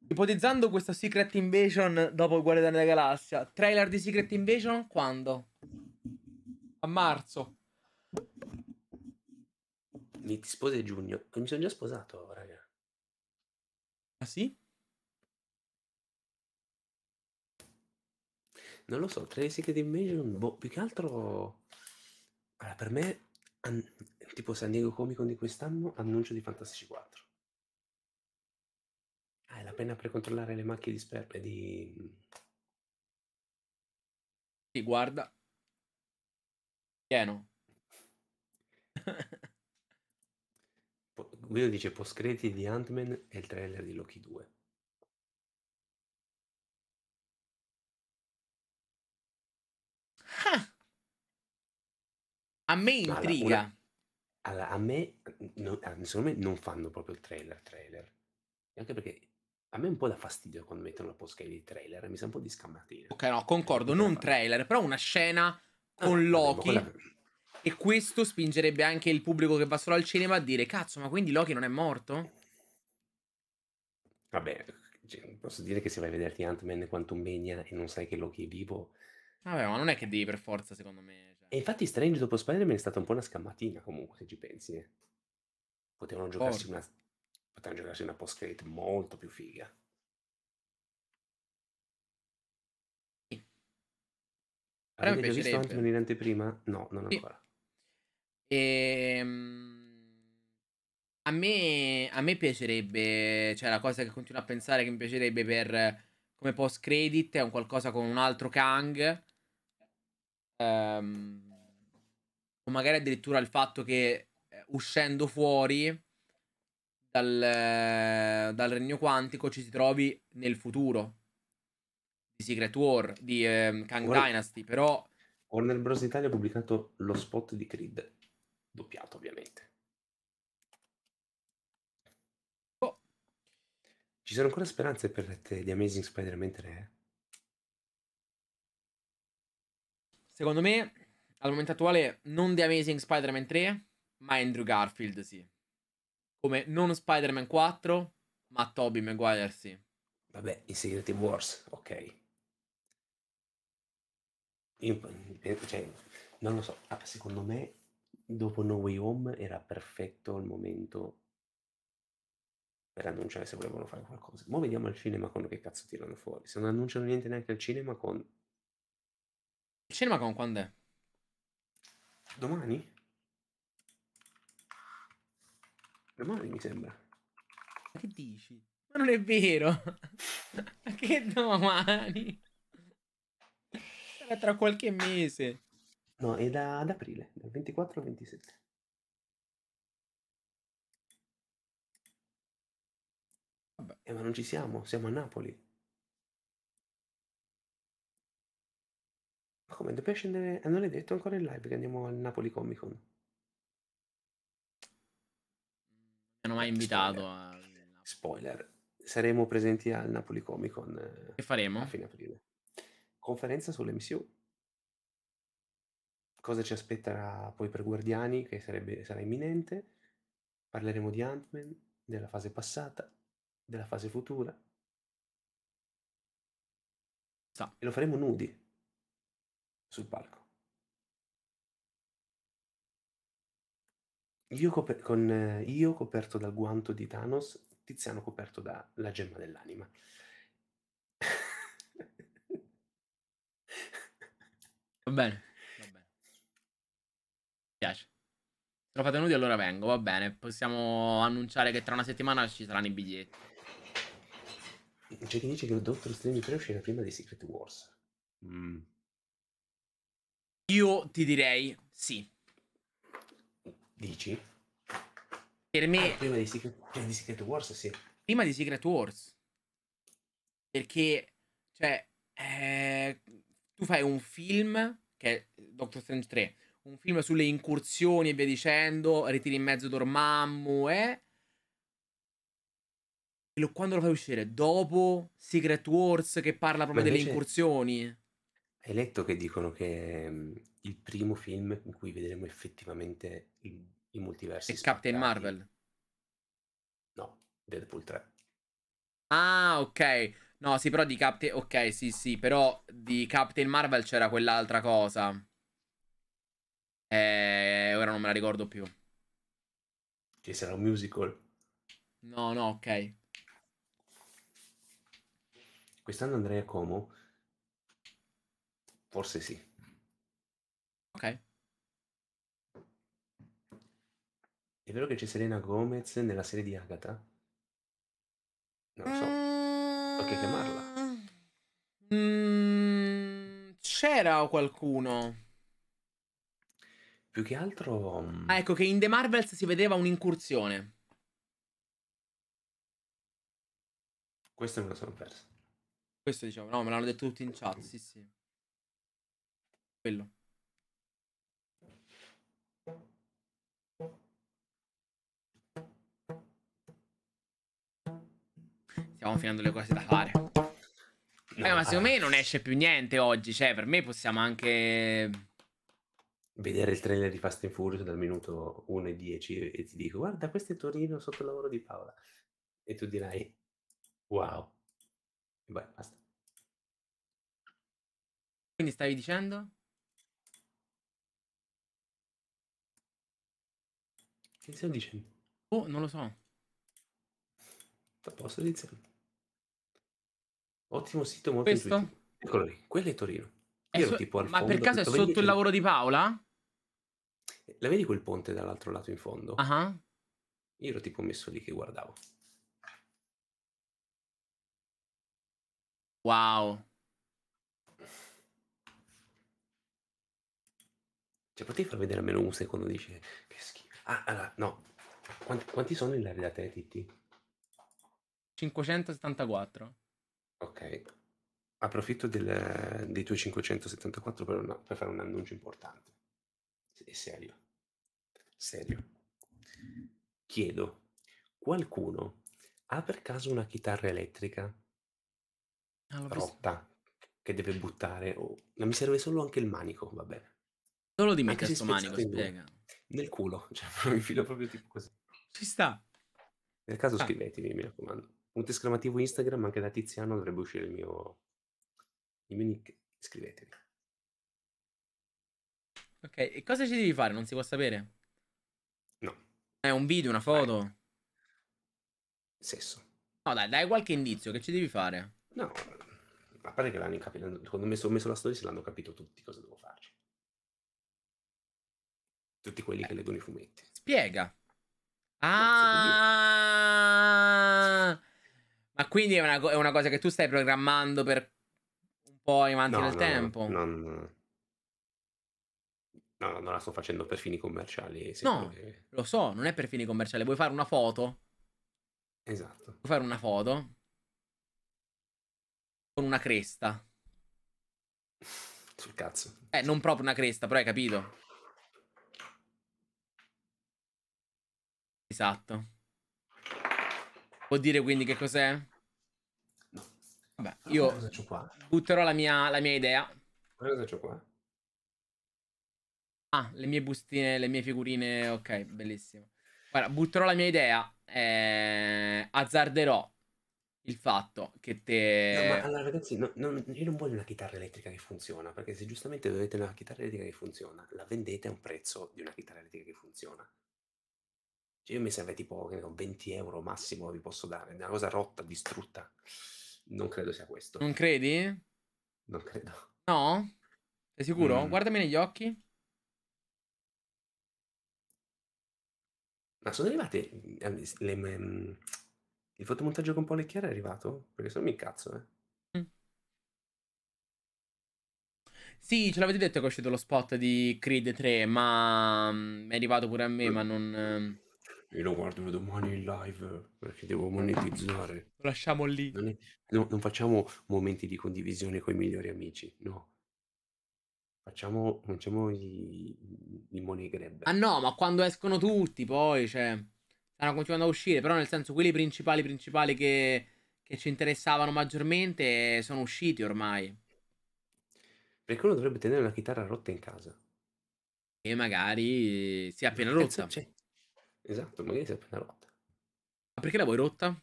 ipotizzando questa Secret Invasion dopo Guerra della Galassia, trailer di Secret Invasion quando? A marzo. Mi ti sposi a giugno. Mi sono già sposato, raga. Ah sì? non lo so, tra i Secret Invasion, boh, più che altro... Allora, per me, an- tipo San Diego Comic Con di quest'anno, annuncio di Fantastici 4. Ah, è la pena per controllare le macchie di sperpe di... Sì, guarda. Pieno. Guido dice, post-crediti di Ant-Man e il trailer di Loki 2. Ah. A me intriga. Allora, una... allora, a me, no, secondo me, non fanno proprio il trailer. Trailer. Anche perché a me un po' da fastidio quando mettono la post di trailer, mi sa un po' di scammatina. Ok, no, concordo, non trailer, però una scena ah, con ah, Loki. Vabbè, quella... E questo spingerebbe anche il pubblico che va solo al cinema a dire: Cazzo, ma quindi Loki non è morto? Vabbè, cioè, posso dire che se vai a vederti Ant-Man e Quantum Mania e non sai che Loki è vivo, Vabbè, ma non è che devi per forza, secondo me. Cioè. E infatti Strange dopo Spider-Man è stata un po' una scammatina, comunque, se ci pensi. Eh. Potevano giocarsi una... Potevano giocarsi una post-credit molto più figa. Avete già visto Ant-Man in anteprima? No, non sì. ancora. Ehm, a, me, a me piacerebbe, cioè la cosa che continuo a pensare che mi piacerebbe per come post credit è un qualcosa con un altro Kang Ehm, o magari addirittura il fatto che eh, uscendo fuori dal, eh, dal, regno quantico ci si trovi nel futuro di Secret War, di eh, Kang Warner, Dynasty, però... Warner Bros. Italia ha pubblicato lo spot di Creed, doppiato ovviamente. Oh. Ci sono ancora speranze per te di Amazing Spider-Man 3? Secondo me, al momento attuale, non The Amazing Spider-Man 3, ma Andrew Garfield sì. Come non Spider-Man 4, ma Tobey Maguire sì. Vabbè, Infinity Wars, ok. Io, eh, cioè, non lo so, ah, secondo me dopo No Way Home era perfetto il momento per annunciare se volevano fare qualcosa. Ma vediamo al cinema con che cazzo tirano fuori. Se non annunciano niente neanche al cinema con il cinema con quando è? Domani? Domani mi sembra. Ma che dici? Ma non è vero! Ma che domani? Sarà tra qualche mese. No, è da, ad aprile, dal 24 al 27. Vabbè. Eh, ma non ci siamo, siamo a Napoli. Come? Dobbiamo scendere... Ah, non è detto ancora in live che andiamo al Napoli Comic Con. Non hanno mai invitato Spoiler. A... Spoiler. Saremo presenti al Napoli Comic Con. Eh, che faremo? A fine aprile. Conferenza sull'MCU. Cosa ci aspetterà poi per Guardiani, che sarebbe, sarà imminente. Parleremo di Ant-Man, della fase passata, della fase futura. Sta. E lo faremo nudi sul palco. Io, coper- con, io coperto dal guanto di Thanos, Tiziano coperto dalla gemma dell'anima. Va bene, va bene. Mi piace. Se lo fate nudi allora vengo, va bene. Possiamo annunciare che tra una settimana ci saranno i biglietti. C'è cioè, chi dice che Doctor Strange 3 uscirà prima dei Secret Wars. Mm. Io ti direi sì. Dici? Per me... Ah, prima, di Secret, prima di Secret Wars, sì. Prima di Secret Wars. Perché, cioè, eh, tu fai un film, che è Doctor Strange 3, un film sulle incursioni e via dicendo, ritiri in mezzo Dormammu eh? e... Lo, quando lo fai uscire? Dopo Secret Wars che parla proprio invece... delle incursioni? Hai letto che dicono che mh, mhmm, il primo film in cui vedremo effettivamente i, multiversi È Captain Marvel. No, Deadpool 3. Ah, ok. No, sì, però di Captain... Ok, sì, sì, però di Captain Marvel c'era quell'altra cosa. Eh, ora non me la ricordo più. Ci sarà un musical. No, no, ok. Quest'anno andrei a Como Forse sì. Ok. È vero che c'è Serena Gomez nella serie di Agatha? Non lo so. Perché chiamarla? Mm, c'era qualcuno. Più che altro... Mm, ah, ecco che in The Marvels si vedeva un'incursione. Questo me lo sono perso. Questo diciamo, no, me l'hanno detto tutti in chat, sì sì quello Stiamo finendo le cose da fare. No, eh, ma secondo ah. me non esce più niente oggi. Cioè, per me possiamo anche. Vedere il trailer di Fast and Furious dal minuto 1 e 10 e ti dico: Guarda, questo è Torino sotto il lavoro di Paola. E tu dirai: Wow. E poi basta. Quindi stavi dicendo? Che stiamo dicendo? Oh, non lo so. A posto, Tiziano. Ottimo sito, molto Questo? intuitivo. Eccolo lì, quello è Torino. È Io so- ero tipo al Ma fondo, per caso è sotto il lavoro di Paola? La vedi quel ponte dall'altro lato in fondo? Ah. Io ero tipo messo lì che guardavo. Wow. Cioè, potevi far vedere almeno un secondo, dice che schifo. Ah, allora, no. Quanti, quanti sono in live da te, Titti? 574. Ok. Approfitto del, dei tuoi 574 per, una, per fare un annuncio importante. E serio. Serio. Chiedo, qualcuno ha per caso una chitarra elettrica ah, rotta visto. che deve buttare? Oh, mi serve solo anche il manico, va bene. Solo di me questo manico, spiega nel culo, cioè mi filo cioè, proprio tipo così. Ci sta. Nel caso ah. scrivetemi, mi raccomando. Punto esclamativo Instagram, anche da Tiziano dovrebbe uscire il mio, il mio nick. Scrivetemi. Ok, e cosa ci devi fare? Non si può sapere? No. È un video, una foto? Dai. Sesso. No, dai, dai qualche indizio, che ci devi fare? No, a parte che l'hanno capito, quando ho messo, ho messo la storia se l'hanno capito tutti cosa devo fare tutti quelli che eh. leggono i fumetti. Spiega. Ah, ma quindi è una, è una, cosa che tu stai programmando per un po' avanti no, nel no, tempo? No, no, no. No, non la sto facendo per fini commerciali. No, che... lo so, non è per fini commerciali. Vuoi fare una foto? Esatto. Vuoi fare una foto? Con una cresta. Sul cazzo. Eh, non proprio una cresta, però hai capito. Esatto. Può dire quindi che cos'è? No. Vabbè, io butterò la mia, la mia idea. Cosa c'ho qua? Ah, le mie bustine, le mie figurine, ok, bellissimo. Guarda, butterò la mia idea. Eh, azzarderò il fatto che te... No, ma allora ragazzi, no, no, io non voglio una chitarra elettrica che funziona, perché se giustamente dovete una chitarra elettrica che funziona, la vendete a un prezzo di una chitarra elettrica che funziona. Cioè, io mi serve tipo, che ne so, 20 euro massimo vi posso dare, una cosa rotta, distrutta. Non credo sia questo. Non credi? Non credo. No? Sei sicuro? Mm. Guardami negli occhi. Ma sono arrivate ehm, le, le, mm, le, il fotomontaggio con Paul Chiara è arrivato? Perché se no mi incazzo, eh. Mm. Sì, ce l'avete detto che è uscito lo spot di Creed 3, ma mm, è arrivato pure a me, ma non... Ehm, io lo guardo domani in live perché devo monetizzare. Lo lasciamo lì. Non, è, no, non facciamo momenti di condivisione con i migliori amici, no. Facciamo, facciamo i, i moneygrab. Ah no, ma quando escono tutti poi, cioè, stanno continuando a uscire, però nel senso quelli principali, principali che, che ci interessavano maggiormente eh, sono usciti ormai. Perché uno dovrebbe tenere una chitarra rotta in casa. E magari eh, sia appena rotta. C'è, cioè, Esatto, magari si è appena rotta. Ma perché la vuoi rotta?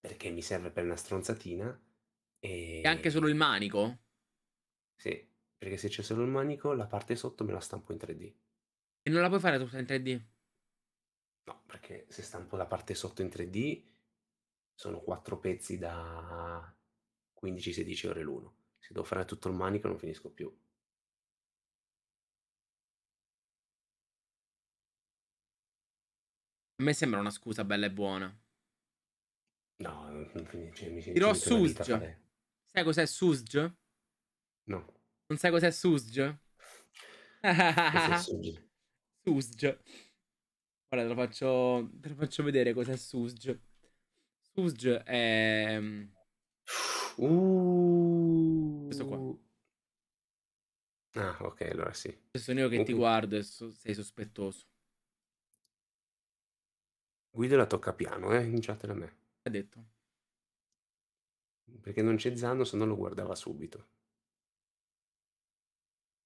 Perché mi serve per una stronzatina. E... e anche solo il manico? Sì, perché se c'è solo il manico, la parte sotto me la stampo in 3D. E non la puoi fare tutta in 3D? No, perché se stampo la parte sotto in 3D sono quattro pezzi da 15-16 ore l'uno. Se devo fare tutto il manico non finisco più. A me sembra una scusa bella e buona. No, cioè, mi Dirò Susg. Sai cos'è Susg? No. Non sai cos'è Susg? Susg? Susg. Ora te lo faccio, te lo faccio vedere cos'è Susg. Susg è... Ehm, uh... Questo qua. Ah, ok, allora sì. Sono io che uh. ti guardo e so, sei sospettoso. Guido la tocca piano, eh, inciatela a me. Ha detto. Perché non c'è Zanno, se no lo guardava subito.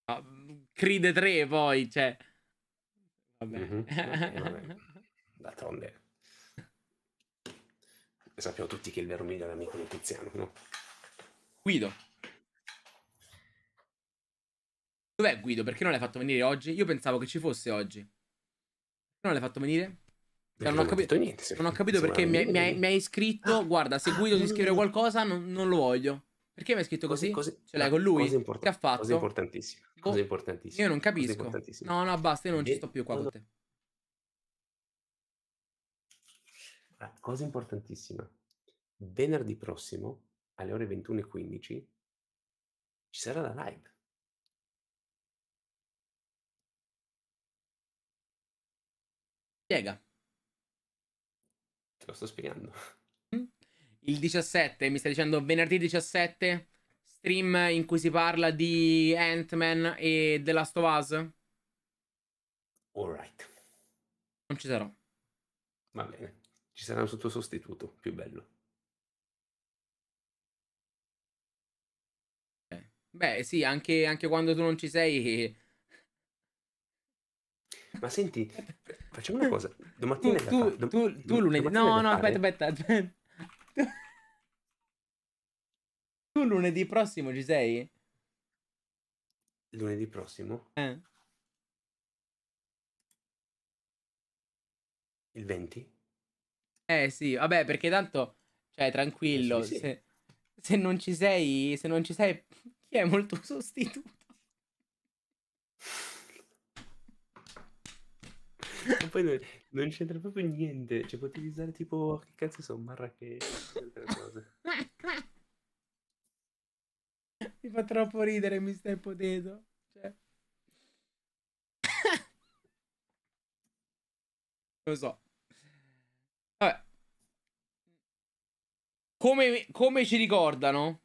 No, ah, cride 3 poi, cioè... Vabbè. Mm-hmm. vabbè. D'altronde... Sappiamo tutti che il vero è amico di Tiziano, no? Guido. Dov'è Guido? Perché non l'hai fatto venire oggi? Io pensavo che ci fosse oggi. Non l'hai fatto venire? Cioè, non, ho capito, niente, non, ho capito, perché mi, mi, hai, mi, hai, scritto, guarda, se Guido ti scrive mm. qualcosa non, non lo voglio. Perché mi hai scritto così? così, così Ce l'hai con lui? Import- che ha fatto? Boh, cosa importantissima. Cosa importantissima. Io non capisco. No, no, basta, io non e... ci sto più qua no, con te. Ah, cosa importantissima. Venerdì prossimo, alle ore 21.15, ci sarà la live. Spiega. Te lo sto spiegando. Mm. Il 17, mi stai dicendo venerdì 17? Stream in cui si parla di Ant-Man e The Last of Us? Alright. Non ci sarò. Va bene. Ci sarà un sottosostituto più bello. Eh. Beh, sì, anche, anche quando tu non ci sei ma senti, facciamo una cosa. Domattina tu, tu, fa... tu, tu lunedì. No, no, aspetta, aspetta, Tu lunedì prossimo ci sei? Lunedì prossimo? Eh. Il 20? Eh sì, vabbè, perché tanto, cioè, tranquillo, eh sì, sì. Se, se non ci sei, se non ci sei, chi è molto sostituto? Ma poi non, non c'entra proprio niente. Cioè, puoi utilizzare tipo. Che cazzo sono? Marrakesh. Mi fa troppo ridere, Mr. Potato. Cioè. Lo so. Vabbè. Come, come ci ricordano,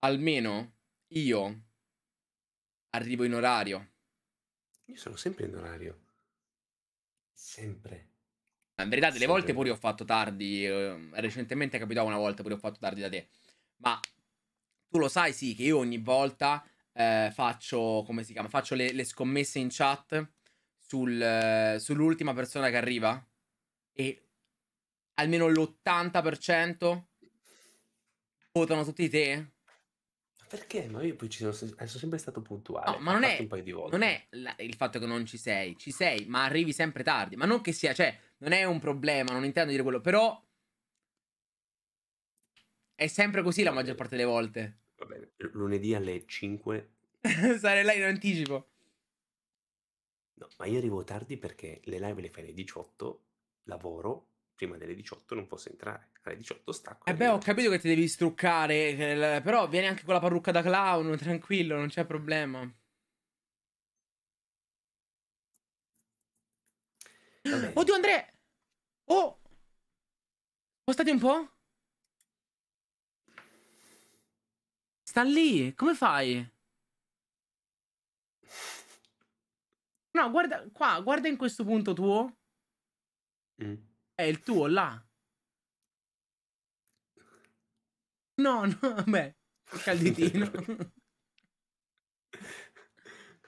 almeno io arrivo in orario. Io sono sempre in orario. Sempre. Ma In verità, delle Sempre. volte pure ho fatto tardi. Ehm, recentemente è capitato una volta pure ho fatto tardi da te. Ma tu lo sai, sì, che io ogni volta eh, faccio, come si chiama? Faccio le, le scommesse in chat sul, eh, sull'ultima persona che arriva. E almeno l'80% votano tutti te perché? Ma io poi ci sono, sono sempre stato puntuale. No, ma non è, non è il fatto che non ci sei, ci sei, ma arrivi sempre tardi. Ma non che sia, cioè, non è un problema, non intendo dire quello, però è sempre così la maggior parte delle volte. Va bene, lunedì alle 5 sarei là in anticipo. No, ma io arrivo tardi perché le live le fai alle 18, lavoro, prima delle 18 non posso entrare. Alle 18 stacco. eh beh, ho capito che ti devi struccare, però vieni anche con la parrucca da clown, tranquillo, non c'è problema. Oddio Andrea! Oh! Spostate un po'? Sta lì, come fai? No, guarda qua, guarda in questo punto tuo. Mm. È il tuo là. No, no, beh, calditino.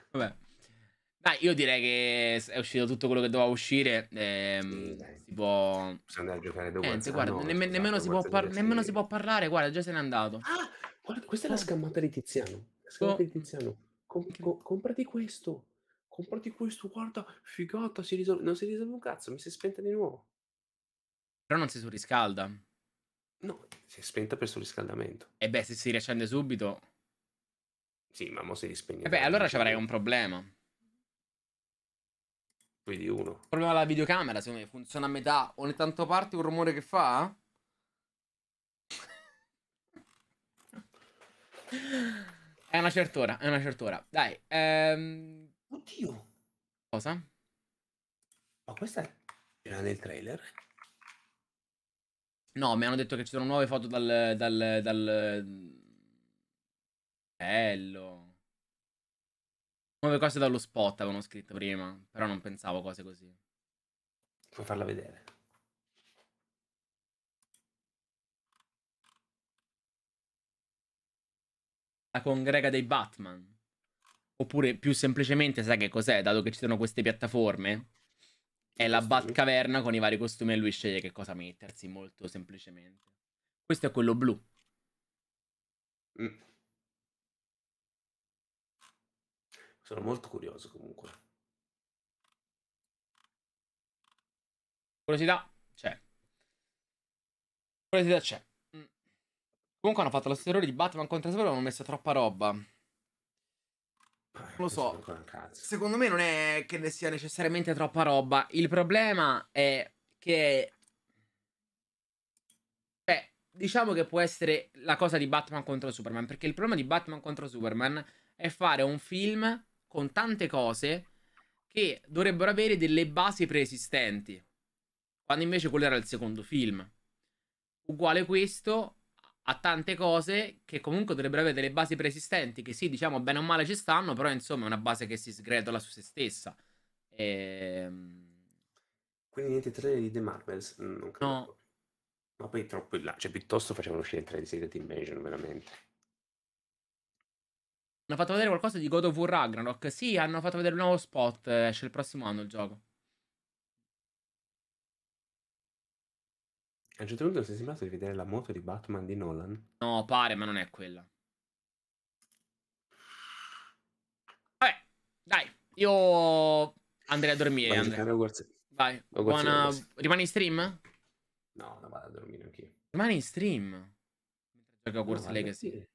vabbè. Dai, io direi che è uscito tutto quello che doveva uscire. Ehm, sì, si può. Possiamo andare a giocare dopo. Niente, guarda, no, nemm- esatto, nemmeno, si par- nemmeno, si può parlare. Guarda, già se n'è andato. Ah, guarda, questa è la oh. scammata di Tiziano. La oh. scammata oh. di Tiziano. Com- co- comprati questo. Comprati questo, guarda, figata. Si risol- non si risolve un cazzo, mi si è spenta di nuovo. Però non si surriscalda. No, si è spenta per surriscaldamento. E eh beh, se si riaccende subito... Sì, ma mo si rispegne. E eh beh, allora ci diciamo. avrai un problema. Vedi uno. Il problema della videocamera, secondo me, funziona a metà. Ogni tanto parte un rumore che fa? È una cert'ora, è una cert'ora. Dai. Ehm... Oddio. Cosa? Ma questa era nel trailer? No, mi hanno detto che ci sono nuove foto dal... dal, dal... Bello. Nuove cose dallo spot avevano scritto prima, però non pensavo cose così. Puoi farla vedere. La congrega dei Batman. Oppure più semplicemente, sai che cos'è? Dato che ci sono queste piattaforme, è la Batcaverna con i vari costumi e lui sceglie che cosa mettersi molto semplicemente. Questo è quello blu. Mm. Sono molto curioso comunque. Curiosità c'è. Curiosità c'è. Mm. Comunque hanno fatto lo stesso errore di Batman contro Superman, hanno messo troppa roba. Non lo so. Secondo me non è che ne sia necessariamente troppa roba. Il problema è che. Beh, diciamo che può essere la cosa di Batman contro Superman. Perché il problema di Batman contro Superman è fare un film con tante cose che dovrebbero avere delle basi preesistenti. Quando invece quello era il secondo film. Uguale questo, a tante cose che comunque dovrebbero avere delle basi preesistenti che sì, diciamo bene o male ci stanno, però insomma è una base che si sgretola su se stessa. E... Ehm, Quindi niente trailer di The Marvels? Mm, non credo. No. Ma poi troppo in là, cioè piuttosto facevano uscire il trailer di Secret Invasion, veramente. Hanno fatto vedere qualcosa di God of War Ragnarok? Sì, hanno fatto vedere un nuovo spot, esce il prossimo anno il gioco. A un certo punto sei sembrato di vedere la moto di Batman di Nolan. No, pare, ma non è quella. Vabbè, dai, io andrei a dormire. Andrei. A Vai, Hogwarts buona... Rimani in stream? No, non vado a dormire anch'io. Rimani in stream? Mentre gioca Hogwarts no, Legacy.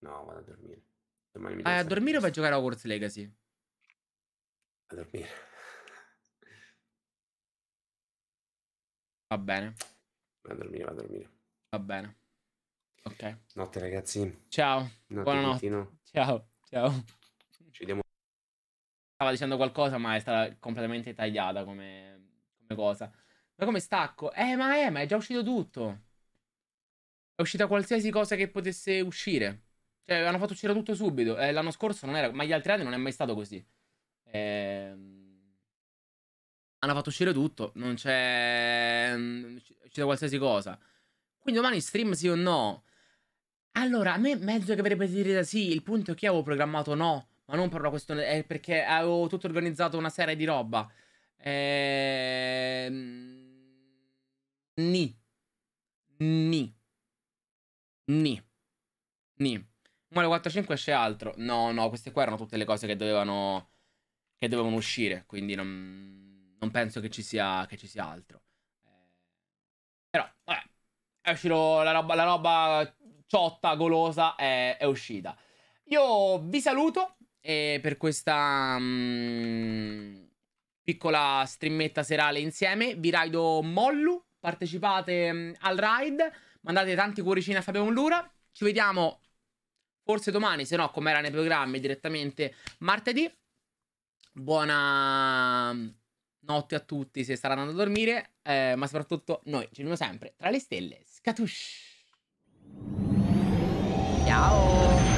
No, vado a dormire. Domani vai a dormire o vai a giocare a Hogwarts Legacy? A dormire. Va bene. Va a dormire, va a dormire. Va bene. Ok. Notte ragazzi. Ciao. Notte, Buonanotte. Notte. Ciao. Ciao. Ci vediamo. Stava dicendo qualcosa ma è stata completamente tagliata come, come cosa. Ma come stacco? Eh ma è, ma è già uscito tutto. È uscita qualsiasi cosa che potesse uscire. Cioè, hanno fatto uscire tutto subito. Eh, l'anno scorso non era, ma gli altri anni non è mai stato così. Eh, hanno fatto uscire tutto. Non c'è succeda qualsiasi cosa. Quindi domani stream sì o no? Allora, a me mezzo che avrebbe dire da sì, il punto è che avevo programmato no, ma non per una questione, è perché avevo tutto organizzato una serie di roba. Ehm... Ni. Ni. Ni. Ni. Ma le 4-5 c'è altro. No, no, queste qua erano tutte le cose che dovevano, che dovevano uscire, quindi non, non penso che ci sia, che ci sia altro. Però, vabbè, è uscito la roba, la roba ciotta, golosa, è, è uscita. Io vi saluto eh, per questa mh, mm, piccola streametta serale insieme. Vi raido Mollu, partecipate mh, mm, al ride, mandate tanti cuoricini a Fabio Mollura. Ci vediamo forse domani, se no come era nei programmi direttamente martedì. Buona notte a tutti se staranno andando a dormire, eh, ma soprattutto noi ci vediamo sempre tra le stelle. Scatush! Ciao!